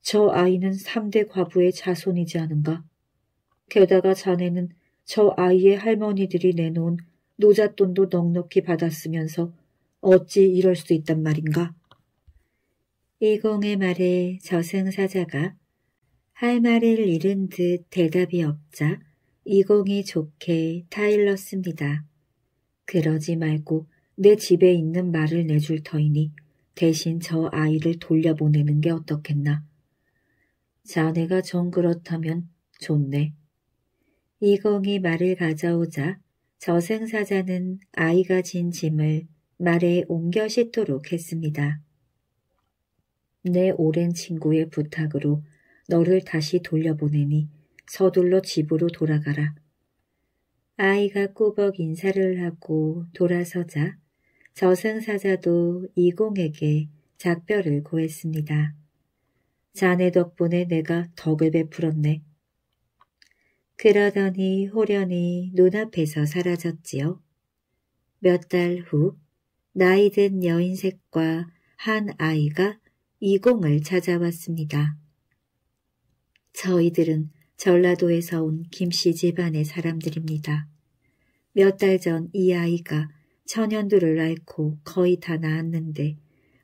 A: 저 아이는 3대 과부의 자손이지 않은가. 게다가 자네는 저 아이의 할머니들이 내놓은 노잣돈도 넉넉히 받았으면서 어찌 이럴 수 있단 말인가? 이공의 말에 저승사자가 할 말을 잃은 듯 대답이 없자 이공이 좋게 타일렀습니다. 그러지 말고 내 집에 있는 말을 내줄 터이니 대신 저 아이를 돌려보내는 게 어떻겠나. 자네가 정 그렇다면 좋네. 이공이 말을 가져오자 저승사자는 아이가 진 짐을 말에 옮겨 싣도록 했습니다. 내 오랜 친구의 부탁으로 너를 다시 돌려보내니 서둘러 집으로 돌아가라. 아이가 꾸벅 인사를 하고 돌아서자 저승사자도 이공에게 작별을 고했습니다. 자네 덕분에 내가 덕을 베풀었네. 그러더니 호련히 눈앞에서 사라졌지요. 몇 달 후 나이 든 여인색과 한 아이가 이공을 찾아왔습니다. 저희들은 전라도에서 온 김씨 집안의 사람들입니다. 몇 달 전 이 아이가 천연두를 앓고 거의 다 나았는데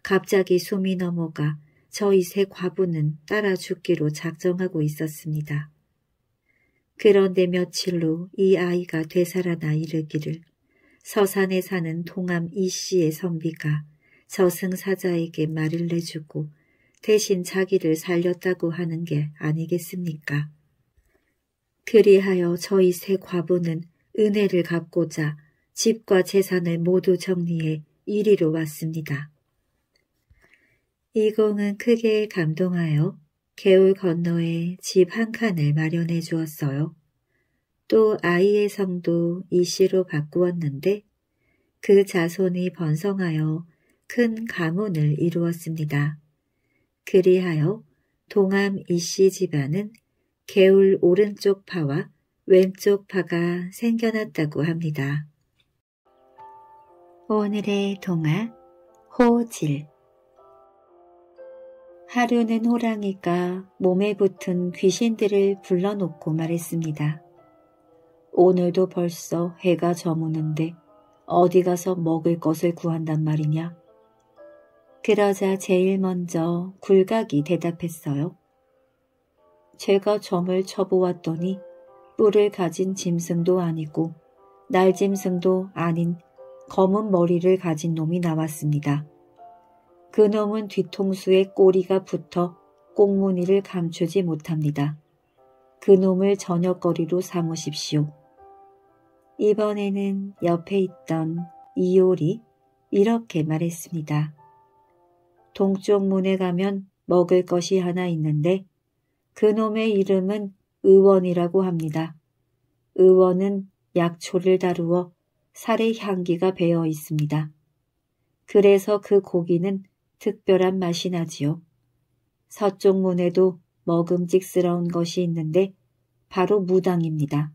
A: 갑자기 숨이 넘어가 저희 세 과부는 따라 죽기로 작정하고 있었습니다. 그런데 며칠 후이 아이가 되살아나 이르기를 서산에 사는 동암 이씨의 선비가 저승사자에게 말을 내주고 대신 자기를 살렸다고 하는 게 아니겠습니까? 그리하여 저희 세 과부는 은혜를 갚고자 집과 재산을 모두 정리해 이리로 왔습니다. 이공은 크게 감동하여 개울 건너에 집 한 칸을 마련해 주었어요. 또 아이의 성도 이씨로 바꾸었는데 그 자손이 번성하여 큰 가문을 이루었습니다. 그리하여 동암 이씨 집안은 개울 오른쪽 파와 왼쪽 파가 생겨났다고 합니다. 오늘의 동화 호질 하루는 호랑이가 몸에 붙은 귀신들을 불러놓고 말했습니다. 오늘도 벌써 해가 저무는데 어디 가서 먹을 것을 구한단 말이냐? 그러자 제일 먼저 굴각이 대답했어요. 제가 점을 쳐보았더니 뿔을 가진 짐승도 아니고 날짐승도 아닌 검은 머리를 가진 놈이 나왔습니다. 그 놈은 뒤통수에 꼬리가 붙어 꽁무니를 감추지 못합니다. 그 놈을 저녁거리로 삼으십시오. 이번에는 옆에 있던 이올리 이렇게 말했습니다. 동쪽 문에 가면 먹을 것이 하나 있는데 그놈의 이름은 의원이라고 합니다. 의원은 약초를 다루어 살의 향기가 배어 있습니다. 그래서 그 고기는 특별한 맛이 나지요. 서쪽 문에도 먹음직스러운 것이 있는데 바로 무당입니다.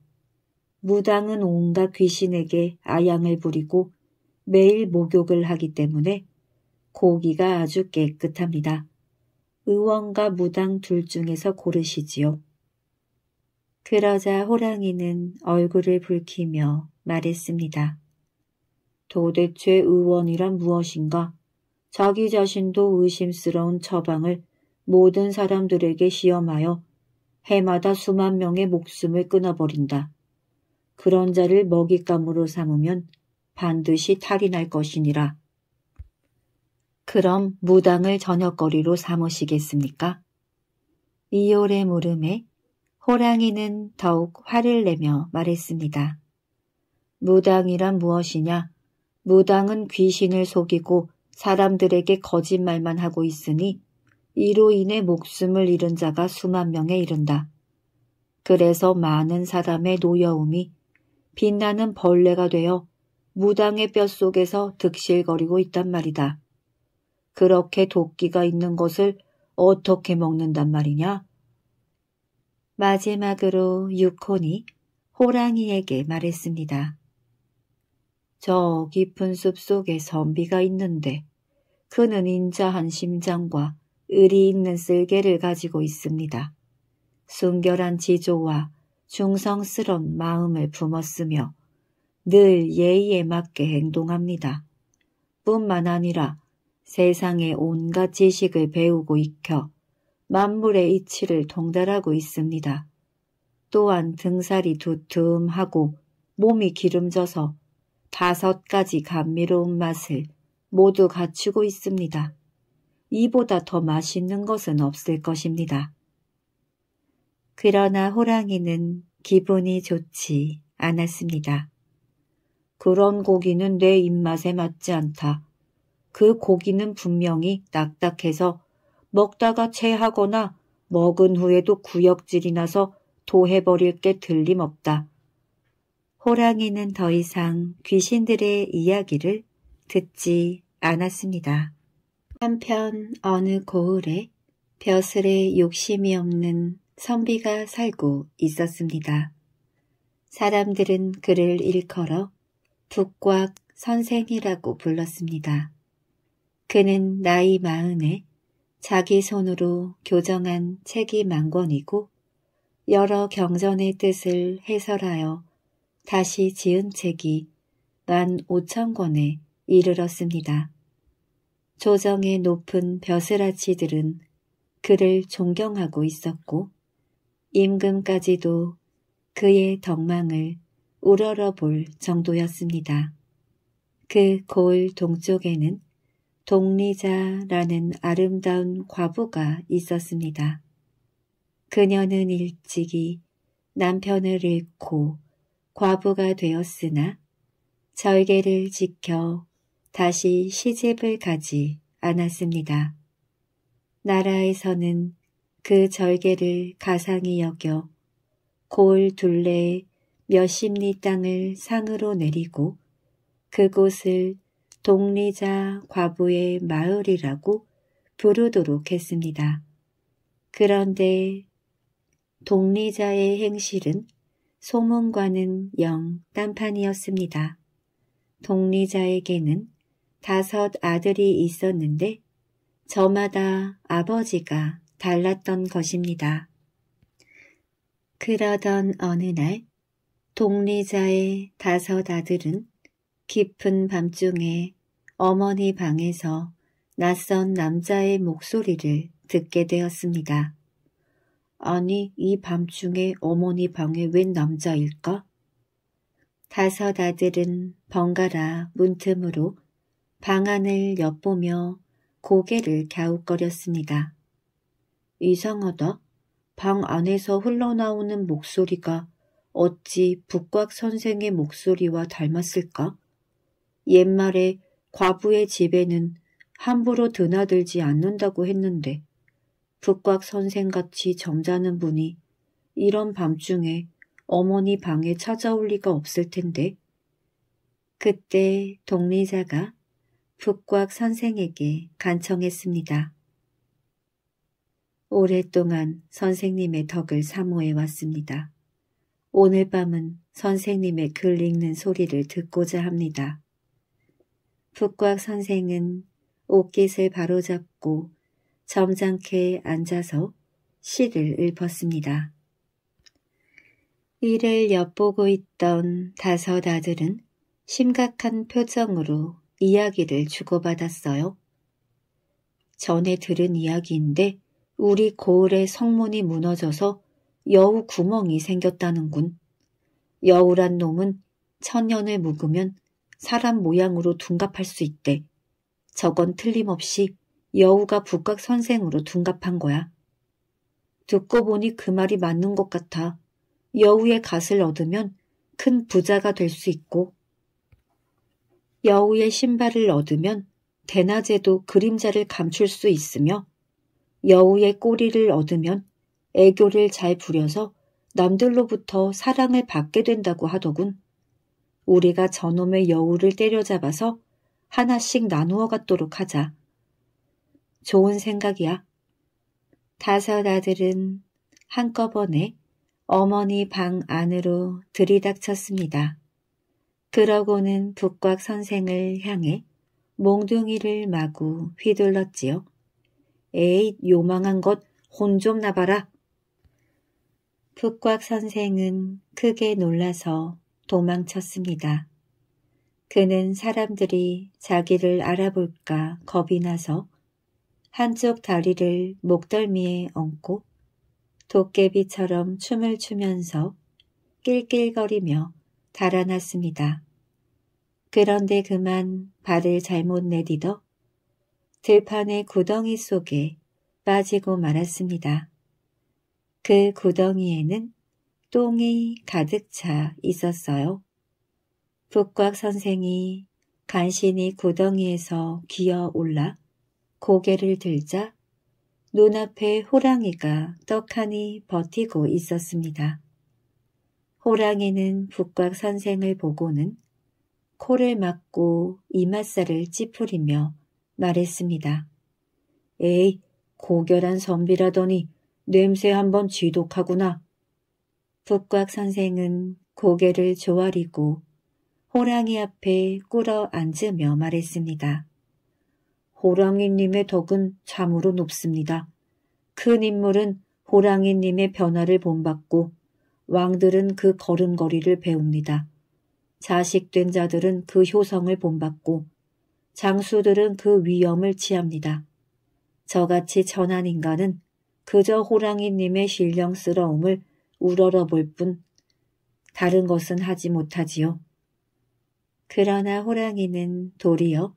A: 무당은 온갖 귀신에게 아양을 부리고 매일 목욕을 하기 때문에 고기가 아주 깨끗합니다. 의원과 무당 둘 중에서 고르시지요. 그러자 호랑이는 얼굴을 붉히며 말했습니다. 도대체 의원이란 무엇인가? 자기 자신도 의심스러운 처방을 모든 사람들에게 시험하여 해마다 수만 명의 목숨을 끊어버린다. 그런 자를 먹잇감으로 삼으면 반드시 탈이 날 것이니라. 그럼 무당을 저녁거리로 삼으시겠습니까? 이올의 물음에 호랑이는 더욱 화를 내며 말했습니다. 무당이란 무엇이냐? 무당은 귀신을 속이고 사람들에게 거짓말만 하고 있으니 이로 인해 목숨을 잃은 자가 수만 명에 이른다. 그래서 많은 사람의 노여움이 빛나는 벌레가 되어 무당의 뼛 속에서 득실거리고 있단 말이다. 그렇게 도끼가 있는 것을 어떻게 먹는단 말이냐? 마지막으로 유콘이 호랑이에게 말했습니다. 저 깊은 숲속에 선비가 있는데 그는 인자한 심장과 의리 있는 쓸개를 가지고 있습니다. 순결한 지조와 중성스런 마음을 품었으며 늘 예의에 맞게 행동합니다. 뿐만 아니라 세상의 온갖 지식을 배우고 익혀 만물의 이치를 통달하고 있습니다. 또한 등살이 두툼하고 몸이 기름져서 다섯 가지 감미로운 맛을 모두 갖추고 있습니다. 이보다 더 맛있는 것은 없을 것입니다. 그러나 호랑이는 기분이 좋지 않았습니다. 그런 고기는 내 입맛에 맞지 않다. 그 고기는 분명히 딱딱해서 먹다가 체하거나 먹은 후에도 구역질이 나서 도해버릴 게 들림없다. 호랑이는 더 이상 귀신들의 이야기를 듣지 않았습니다. 한편 어느 고을에 벼슬에 욕심이 없는 선비가 살고 있었습니다. 사람들은 그를 일컬어 북곽 선생이라고 불렀습니다. 그는 나이 마흔에 자기 손으로 교정한 책이 만권이고 여러 경전의 뜻을 해설하여 다시 지은 책이 15,000권에 이르렀습니다. 조정의 높은 벼슬아치들은 그를 존경하고 있었고 임금까지도 그의 덕망을 우러러 볼 정도였습니다. 그 고을 동쪽에는 동리자라는 아름다운 과부가 있었습니다. 그녀는 일찍이 남편을 잃고 과부가 되었으나 절개를 지켜 다시 시집을 가지 않았습니다. 나라에서는 그 절개를 가상히 여겨 골둘레에 몇십 리 땅을 상으로 내리고 그곳을 독리자 과부의 마을이라고 부르도록 했습니다. 그런데 독리자의 행실은 소문과는 영 딴판이었습니다. 독리자에게는 다섯 아들이 있었는데 저마다 아버지가 달랐던 것입니다. 그러던 어느 날 독리자의 다섯 아들은 깊은 밤중에 어머니 방에서 낯선 남자의 목소리를 듣게 되었습니다. 아니 이 밤중에 어머니 방에 웬 남자일까? 다섯 아들은 번갈아 문틈으로 방 안을 엿보며 고개를 갸웃거렸습니다. 이상하다. 방 안에서 흘러나오는 목소리가 어찌 북곽 선생의 목소리와 닮았을까? 옛말에 과부의 집에는 함부로 드나들지 않는다고 했는데 북곽 선생같이 점잖은 분이 이런 밤중에 어머니 방에 찾아올 리가 없을 텐데. 그때 동리자가 북곽 선생에게 간청했습니다. 오랫동안 선생님의 덕을 사모해 왔습니다. 오늘 밤은 선생님의 글 읽는 소리를 듣고자 합니다. 북곽 선생은 옷깃을 바로잡고 점잖게 앉아서 시를 읊었습니다. 이를 엿보고 있던 다섯 아들은 심각한 표정으로 이야기를 주고받았어요. 전에 들은 이야기인데 우리 고을의 성문이 무너져서 여우 구멍이 생겼다는군. 여우란 놈은 천년을 묵으면 사람 모양으로 둔갑할 수 있대. 저건 틀림없이 여우가 북극 선생으로 둔갑한 거야. 듣고 보니 그 말이 맞는 것 같아. 여우의 갓을 얻으면 큰 부자가 될 수 있고 여우의 신발을 얻으면 대낮에도 그림자를 감출 수 있으며 여우의 꼬리를 얻으면 애교를 잘 부려서 남들로부터 사랑을 받게 된다고 하더군. 우리가 저놈의 여우를 때려잡아서 하나씩 나누어 갖도록 하자. 좋은 생각이야. 다섯 아들은 한꺼번에 어머니 방 안으로 들이닥쳤습니다. 그러고는 북곽 선생을 향해 몽둥이를 마구 휘둘렀지요. 에이 요망한 것 혼 좀 나봐라. 북곽 선생은 크게 놀라서 도망쳤습니다. 그는 사람들이 자기를 알아볼까 겁이 나서 한쪽 다리를 목덜미에 얹고 도깨비처럼 춤을 추면서 낄낄거리며 달아났습니다. 그런데 그만 발을 잘못 내딛어 들판의 구덩이 속에 빠지고 말았습니다. 그 구덩이에는 똥이 가득 차 있었어요. 북곽 선생이 간신히 구덩이에서 기어 올라 고개를 들자 눈앞에 호랑이가 떡하니 버티고 있었습니다. 호랑이는 북곽 선생을 보고는 코를 막고 이맛살을 찌푸리며 말했습니다. 에이, 고결한 선비라더니 냄새 한번 지독하구나. 북곽 선생은 고개를 조아리고 호랑이 앞에 꿇어 앉으며 말했습니다. 호랑이님의 덕은 참으로 높습니다. 큰 인물은 호랑이님의 변화를 본받고 왕들은 그 걸음걸이를 배웁니다. 자식된 자들은 그 효성을 본받고 장수들은 그 위엄을 취합니다. 저같이 천한 인간은 그저 호랑이님의 신령스러움을 우러러볼 뿐 다른 것은 하지 못하지요. 그러나 호랑이는 돌이여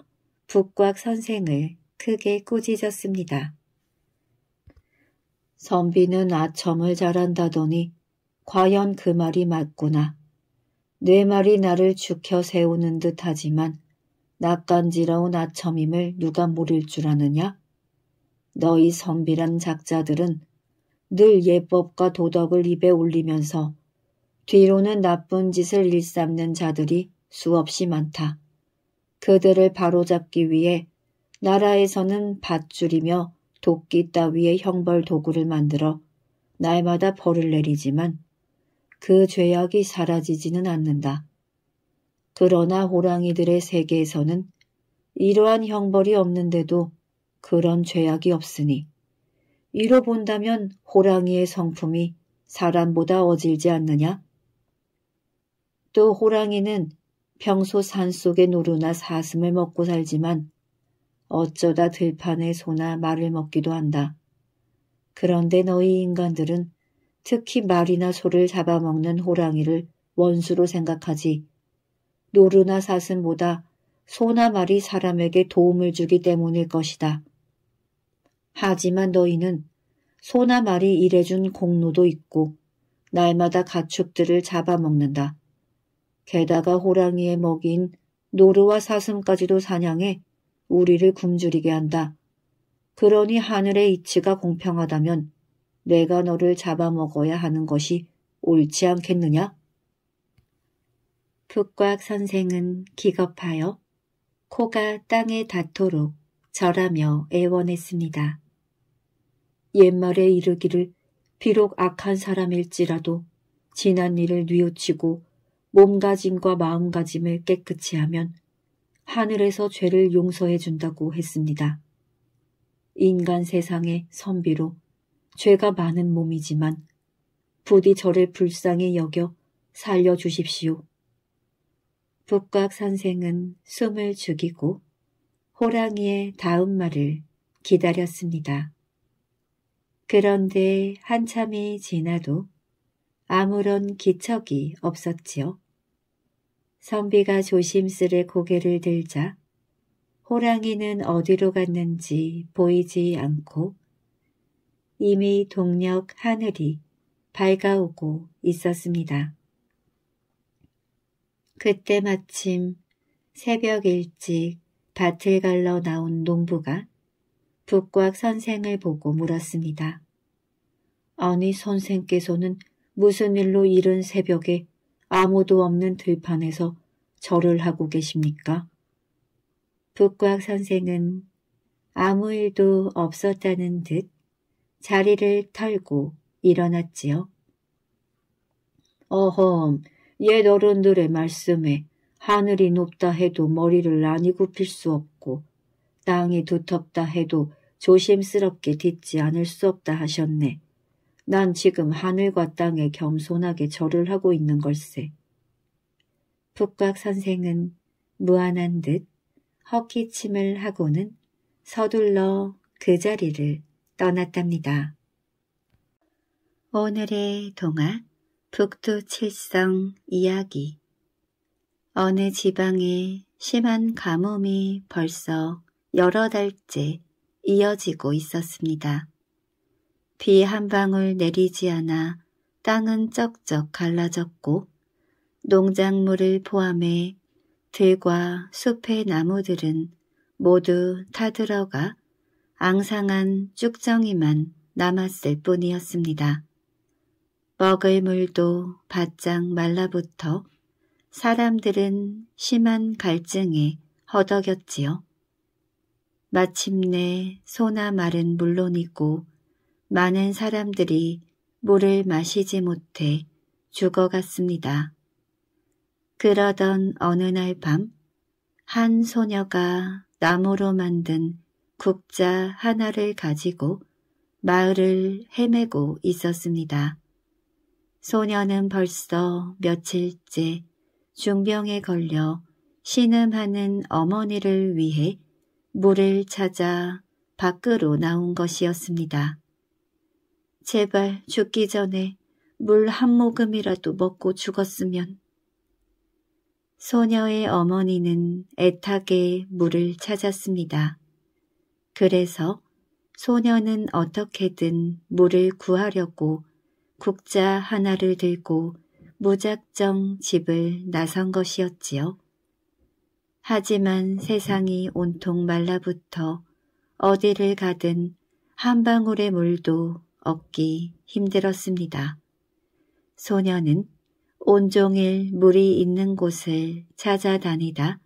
A: 북곽 선생을 크게 꾸짖었습니다. 선비는 아첨을 잘한다더니 과연 그 말이 맞구나. 내 네 말이 나를 죽혀 세우는 듯하지만 낯간지러운 아첨임을 누가 모를 줄 아느냐? 너희 선비란 작자들은 늘 예법과 도덕을 입에 올리면서 뒤로는 나쁜 짓을 일삼는 자들이 수없이 많다. 그들을 바로잡기 위해 나라에서는 밧줄이며 도끼 따위의 형벌 도구를 만들어 날마다 벌을 내리지만 그 죄악이 사라지지는 않는다. 그러나 호랑이들의 세계에서는 이러한 형벌이 없는데도 그런 죄악이 없으니 이로 본다면 호랑이의 성품이 사람보다 어질지 않느냐? 또 호랑이는 평소 산속의 노루나 사슴을 먹고 살지만 어쩌다 들판에 소나 말을 먹기도 한다. 그런데 너희 인간들은 특히 말이나 소를 잡아먹는 호랑이를 원수로 생각하지. 노루나 사슴보다 소나 말이 사람에게 도움을 주기 때문일 것이다. 하지만 너희는 소나 말이 일해준 공로도 있고 날마다 가축들을 잡아먹는다. 게다가 호랑이의 먹인 노루와 사슴까지도 사냥해 우리를 굶주리게 한다. 그러니 하늘의 이치가 공평하다면 내가 너를 잡아먹어야 하는 것이 옳지 않겠느냐? 북곽 선생은 기겁하여 코가 땅에 닿도록 절하며 애원했습니다. 옛말에 이르기를 비록 악한 사람일지라도 지난 일을 뉘우치고 몸가짐과 마음가짐을 깨끗이 하면 하늘에서 죄를 용서해 준다고 했습니다. 인간 세상의 선비로 죄가 많은 몸이지만 부디 저를 불쌍히 여겨 살려주십시오. 북각 선생은 숨을 죽이고 호랑이의 다음 말을 기다렸습니다. 그런데 한참이 지나도 아무런 기척이 없었지요. 선비가 조심스레 고개를 들자 호랑이는 어디로 갔는지 보이지 않고 이미 동력 하늘이 밝아오고 있었습니다. 그때 마침 새벽 일찍 밭을 갈러 나온 농부가 북곽 선생을 보고 물었습니다. 아니 선생께서는 무슨 일로 이른 새벽에 아무도 없는 들판에서 절을 하고 계십니까? 북곽 선생은 아무 일도 없었다는 듯 자리를 털고 일어났지요. 어험, 옛 어른들의 말씀에 하늘이 높다 해도 머리를 아니 굽힐 수 없고 땅이 두텁다 해도 조심스럽게 딛지 않을 수 없다 하셨네. 난 지금 하늘과 땅에 겸손하게 절을 하고 있는 걸세. 북각 선생은 무안한 듯 헛기침을 하고는 서둘러 그 자리를 떠났답니다. 오늘의 동화 북두칠성 이야기 어느 지방에 심한 가뭄이 벌써 여러 달째 이어지고 있었습니다. 비한 방울 내리지 않아 땅은 쩍쩍 갈라졌고 농작물을 포함해 들과 숲의 나무들은 모두 타들어가 앙상한 쭉정이만 남았을 뿐이었습니다. 먹을 물도 바짝 말라붙어 사람들은 심한 갈증에 허덕였지요. 마침내 소나 말은 물론이고 많은 사람들이 물을 마시지 못해 죽어갔습니다. 그러던 어느 날밤한 소녀가 나무로 만든 국자 하나를 가지고 마을을 헤매고 있었습니다. 소녀는 벌써 며칠째 중병에 걸려 신음하는 어머니를 위해 물을 찾아 밖으로 나온 것이었습니다. 제발 죽기 전에 물 한 모금이라도 먹고 죽었으면. 소녀의 어머니는 애타게 물을 찾았습니다. 그래서 소녀는 어떻게든 물을 구하려고 국자 하나를 들고 무작정 집을 나선 것이었지요. 하지만 세상이 온통 말라붙어 어디를 가든 한 방울의 물도 얻기 힘들었습니다. 소녀는 온종일 물이 있는 곳을 찾아다니다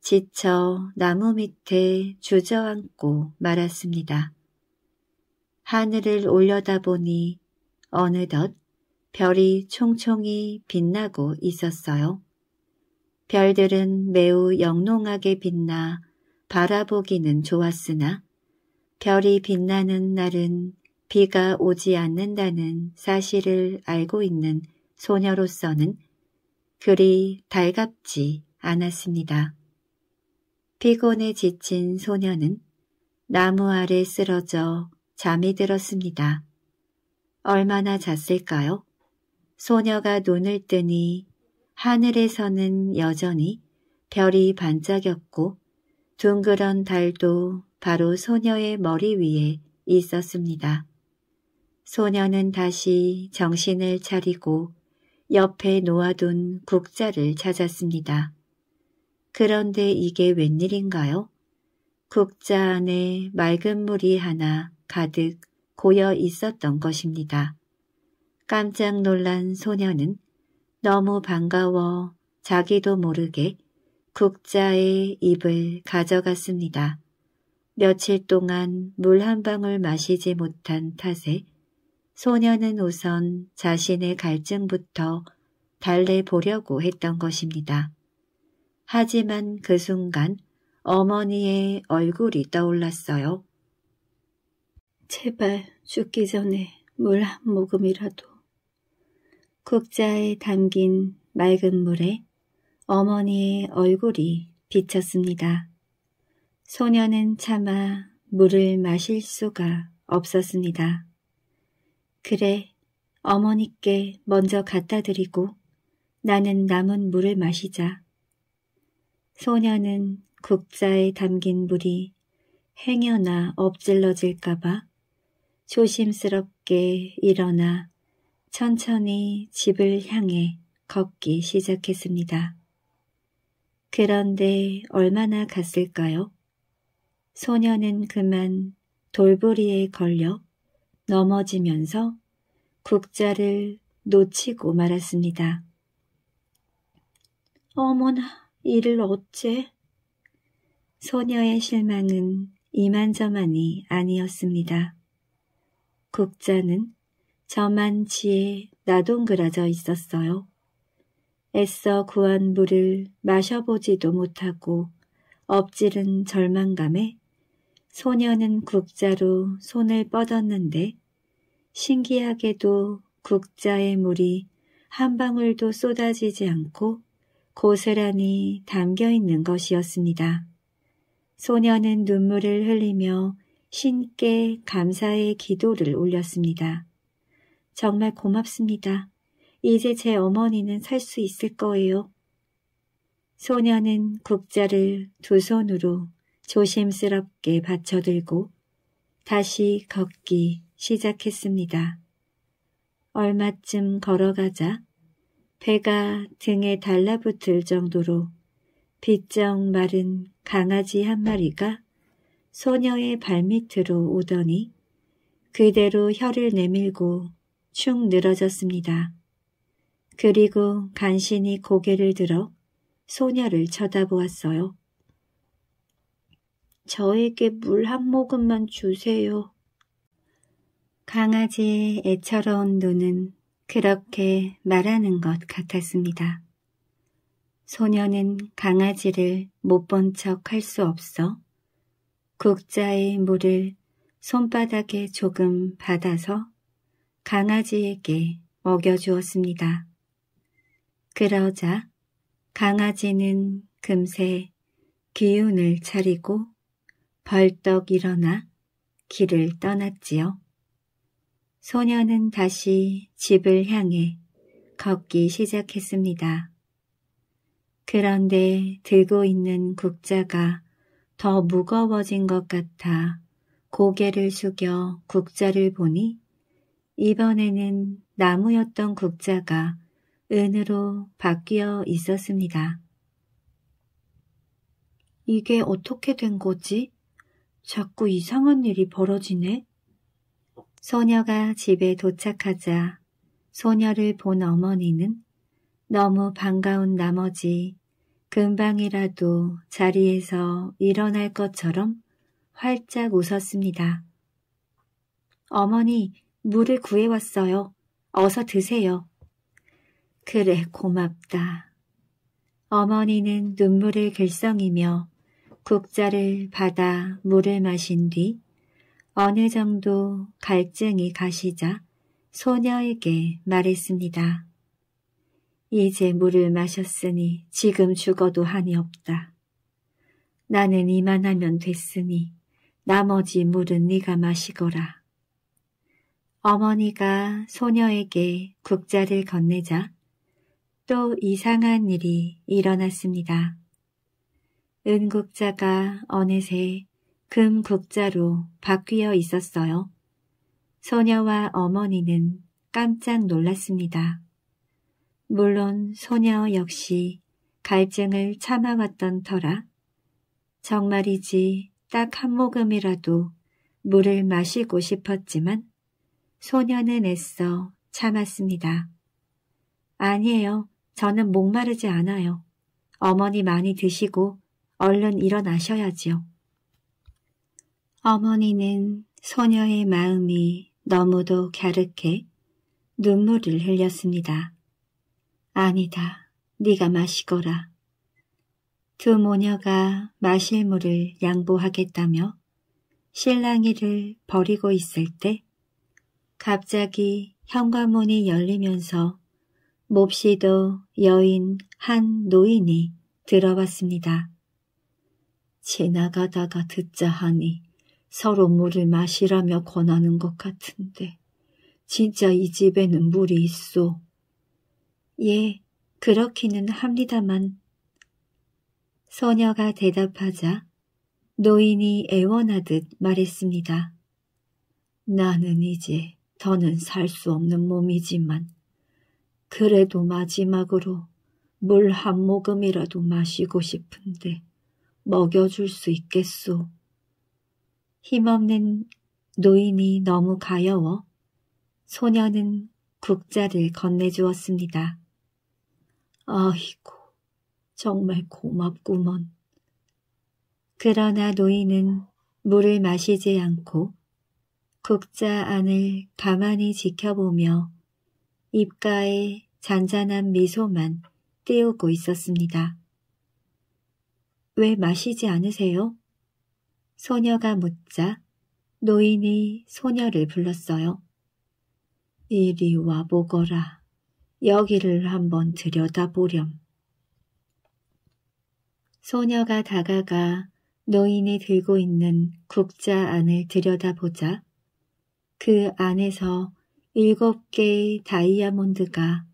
A: 지쳐 나무 밑에 주저앉고 말았습니다. 하늘을 올려다보니 어느덧 별이 총총히 빛나고 있었어요. 별들은 매우 영롱하게 빛나 바라보기는 좋았으나 별이 빛나는 날은 비가 오지 않는다는 사실을 알고 있는 소녀로서는 그리 달갑지 않았습니다. 피곤에 지친 소녀는 나무 아래 쓰러져 잠이 들었습니다. 얼마나 잤을까요? 소녀가 눈을 뜨니 하늘에서는 여전히 별이 반짝였고 둥그런 달도 바로 소녀의 머리 위에 있었습니다. 소녀는 다시 정신을 차리고 옆에 놓아둔 국자를 찾았습니다. 그런데 이게 웬일인가요? 국자 안에 맑은 물이 하나 가득 고여 있었던 것입니다. 깜짝 놀란 소녀는 너무 반가워 자기도 모르게 국자의 입을 가져갔습니다. 며칠 동안 물 한 방울 마시지 못한 탓에 소녀는 우선 자신의 갈증부터 달래보려고 했던 것입니다. 하지만 그 순간 어머니의 얼굴이 떠올랐어요. 제발 죽기 전에 물 한 모금이라도. 국자에 담긴 맑은 물에 어머니의 얼굴이 비쳤습니다. 소녀는 차마 물을 마실 수가 없었습니다. 그래 어머니께 먼저 갖다 드리고 나는 남은 물을 마시자. 소녀는 국자에 담긴 물이 행여나 엎질러질까봐 조심스럽게 일어나 천천히 집을 향해 걷기 시작했습니다. 그런데 얼마나 갔을까요? 소녀는 그만 돌보리에 걸려 넘어지면서 국자를 놓치고 말았습니다. 어머나, 이를 어째? 소녀의 실망은 이만저만이 아니었습니다. 국자는 저만치에 나동그라져 있었어요. 애써 구한 물을 마셔보지도 못하고 엎지른 절망감에 소녀는 국자로 손을 뻗었는데 신기하게도 국자의 물이 한 방울도 쏟아지지 않고 고스란히 담겨 있는 것이었습니다. 소녀는 눈물을 흘리며 신께 감사의 기도를 올렸습니다. 정말 고맙습니다. 이제 제 어머니는 살 수 있을 거예요. 소녀는 국자를 두 손으로 조심스럽게 받쳐들고 다시 걷기 시작했습니다. 얼마쯤 걸어가자 배가 등에 달라붙을 정도로 빗정 마른 강아지 한 마리가 소녀의 발밑으로 오더니 그대로 혀를 내밀고 축 늘어졌습니다. 그리고 간신히 고개를 들어 소녀를 쳐다보았어요. 저에게 물 한 모금만 주세요. 강아지의 애처로운 눈은 그렇게 말하는 것 같았습니다. 소녀는 강아지를 못 본 척 할 수 없어 국자의 물을 손바닥에 조금 받아서 강아지에게 먹여주었습니다. 그러자 강아지는 금세 기운을 차리고 벌떡 일어나 길을 떠났지요. 소녀는 다시 집을 향해 걷기 시작했습니다. 그런데 들고 있는 국자가 더 무거워진 것 같아 고개를 숙여 국자를 보니 이번에는 나무였던 국자가 은으로 바뀌어 있었습니다. 이게 어떻게 된 거지? 자꾸 이상한 일이 벌어지네. 소녀가 집에 도착하자 소녀를 본 어머니는 너무 반가운 나머지 금방이라도 자리에서 일어날 것처럼 활짝 웃었습니다. 어머니, 물을 구해왔어요. 어서 드세요. 그래, 고맙다. 어머니는 눈물을 글썽이며 국자를 받아 물을 마신 뒤 어느 정도 갈증이 가시자 소녀에게 말했습니다. 이제 물을 마셨으니 지금 죽어도 한이 없다. 나는 이만하면 됐으니 나머지 물은 네가 마시거라. 어머니가 소녀에게 국자를 건네자 또 이상한 일이 일어났습니다. 은국자가 어느새 금국자로 바뀌어 있었어요. 소녀와 어머니는 깜짝 놀랐습니다. 물론 소녀 역시 갈증을 참아왔던 터라 정말이지 딱 한 모금이라도 물을 마시고 싶었지만 소녀는 애써 참았습니다. 아니에요. 저는 목마르지 않아요. 어머니 많이 드시고 얼른 일어나셔야지요. 어머니는 소녀의 마음이 너무도 갸륵해 눈물을 흘렸습니다. 아니다. 네가 마시거라. 두 모녀가 마실 물을 양보하겠다며 실랑이를 버리고 있을 때 갑자기 현관문이 열리면서 몹시도 여인 한 노인이 들어왔습니다. 지나가다가 듣자 하니 서로 물을 마시라며 권하는 것 같은데 진짜 이 집에는 물이 있소. 예, 그렇기는 합니다만. 소녀가 대답하자 노인이 애원하듯 말했습니다. 나는 이제 더는 살 수 없는 몸이지만 그래도 마지막으로 물 한 모금이라도 마시고 싶은데 먹여줄 수 있겠소. 힘없는 노인이 너무 가여워 소녀는 국자를 건네주었습니다. 아이고, 정말 고맙구먼. 그러나 노인은 물을 마시지 않고 국자 안을 가만히 지켜보며 입가에 잔잔한 미소만 띄우고 있었습니다. 왜 마시지 않으세요? 소녀가 묻자 노인이 소녀를 불렀어요. 이리 와보거라. 여기를 한번 들여다보렴. 소녀가 다가가 노인이 들고 있는 국자 안을 들여다보자 그 안에서 일곱 개의 다이아몬드가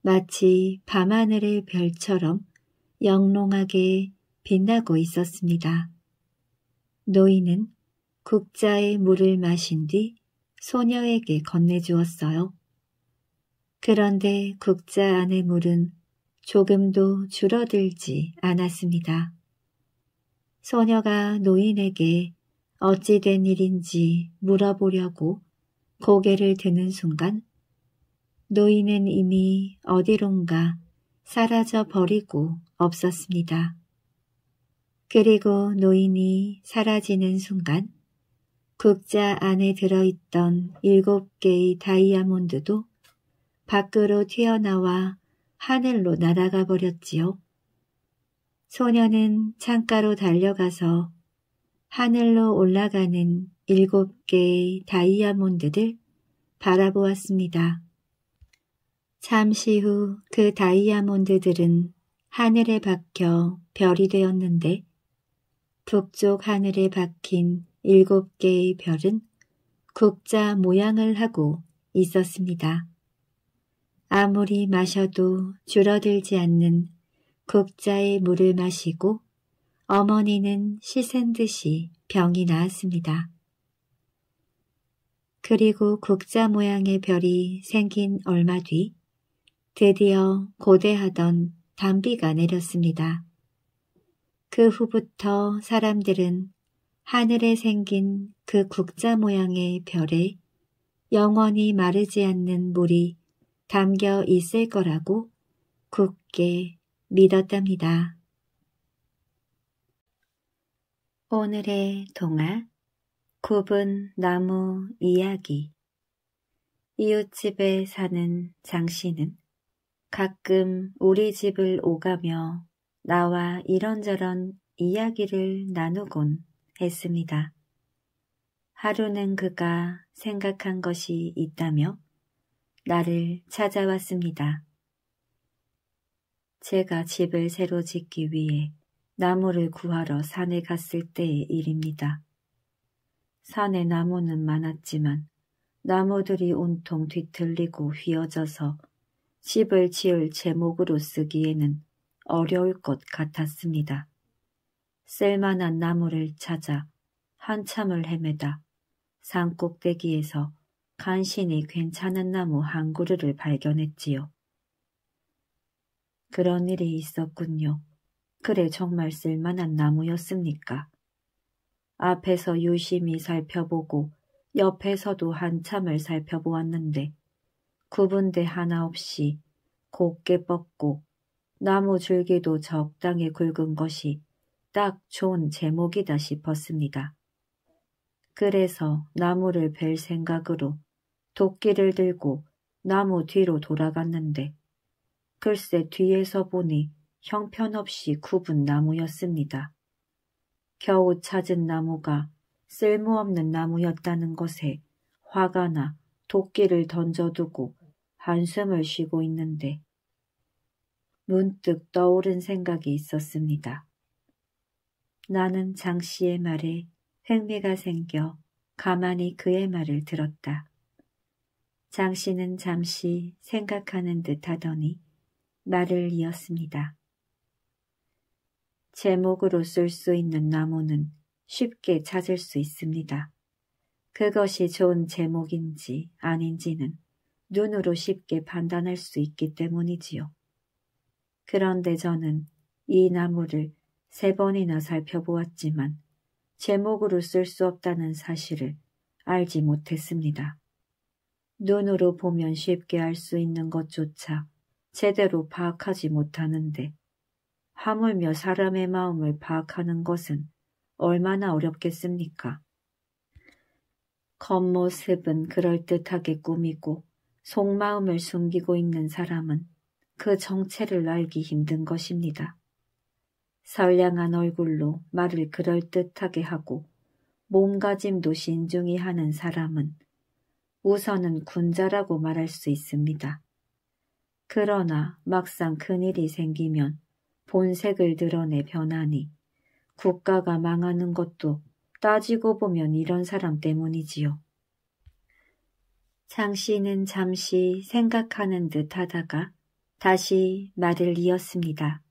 A: 마치 밤하늘의 별처럼 영롱하게 빛나고 있었습니다. 노인은 국자의 물을 마신 뒤 소녀에게 건네주었어요. 그런데 국자 안의 물은 조금도 줄어들지 않았습니다. 소녀가 노인에게 어찌 된 일인지 물어보려고 고개를 드는 순간 노인은 이미 어디론가 사라져 버리고 없었습니다. 그리고 노인이 사라지는 순간 국자 안에 들어있던 일곱 개의 다이아몬드도 밖으로 튀어나와 하늘로 날아가 버렸지요. 소녀는 창가로 달려가서 하늘로 올라가는 일곱 개의 다이아몬드를 바라보았습니다. 잠시 후 그 다이아몬드들은 하늘에 박혀 별이 되었는데 북쪽 하늘에 박힌 일곱 개의 별은 국자 모양을 하고 있었습니다. 아무리 마셔도 줄어들지 않는 국자의 물을 마시고 어머니는 씻은 듯이 병이 나았습니다. 그리고 국자 모양의 별이 생긴 얼마 뒤 드디어 고대하던 담비가 내렸습니다. 그 후부터 사람들은 하늘에 생긴 그 국자 모양의 별에 영원히 마르지 않는 물이 담겨 있을 거라고 굳게 믿었답니다. 오늘의 동화 굽은 나무 이야기 이웃집에 사는 장씨는 가끔 우리 집을 오가며 나와 이런저런 이야기를 나누곤 했습니다. 하루는 그가 생각한 것이 있다며 나를 찾아왔습니다. 제가 집을 새로 짓기 위해 나무를 구하러 산에 갔을 때의 일입니다. 산에 나무는 많았지만 나무들이 온통 뒤틀리고 휘어져서 집을 지을 제목으로 쓰기에는 어려울 것 같았습니다. 쓸만한 나무를 찾아 한참을 헤매다 산 꼭대기에서 간신히 괜찮은 나무 한 그루를 발견했지요. 그런 일이 있었군요. 그래 정말 쓸만한 나무였습니까? 앞에서 유심히 살펴보고 옆에서도 한참을 살펴보았는데 구분대 하나 없이 곱게 뻗고 나무 줄기도 적당히 굵은 것이 딱 좋은 제목이다 싶었습니다. 그래서 나무를 벨 생각으로 도끼를 들고 나무 뒤로 돌아갔는데 글쎄 뒤에서 보니 형편없이 굽은 나무였습니다. 겨우 찾은 나무가 쓸모없는 나무였다는 것에 화가 나 도끼를 던져두고 한숨을 쉬고 있는데 문득 떠오른 생각이 있었습니다. 나는 장 씨의 말에 흥미가 생겨 가만히 그의 말을 들었다. 장 씨는 잠시 생각하는 듯 하더니 말을 이었습니다. 제목으로 쓸 수 있는 나무는 쉽게 찾을 수 있습니다. 그것이 좋은 제목인지 아닌지는 눈으로 쉽게 판단할 수 있기 때문이지요. 그런데 저는 이 나무를 세 번이나 살펴보았지만 제목으로 쓸 수 없다는 사실을 알지 못했습니다. 눈으로 보면 쉽게 알 수 있는 것조차 제대로 파악하지 못하는데 하물며 사람의 마음을 파악하는 것은 얼마나 어렵겠습니까? 겉모습은 그럴듯하게 꾸미고 속마음을 숨기고 있는 사람은 그 정체를 알기 힘든 것입니다. 선량한 얼굴로 말을 그럴듯하게 하고 몸가짐도 신중히 하는 사람은 우선은 군자라고 말할 수 있습니다. 그러나 막상 큰일이 생기면 본색을 드러내 변하니 국가가 망하는 것도 따지고 보면 이런 사람 때문이지요. 장 씨는 잠시 생각하는 듯 하다가 다시 말을 이었습니다.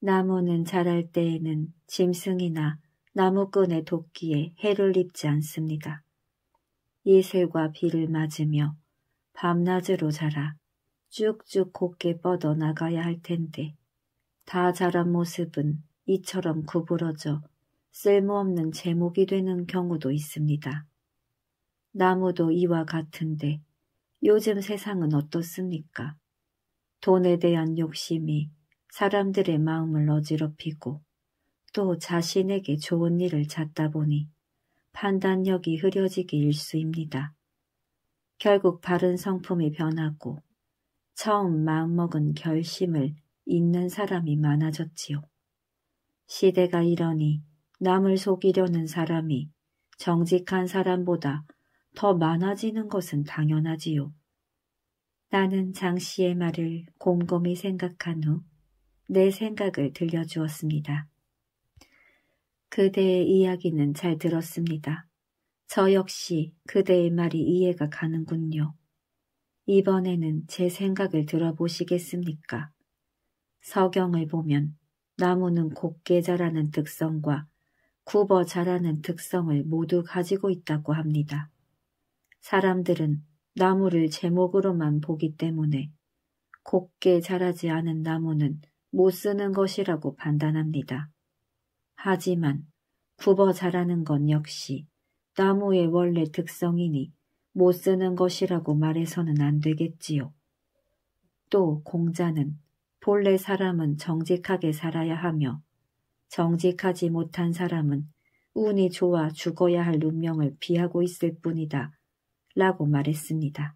A: 나무는 자랄 때에는 짐승이나 나무꾼의 도끼에 해를 입지 않습니다. 이슬과 비를 맞으며 밤낮으로 자라 쭉쭉 곱게 뻗어 나가야 할 텐데 다 자란 모습은 이처럼 구부러져 쓸모없는 제목이 되는 경우도 있습니다. 나무도 이와 같은데 요즘 세상은 어떻습니까? 돈에 대한 욕심이 사람들의 마음을 어지럽히고 또 자신에게 좋은 일을 찾다 보니 판단력이 흐려지기 일쑤입니다 결국 바른 성품이 변하고 처음 마음먹은 결심을 잊는 사람이 많아졌지요. 시대가 이러니 남을 속이려는 사람이 정직한 사람보다 더 많아지는 것은 당연하지요. 나는 장 씨의 말을 곰곰이 생각한 후 내 생각을 들려주었습니다. 그대의 이야기는 잘 들었습니다. 저 역시 그대의 말이 이해가 가는군요. 이번에는 제 생각을 들어보시겠습니까? 서경을 보면 나무는 곱게 자라는 특성과 굽어 자라는 특성을 모두 가지고 있다고 합니다. 사람들은 나무를 제목으로만 보기 때문에 곱게 자라지 않은 나무는 못 쓰는 것이라고 판단합니다. 하지만 굽어 자라는 건 역시 나무의 원래 특성이니 못 쓰는 것이라고 말해서는 안 되겠지요. 또 공자는 본래 사람은 정직하게 살아야 하며 정직하지 못한 사람은 운이 좋아 죽어야 할 운명을 피하고 있을 뿐이다 라고 말했습니다.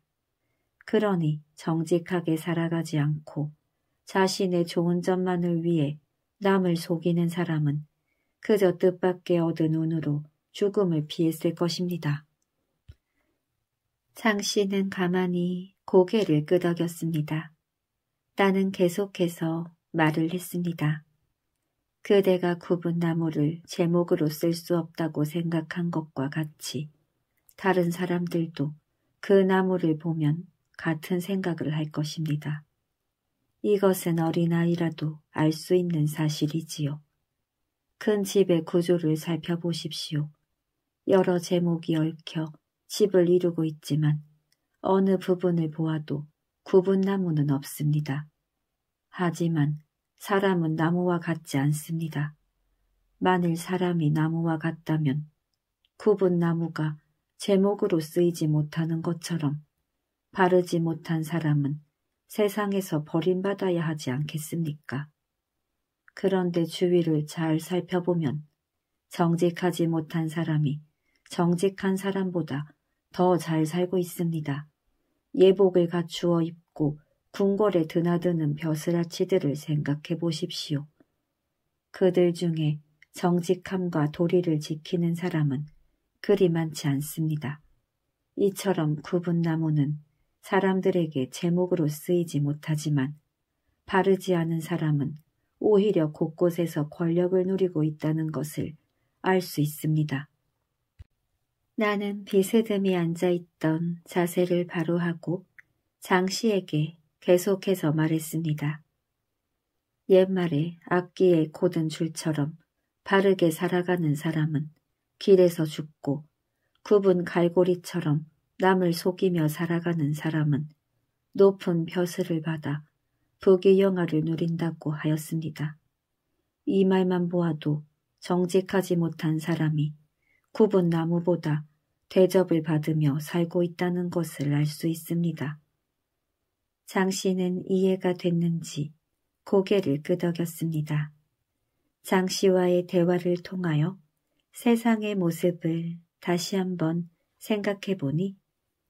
A: 그러니 정직하게 살아가지 않고 자신의 좋은 점만을 위해 남을 속이는 사람은 그저 뜻밖의 얻은 운으로 죽음을 피했을 것입니다. 장 씨는 가만히 고개를 끄덕였습니다. 나는 계속해서 말을 했습니다. 그대가 굽은 나무를 제목으로 쓸 수 없다고 생각한 것과 같이 다른 사람들도 그 나무를 보면 같은 생각을 할 것입니다. 이것은 어린아이라도 알 수 있는 사실이지요. 큰 집의 구조를 살펴보십시오. 여러 제목이 얽혀 집을 이루고 있지만 어느 부분을 보아도 구분나무는 없습니다. 하지만 사람은 나무와 같지 않습니다. 만일 사람이 나무와 같다면 구분나무가 제목으로 쓰이지 못하는 것처럼 바르지 못한 사람은 세상에서 버림받아야 하지 않겠습니까? 그런데 주위를 잘 살펴보면 정직하지 못한 사람이 정직한 사람보다 더 잘 살고 있습니다. 예복을 갖추어 입고 궁궐에 드나드는 벼슬아치들을 생각해 보십시오. 그들 중에 정직함과 도리를 지키는 사람은 그리 많지 않습니다. 이처럼 구분나무는 사람들에게 제목으로 쓰이지 못하지만 바르지 않은 사람은 오히려 곳곳에서 권력을 누리고 있다는 것을 알 수 있습니다. 나는 비세듬이 앉아있던 자세를 바로 하고 장씨에게 계속해서 말했습니다. 옛말에 악기의 고든 줄처럼 바르게 살아가는 사람은 길에서 죽고 굽은 갈고리처럼 남을 속이며 살아가는 사람은 높은 벼슬을 받아 부귀 영화를 누린다고 하였습니다. 이 말만 보아도 정직하지 못한 사람이 굽은 나무보다 대접을 받으며 살고 있다는 것을 알 수 있습니다. 장 씨는 이해가 됐는지 고개를 끄덕였습니다. 장 씨와의 대화를 통하여 세상의 모습을 다시 한번 생각해 보니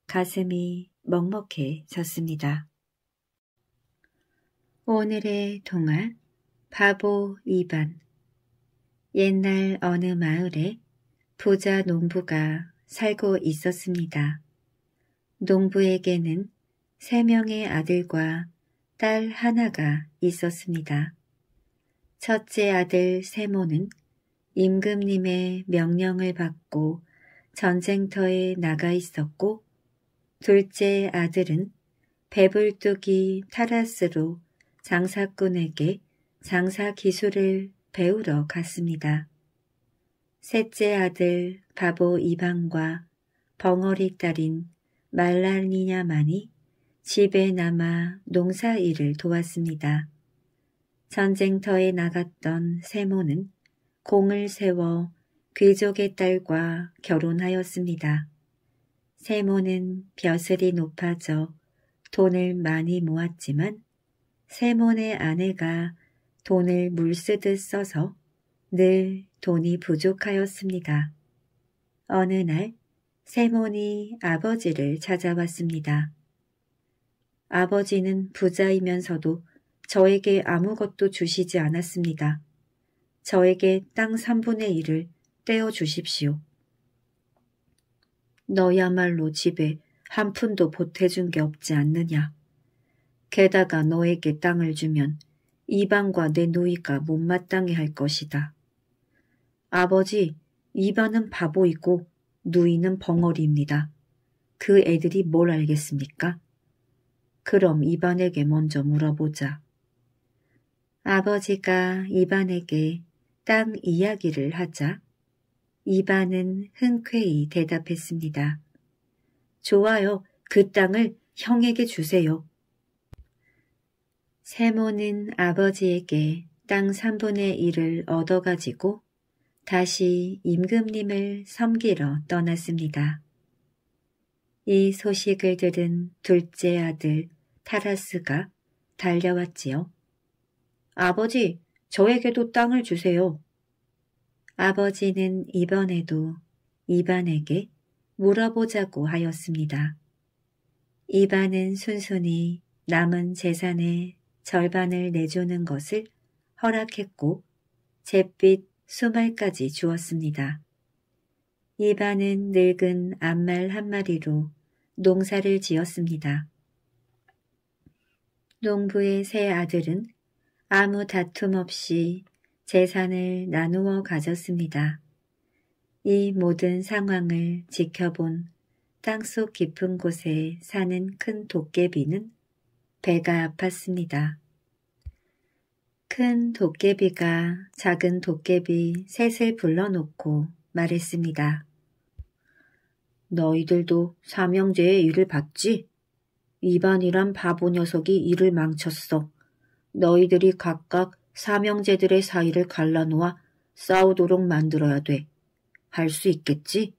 A: 가슴이 먹먹해졌습니다. 오늘의 동화 바보 2반 옛날 어느 마을에 부자 농부가 살고 있었습니다. 농부에게는 세 명의 아들과 딸 하나가 있었습니다. 첫째 아들 세모는 임금님의 명령을 받고 전쟁터에 나가 있었고 둘째 아들은 배불뚝이 타라스로 장사꾼에게 장사 기술을 배우러 갔습니다. 셋째 아들 바보 이방과 벙어리 딸인 말랄니냐만이 집에 남아 농사일을 도왔습니다. 전쟁터에 나갔던 세모는 공을 세워 귀족의 딸과 결혼하였습니다. 세모는 벼슬이 높아져 돈을 많이 모았지만 세몬의 아내가 돈을 물쓰듯 써서 늘 돈이 부족하였습니다. 어느 날 세몬이 아버지를 찾아왔습니다. 아버지는 부자이면서도 저에게 아무것도 주시지 않았습니다. 저에게 땅 3분의 1을 떼어 주십시오. 너야말로 집에 한 푼도 보태준 게 없지 않느냐. 게다가 너에게 땅을 주면 이반과내 누이가 못마땅해 할 것이다. 아버지, 이반은 바보이고 누이는 벙어리입니다. 그 애들이 뭘 알겠습니까? 그럼 이반에게 먼저 물어보자. 아버지가 이반에게 땅 이야기를 하자 이반은 흔쾌히 대답했습니다. 좋아요. 그 땅을 형에게 주세요. 세모는 아버지에게 땅 3분의 1을 얻어가지고 다시 임금님을 섬기러 떠났습니다. 이 소식을 들은 둘째 아들 타라스가 달려왔지요. 아버지, 저에게도 땅을 주세요. 아버지는 이번에도 이반에게 물어보자고 하였습니다. 이반은 순순히 남은 재산의 절반을 내주는 것을 허락했고 잿빛 수말까지 주었습니다. 이반은 늙은 암말 한마디로 농사를 지었습니다. 농부의 세 아들은 아무 다툼 없이 재산을 나누어 가졌습니다. 이 모든 상황을 지켜본 땅속 깊은 곳에 사는 큰 도깨비는 배가 아팠습니다. 큰 도깨비가 작은 도깨비 셋을 불러놓고 말했습니다. 너희들도 사명제의 일을 봤지? 이반이란 바보 녀석이 일을 망쳤어. 너희들이 각각 사명제들의 사이를 갈라놓아 싸우도록 만들어야 돼. 할 수 있겠지?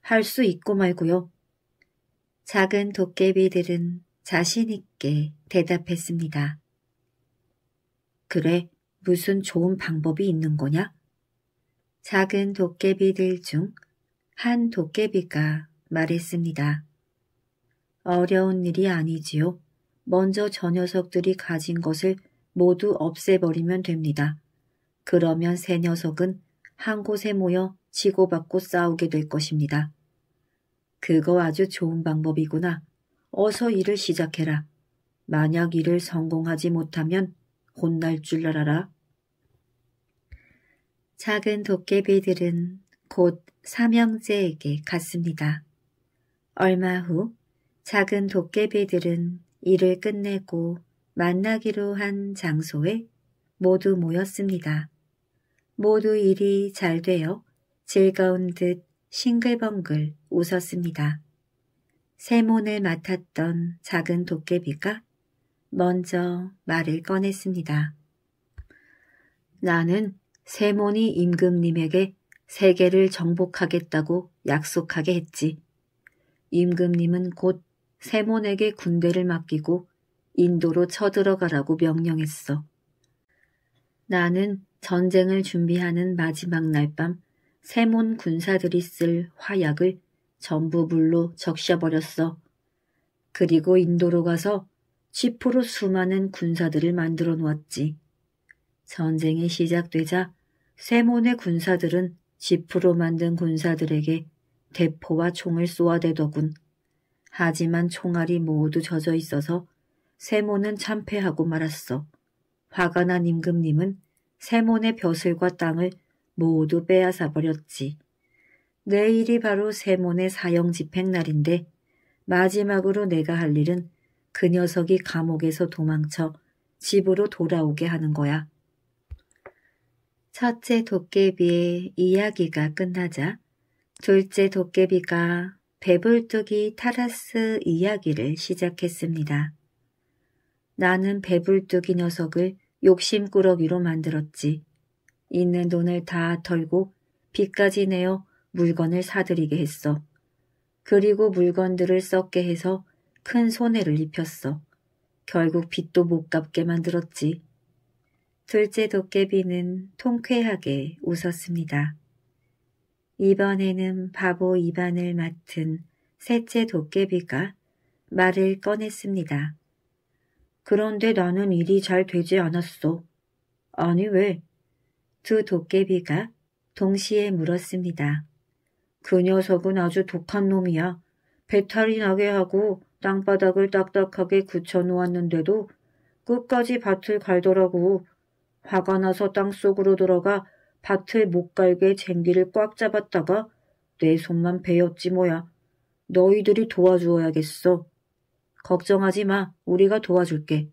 A: 할 수 있고 말고요. 작은 도깨비들은 자신있게 대답했습니다. 그래, 무슨 좋은 방법이 있는 거냐? 작은 도깨비들 중 한 도깨비가 말했습니다. 어려운 일이 아니지요. 먼저 저 녀석들이 가진 것을 모두 없애버리면 됩니다. 그러면 세 녀석은 한 곳에 모여 치고받고 싸우게 될 것입니다. 그거 아주 좋은 방법이구나. 어서 일을 시작해라. 만약 일을 성공하지 못하면 혼날 줄 알아라. 작은 도깨비들은 곧 삼형제에게 갔습니다. 얼마 후 작은 도깨비들은 일을 끝내고 만나기로 한 장소에 모두 모였습니다. 모두 일이 잘 되어 즐거운 듯 싱글벙글 웃었습니다. 세몬을 맡았던 작은 도깨비가 먼저 말을 꺼냈습니다. 나는 세몬이 임금님에게 세계를 정복하겠다고 약속하게 했지. 임금님은 곧 세몬에게 군대를 맡기고 인도로 쳐들어가라고 명령했어. 나는 전쟁을 준비하는 마지막 날 밤 세몬 군사들이 쓸 화약을 전부 물로 적셔버렸어. 그리고 인도로 가서 지포로 수많은 군사들을 만들어 놓았지. 전쟁이 시작되자 세몬의 군사들은 지프로 만든 군사들에게 대포와 총을 쏘아대더군. 하지만 총알이 모두 젖어 있어서 세몬은 참패하고 말았어. 화가 난 임금님은 세몬의 벼슬과 땅을 모두 빼앗아 버렸지. 내일이 바로 세몬의 사형 집행 날인데 마지막으로 내가 할 일은 그 녀석이 감옥에서 도망쳐 집으로 돌아오게 하는 거야. 첫째 도깨비의 이야기가 끝나자 둘째 도깨비가 배불뚝이 타라스 이야기를 시작했습니다. 나는 배불뚝이 녀석을 욕심꾸러기로 만들었지. 있는 돈을 다 털고 빚까지 내어 물건을 사들이게 했어. 그리고 물건들을 썩게 해서 큰 손해를 입혔어. 결국 빚도 못 갚게 만들었지. 둘째 도깨비는 통쾌하게 웃었습니다. 이번에는 바보 입안을 맡은 셋째 도깨비가 말을 꺼냈습니다. 그런데 나는 일이 잘 되지 않았어. 아니 왜? 두 도깨비가 동시에 물었습니다. 그 녀석은 아주 독한 놈이야. 배탈이 나게 하고 땅바닥을 딱딱하게 굳혀놓았는데도 끝까지 밭을 갈더라고. 화가 나서 땅속으로 들어가 밭의 못갈게 쟁기를 꽉 잡았다가 내 손만 베였지 뭐야. 너희들이 도와주어야겠어. 걱정하지 마. 우리가 도와줄게.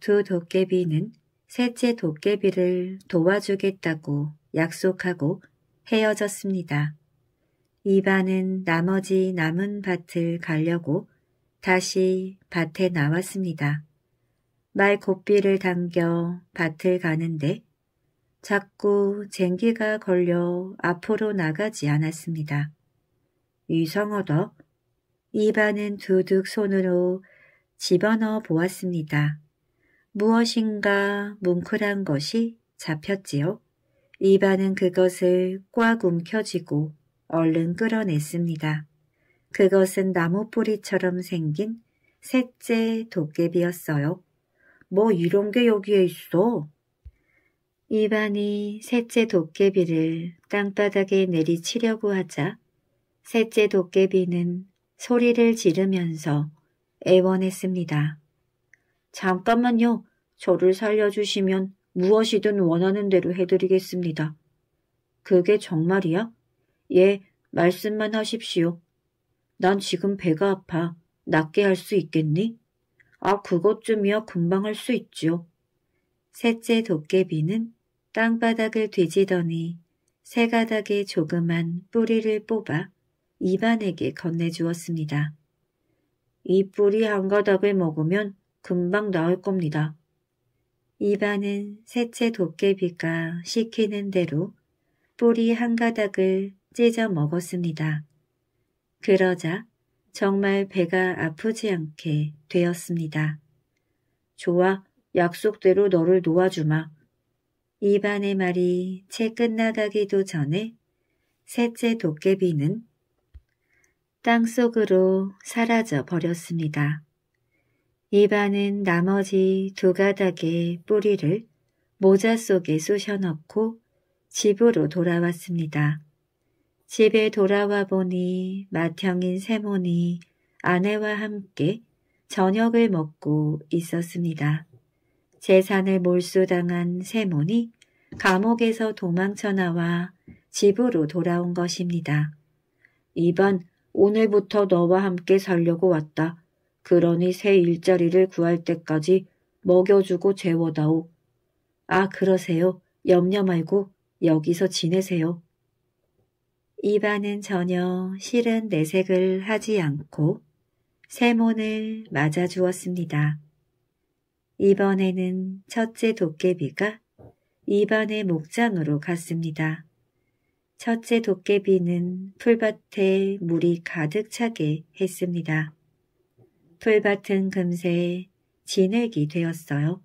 A: 두 도깨비는 셋째 도깨비를 도와주겠다고 약속하고 헤어졌습니다. 이반은 나머지 남은 밭을 가려고 다시 밭에 나왔습니다. 말 고삐를 당겨 밭을 가는데 자꾸 쟁기가 걸려 앞으로 나가지 않았습니다. 위성어덕 입안은 두둑 손으로 집어넣어 보았습니다. 무엇인가 뭉클한 것이 잡혔지요. 입안은 그것을 꽉 움켜쥐고 얼른 끌어냈습니다. 그것은 나무뿌리처럼 생긴 셋째 도깨비였어요. 뭐 이런 게 여기에 있어? 이반이 셋째 도깨비를 땅바닥에 내리치려고 하자 셋째 도깨비는 소리를 지르면서 애원했습니다. 잠깐만요. 저를 살려주시면 무엇이든 원하는 대로 해드리겠습니다. 그게 정말이야? 예, 말씀만 하십시오. 난 지금 배가 아파. 낫게 할 수 있겠니? 아, 그것쯤이야 금방 할 수 있지요. 셋째 도깨비는 땅바닥을 뒤지더니 새 가닥의 조그만 뿌리를 뽑아 이반에게 건네주었습니다. 이 뿌리 한 가닥을 먹으면 금방 나을 겁니다. 이반은 새 채 도깨비가 시키는 대로 뿌리 한 가닥을 찢어 먹었습니다. 그러자 정말 배가 아프지 않게 되었습니다. 좋아, 약속대로 너를 놓아주마. 입안의 말이 채 끝나가기도 전에 셋째 도깨비는 땅속으로 사라져 버렸습니다. 이반은 나머지 두 가닥의 뿌리를 모자 속에 쑤셔넣고 집으로 돌아왔습니다. 집에 돌아와 보니 맏형인 세몬이 아내와 함께 저녁을 먹고 있었습니다. 재산을 몰수당한 세몬이 감옥에서 도망쳐 나와 집으로 돌아온 것입니다. 이번 오늘부터 너와 함께 살려고 왔다. 그러니 새 일자리를 구할 때까지 먹여주고 재워다오. 아 그러세요. 염려 말고 여기서 지내세요. 이반은 전혀 실은 내색을 하지 않고 세몬을 맞아주었습니다. 이번에는 첫째 도깨비가 입안의 목장으로 갔습니다. 첫째 도깨비는 풀밭에 물이 가득 차게 했습니다. 풀밭은 금세 진흙이 되었어요.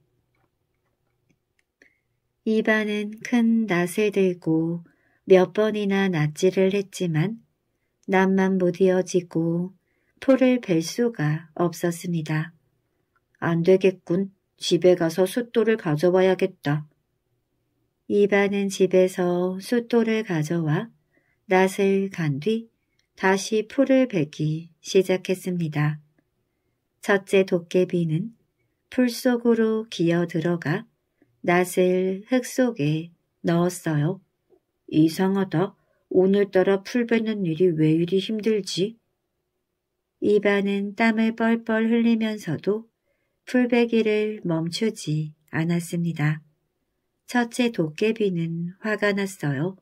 A: 이반은 큰 낫을 들고 몇 번이나 낫질을 했지만 낫만 무디어지고 풀을 벨 수가 없었습니다. 안 되겠군. 집에 가서 숫돌을 가져와야겠다. 이반은 집에서 숫돌을 가져와 낫을 간 뒤 다시 풀을 베기 시작했습니다. 첫째 도깨비는 풀 속으로 기어 들어가 낫을 흙 속에 넣었어요. 이상하다. 오늘따라 풀 베는 일이 왜 이리 힘들지? 이반은 땀을 뻘뻘 흘리면서도 풀베기를 멈추지 않았습니다. 첫째 도깨비는 화가 났어요.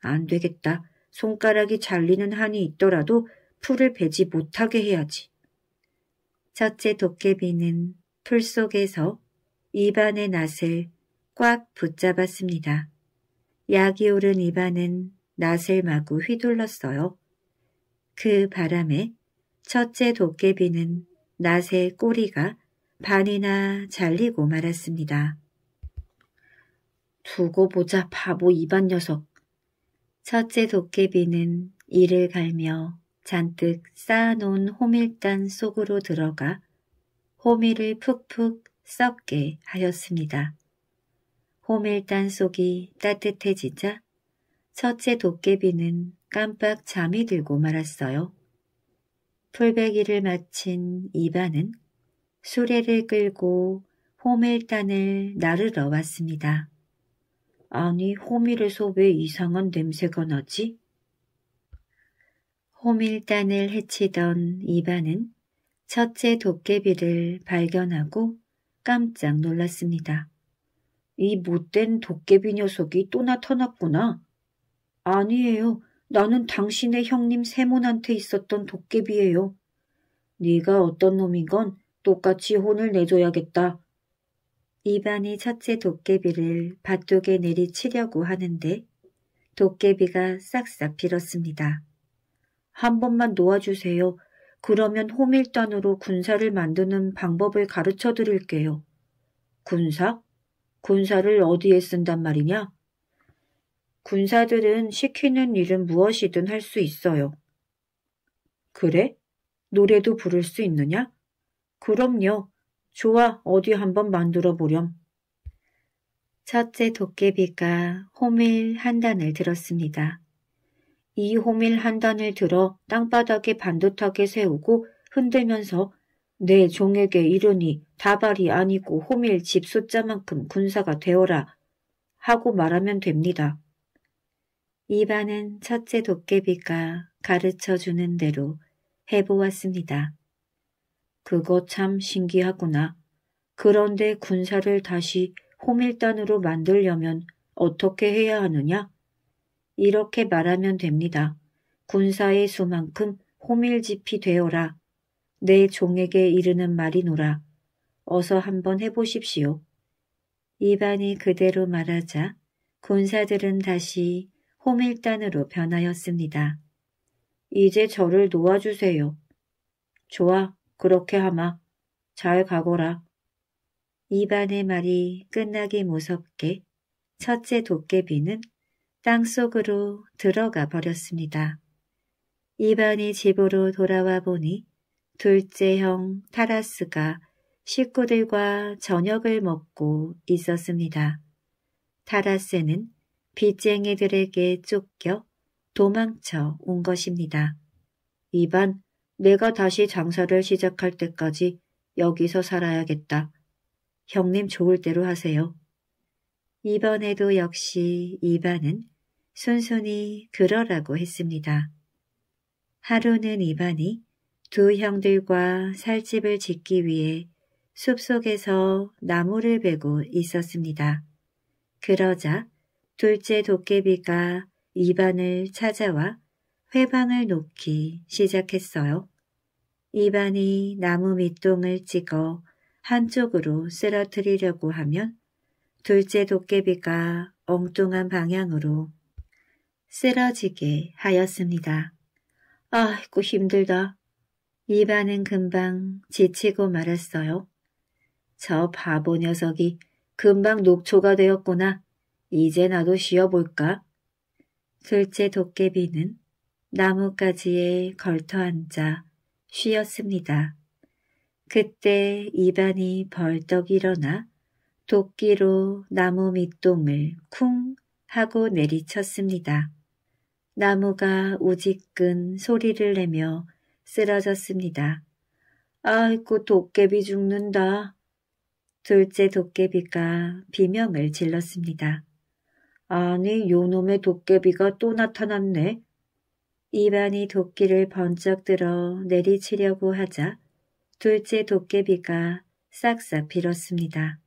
A: 안 되겠다. 손가락이 잘리는 한이 있더라도 풀을 베지 못하게 해야지. 첫째 도깨비는 풀 속에서 입안의 낫을 꽉 붙잡았습니다. 약이 오른 입안은 낫을 마구 휘둘렀어요. 그 바람에 첫째 도깨비는 낫의 꼬리가 반이나 잘리고 말았습니다. 두고 보자 바보 이반 녀석. 첫째 도깨비는 이를 갈며 잔뜩 쌓아놓은 호밀단 속으로 들어가 호미를 푹푹 썩게 하였습니다. 호밀단 속이 따뜻해지자 첫째 도깨비는 깜빡 잠이 들고 말았어요. 풀베기를 마친 이반은 수레를 끌고 호밀단을 나르러 왔습니다. 아니 호밀에서 왜 이상한 냄새가 나지? 호밀단을 해치던 이반은 첫째 도깨비를 발견하고 깜짝 놀랐습니다. 이 못된 도깨비 녀석이 또 나타났구나. 아니에요. 나는 당신의 형님 세몬한테 있었던 도깨비예요. 네가 어떤 놈인건 똑같이 혼을 내줘야겠다. 이반이 첫째 도깨비를 밭독에 내리치려고 하는데 도깨비가 싹싹 빌었습니다. 한 번만 놓아주세요. 그러면 호밀단으로 군사를 만드는 방법을 가르쳐 드릴게요. 군사? 군사를 어디에 쓴단 말이냐? 군사들은 시키는 일은 무엇이든 할 수 있어요. 그래? 노래도 부를 수 있느냐? 그럼요. 좋아, 어디 한번 만들어 보렴. 첫째 도깨비가 호밀 한 단을 들었습니다. 이 호밀 한 단을 들어 땅바닥에 반듯하게 세우고 흔들면서 내 종에게 이르니 다발이 아니고 호밀 집 숫자만큼 군사가 되어라 하고 말하면 됩니다. 이반은 첫째 도깨비가 가르쳐 주는 대로 해보았습니다. 그거 참 신기하구나. 그런데 군사를 다시 호밀단으로 만들려면 어떻게 해야 하느냐? 이렇게 말하면 됩니다. 군사의 수만큼 호밀집이 되어라. 내 종에게 이르는 말이노라. 어서 한번 해보십시오. 이반이 그대로 말하자 군사들은 다시 호밀단으로 변하였습니다. 이제 저를 놓아주세요. 좋아, 그렇게 하마. 잘 가거라. 이반의 말이 끝나기 무섭게 첫째 도깨비는 땅속으로 들어가 버렸습니다. 이반이 집으로 돌아와 보니 둘째 형 타라스가 식구들과 저녁을 먹고 있었습니다. 타라스는 빚쟁이들에게 쫓겨 도망쳐 온 것입니다. 이반, 내가 다시 장사를 시작할 때까지 여기서 살아야겠다. 형님 좋을 대로 하세요. 이번에도 역시 이반은 순순히 그러라고 했습니다. 하루는 이반이 두 형들과 살집을 짓기 위해 숲속에서 나무를 베고 있었습니다. 그러자 둘째 도깨비가 이반을 찾아와 회방을 놓기 시작했어요. 입안이 나무 밑동을 찍어 한쪽으로 쓰러뜨리려고 하면 둘째 도깨비가 엉뚱한 방향으로 쓰러지게 하였습니다. 아이고 힘들다. 입안은 금방 지치고 말았어요. 저 바보 녀석이 금방 녹초가 되었구나. 이제 나도 쉬어볼까? 둘째 도깨비는 나뭇가지에 걸터앉아 쉬었습니다. 그때 입안이 벌떡 일어나 도끼로 나무 밑동을 쿵 하고 내리쳤습니다. 나무가 우직근 소리를 내며 쓰러졌습니다. 아이고 도깨비 죽는다. 둘째 도깨비가 비명을 질렀습니다. 아니 요놈의 도깨비가 또 나타났네. 이반이 도끼를 번쩍 들어 내리치려고 하자 둘째 도깨비가 싹싹 빌었습니다.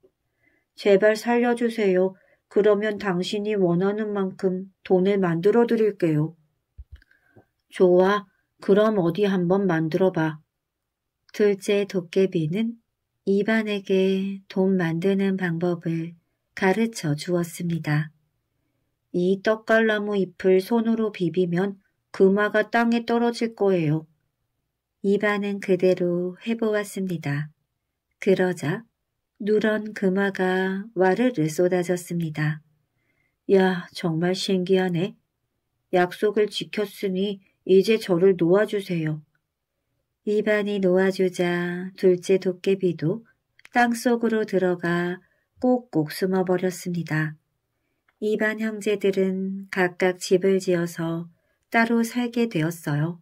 A: 제발 살려주세요. 그러면 당신이 원하는 만큼 돈을 만들어 드릴게요. 좋아. 그럼 어디 한번 만들어 봐. 둘째 도깨비는 이반에게 돈 만드는 방법을 가르쳐 주었습니다. 이 떡갈나무 잎을 손으로 비비면 금마가 땅에 떨어질 거예요. 이반은 그대로 해보았습니다. 그러자 누런 금화가 와르르 쏟아졌습니다. 야, 정말 신기하네. 약속을 지켰으니 이제 저를 놓아주세요. 이반이 놓아주자 둘째 도깨비도 땅속으로 들어가 꼭꼭 숨어버렸습니다. 이반 형제들은 각각 집을 지어서 따로 살게 되었어요.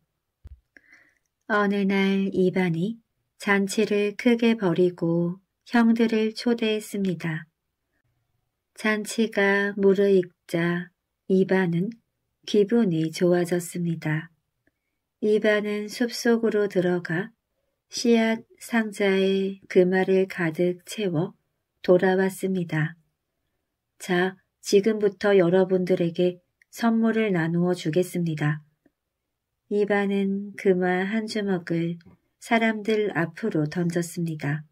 A: 어느 날 이반이 잔치를 크게 벌이고 형들을 초대했습니다. 잔치가 무르익자 이반은 기분이 좋아졌습니다. 이반은 숲속으로 들어가 씨앗 상자에 그말을 가득 채워 돌아왔습니다. 자, 지금부터 여러분들에게 선물을 나누어 주겠습니다. 이반은 그마 한 주먹을 사람들 앞으로 던졌습니다.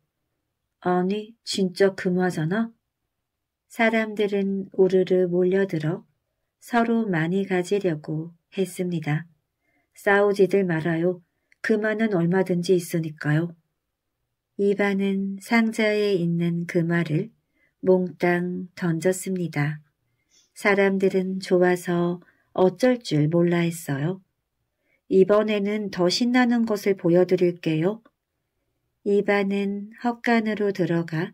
A: 아니, 진짜 금화잖아? 사람들은 우르르 몰려들어 서로 많이 가지려고 했습니다. 싸우지들 말아요. 금화는 얼마든지 있으니까요. 이반은 상자에 있는 금화를 몽땅 던졌습니다. 사람들은 좋아서 어쩔 줄 몰라 했어요. 이번에는 더 신나는 것을 보여드릴게요. 이반은 헛간으로 들어가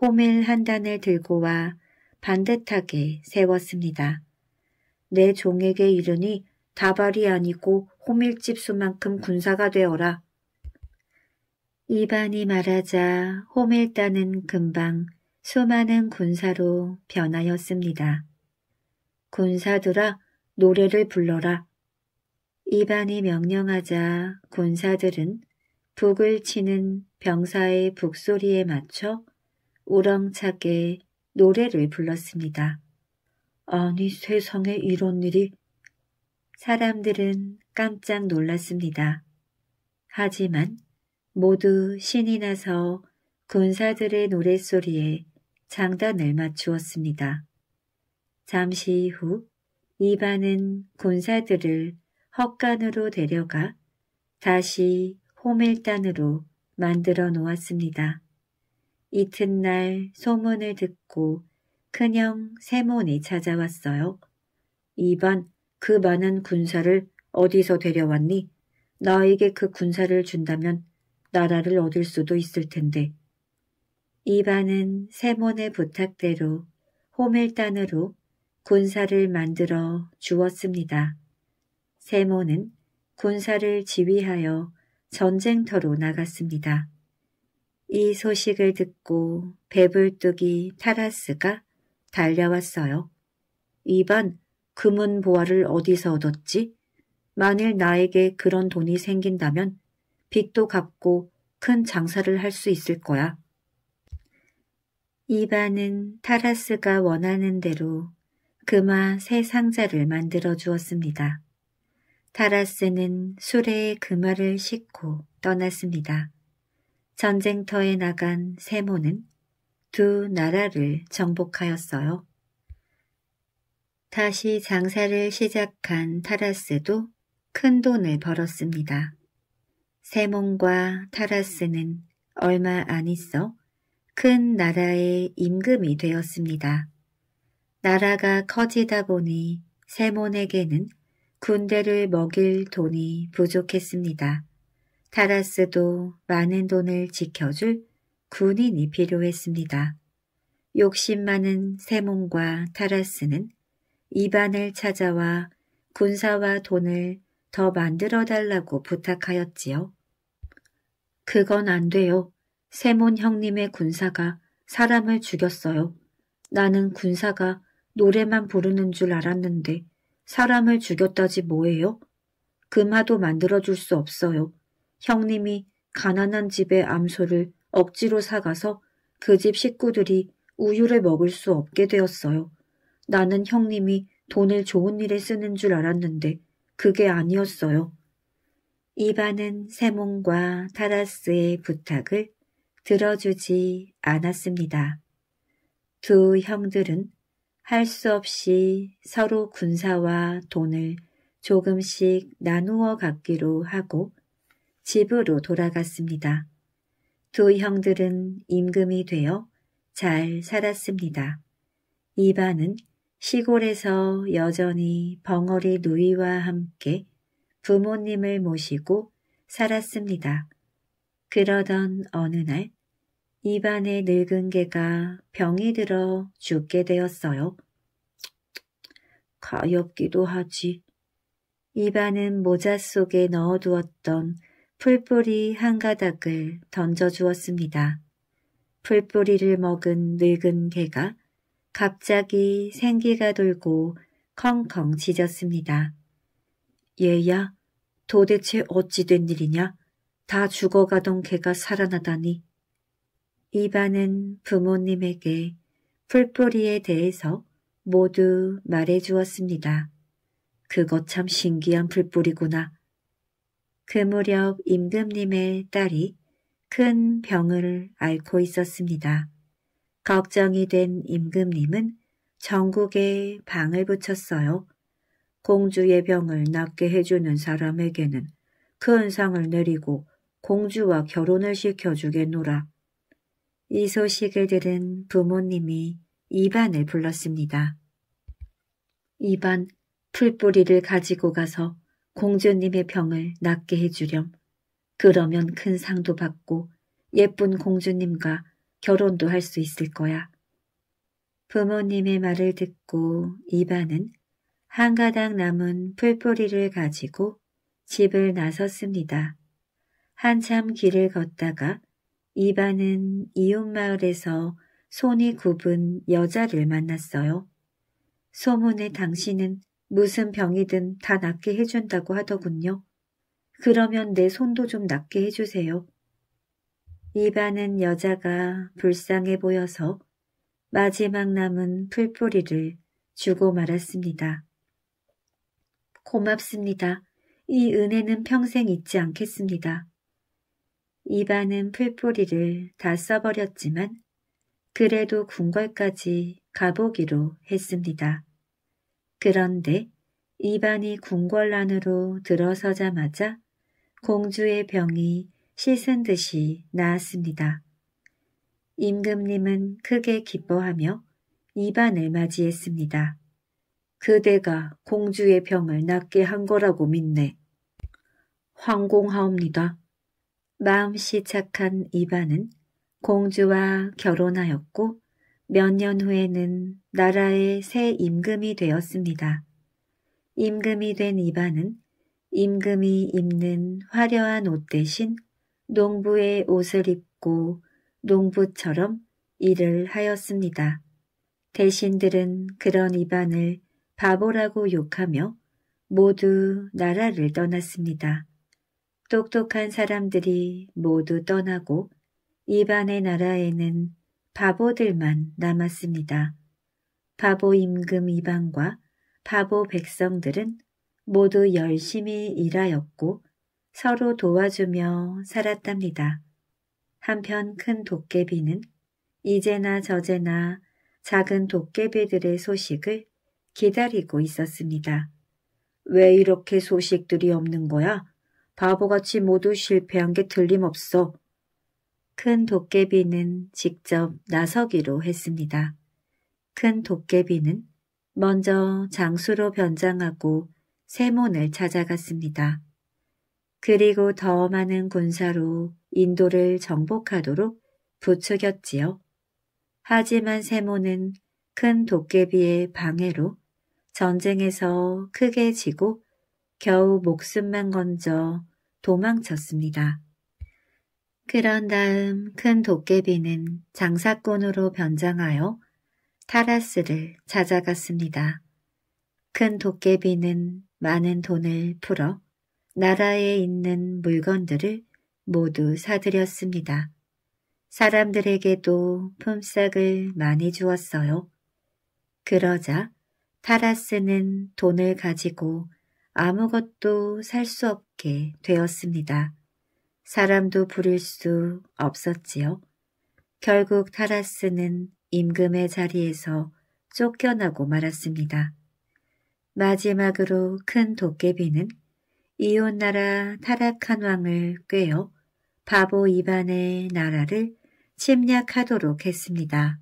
A: 호밀 한 단을 들고 와 반듯하게 세웠습니다. 내 종에게 이르니 다발이 아니고 호밀집 수만큼 군사가 되어라. 이반이 말하자 호밀단은 금방 수많은 군사로 변하였습니다. 군사들아 노래를 불러라. 이반이 명령하자 군사들은 북을 치는 병사의 북소리에 맞춰 우렁차게 노래를 불렀습니다. 아니 세상에 이런 일이 사람들은 깜짝 놀랐습니다. 하지만 모두 신이 나서 군사들의 노랫소리에 장단을 맞추었습니다. 잠시 후 이반은 군사들을 헛간으로 데려가 다시 호밀단으로 만들어 놓았습니다. 이튿날 소문을 듣고 큰형 세몬이 찾아왔어요. 이반, 그 많은 군사를 어디서 데려왔니? 나에게 그 군사를 준다면 나라를 얻을 수도 있을 텐데. 이반은 세몬의 부탁대로 호밀단으로 군사를 만들어 주었습니다. 세모는 군사를 지휘하여 전쟁터로 나갔습니다. 이 소식을 듣고 배불뚝이 타라스가 달려왔어요. 이번 금은 보화를 어디서 얻었지? 만일 나에게 그런 돈이 생긴다면 빚도 갚고 큰 장사를 할 수 있을 거야. 이반은 타라스가 원하는 대로 그마 세 상자를 만들어 주었습니다. 타라스는 수레에 그화를 싣고 떠났습니다. 전쟁터에 나간 세모는 두 나라를 정복하였어요. 다시 장사를 시작한 타라스도 큰 돈을 벌었습니다. 세몬과 타라스는 얼마 안 있어 큰 나라의 임금이 되었습니다. 나라가 커지다 보니 세몬에게는 군대를 먹일 돈이 부족했습니다. 타라스도 많은 돈을 지켜줄 군인이 필요했습니다. 욕심 많은 세몬과 타라스는 이반을 찾아와 군사와 돈을 더 만들어 달라고 부탁하였지요. 그건 안 돼요. 세몬 형님의 군사가 사람을 죽였어요. 나는 군사가 노래만 부르는 줄 알았는데 사람을 죽였다지 뭐예요? 금화도 만들어줄 수 없어요. 형님이 가난한 집의 암소를 억지로 사가서 그 집 식구들이 우유를 먹을 수 없게 되었어요. 나는 형님이 돈을 좋은 일에 쓰는 줄 알았는데 그게 아니었어요. 이반은 세몽과 타라스의 부탁을 들어주지 않았습니다. 두 형들은 할수 없이 서로 군사와 돈을 조금씩 나누어 갖기로 하고 집으로 돌아갔습니다. 두 형들은 임금이 되어 잘 살았습니다. 이반은 시골에서 여전히 벙어리 누이와 함께 부모님을 모시고 살았습니다. 그러던 어느 날 입안에 늙은 개가 병이 들어 죽게 되었어요. 가엾기도 하지. 입안은 모자 속에 넣어두었던 풀뿌리 한 가닥을 던져주었습니다. 풀뿌리를 먹은 늙은 개가 갑자기 생기가 돌고 컹컹 짖었습니다. 얘야, 도대체 어찌 된 일이냐? 다 죽어가던 개가 살아나다니. 이반은 부모님에게 풀뿌리에 대해서 모두 말해 주었습니다. 그것 참 신기한 풀뿌리구나. 그 무렵 임금님의 딸이 큰 병을 앓고 있었습니다. 걱정이 된 임금님은 전국에 방을 붙였어요. 공주의 병을 낫게 해주는 사람에게는 큰 상을 내리고 공주와 결혼을 시켜주겠노라. 이 소식을 들은 부모님이 이반을 불렀습니다. 이반, 풀뿌리를 가지고 가서 공주님의 병을 낫게 해주렴. 그러면 큰 상도 받고 예쁜 공주님과 결혼도 할 수 있을 거야. 부모님의 말을 듣고 이반은 한 가닥 남은 풀뿌리를 가지고 집을 나섰습니다. 한참 길을 걷다가 이반은 이웃마을에서 손이 굽은 여자를 만났어요. 소문에 당신은 무슨 병이든 다 낫게 해준다고 하더군요. 그러면 내 손도 좀 낫게 해주세요. 이반은 여자가 불쌍해 보여서 마지막 남은 풀뿌리를 주고 말았습니다. 고맙습니다. 이 은혜는 평생 잊지 않겠습니다. 입안은 풀뿌리를 다 써버렸지만 그래도 궁궐까지 가보기로 했습니다. 그런데 입안이 궁궐 안으로 들어서자마자 공주의 병이 씻은 듯이 나았습니다. 임금님은 크게 기뻐하며 입안을 맞이했습니다. 그대가 공주의 병을 낫게 한 거라고 믿네. 황공하옵니다. 마음씨 착한 이반은 공주와 결혼하였고 몇 년 후에는 나라의 새 임금이 되었습니다. 임금이 된 이반은 임금이 입는 화려한 옷 대신 농부의 옷을 입고 농부처럼 일을 하였습니다. 대신들은 그런 이반을 바보라고 욕하며 모두 나라를 떠났습니다. 똑똑한 사람들이 모두 떠나고 이반의 나라에는 바보들만 남았습니다. 바보 임금 이방과 바보 백성들은 모두 열심히 일하였고 서로 도와주며 살았답니다. 한편 큰 도깨비는 이제나 저제나 작은 도깨비들의 소식을 기다리고 있었습니다. 왜 이렇게 소식들이 없는 거야? 바보같이 모두 실패한 게 틀림없어. 큰 도깨비는 직접 나서기로 했습니다. 큰 도깨비는 먼저 장수로 변장하고 세몬을 찾아갔습니다. 그리고 더 많은 군사로 인도를 정복하도록 부추겼지요. 하지만 세몬은 큰 도깨비의 방해로 전쟁에서 크게 지고 겨우 목숨만 건져 도망쳤습니다. 그런 다음 큰 도깨비는 장사꾼으로 변장하여 타라스를 찾아갔습니다. 큰 도깨비는 많은 돈을 풀어 나라에 있는 물건들을 모두 사들였습니다. 사람들에게도 품삯을 많이 주었어요. 그러자 타라스는 돈을 가지고 아무것도 살 수 없게 되었습니다. 사람도 부릴 수 없었지요. 결국 타라스는 임금의 자리에서 쫓겨나고 말았습니다. 마지막으로 큰 도깨비는 이웃나라 타락한 왕을 꿰어 바보 이반의 나라를 침략하도록 했습니다.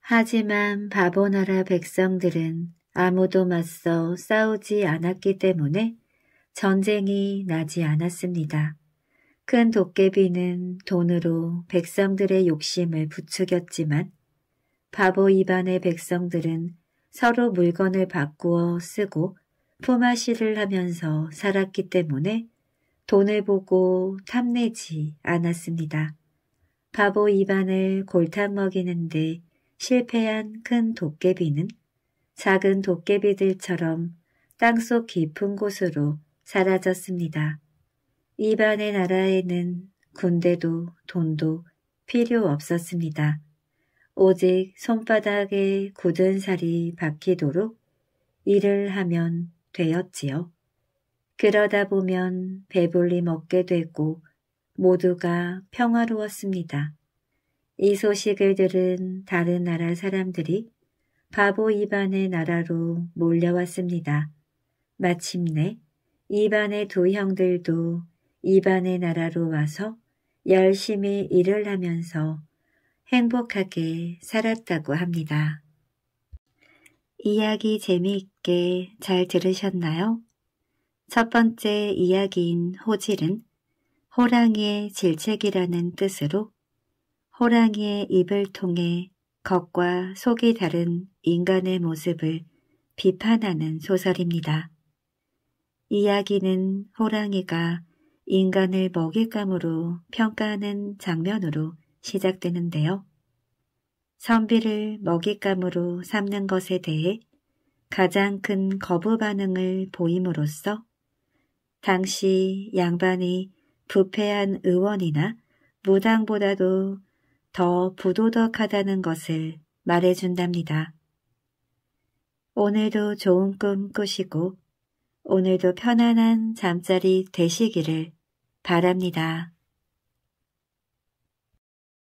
A: 하지만 바보나라 백성들은 아무도 맞서 싸우지 않았기 때문에 전쟁이 나지 않았습니다. 큰 도깨비는 돈으로 백성들의 욕심을 부추겼지만 바보 입안의 백성들은 서로 물건을 바꾸어 쓰고 품앗이를 하면서 살았기 때문에 돈을 보고 탐내지 않았습니다. 바보 입안을 골탕 먹이는데 실패한 큰 도깨비는 작은 도깨비들처럼 땅속 깊은 곳으로 사라졌습니다. 이반의 나라에는 군대도 돈도 필요 없었습니다. 오직 손바닥에 굳은 살이 박히도록 일을 하면 되었지요. 그러다 보면 배불리 먹게 되고 모두가 평화로웠습니다. 이 소식을 들은 다른 나라 사람들이 바보 이반의 나라로 몰려왔습니다. 마침내 이반의 두 형들도 이반의 나라로 와서 열심히 일을 하면서 행복하게 살았다고 합니다. 이야기 재미있게 잘 들으셨나요? 첫 번째 이야기인 호질은 호랑이의 질책이라는 뜻으로 호랑이의 입을 통해 겉과 속이 다른 인간의 모습을 비판하는 소설입니다. 이야기는 호랑이가 인간을 먹잇감으로 평가하는 장면으로 시작되는데요. 선비를 먹잇감으로 삼는 것에 대해 가장 큰 거부 반응을 보임으로써 당시 양반이 부패한 의원이나 무당보다도 더 부도덕하다는 것을 말해준답니다. 오늘도 좋은 꿈 꾸시고 오늘도 편안한 잠자리 되시기를 바랍니다.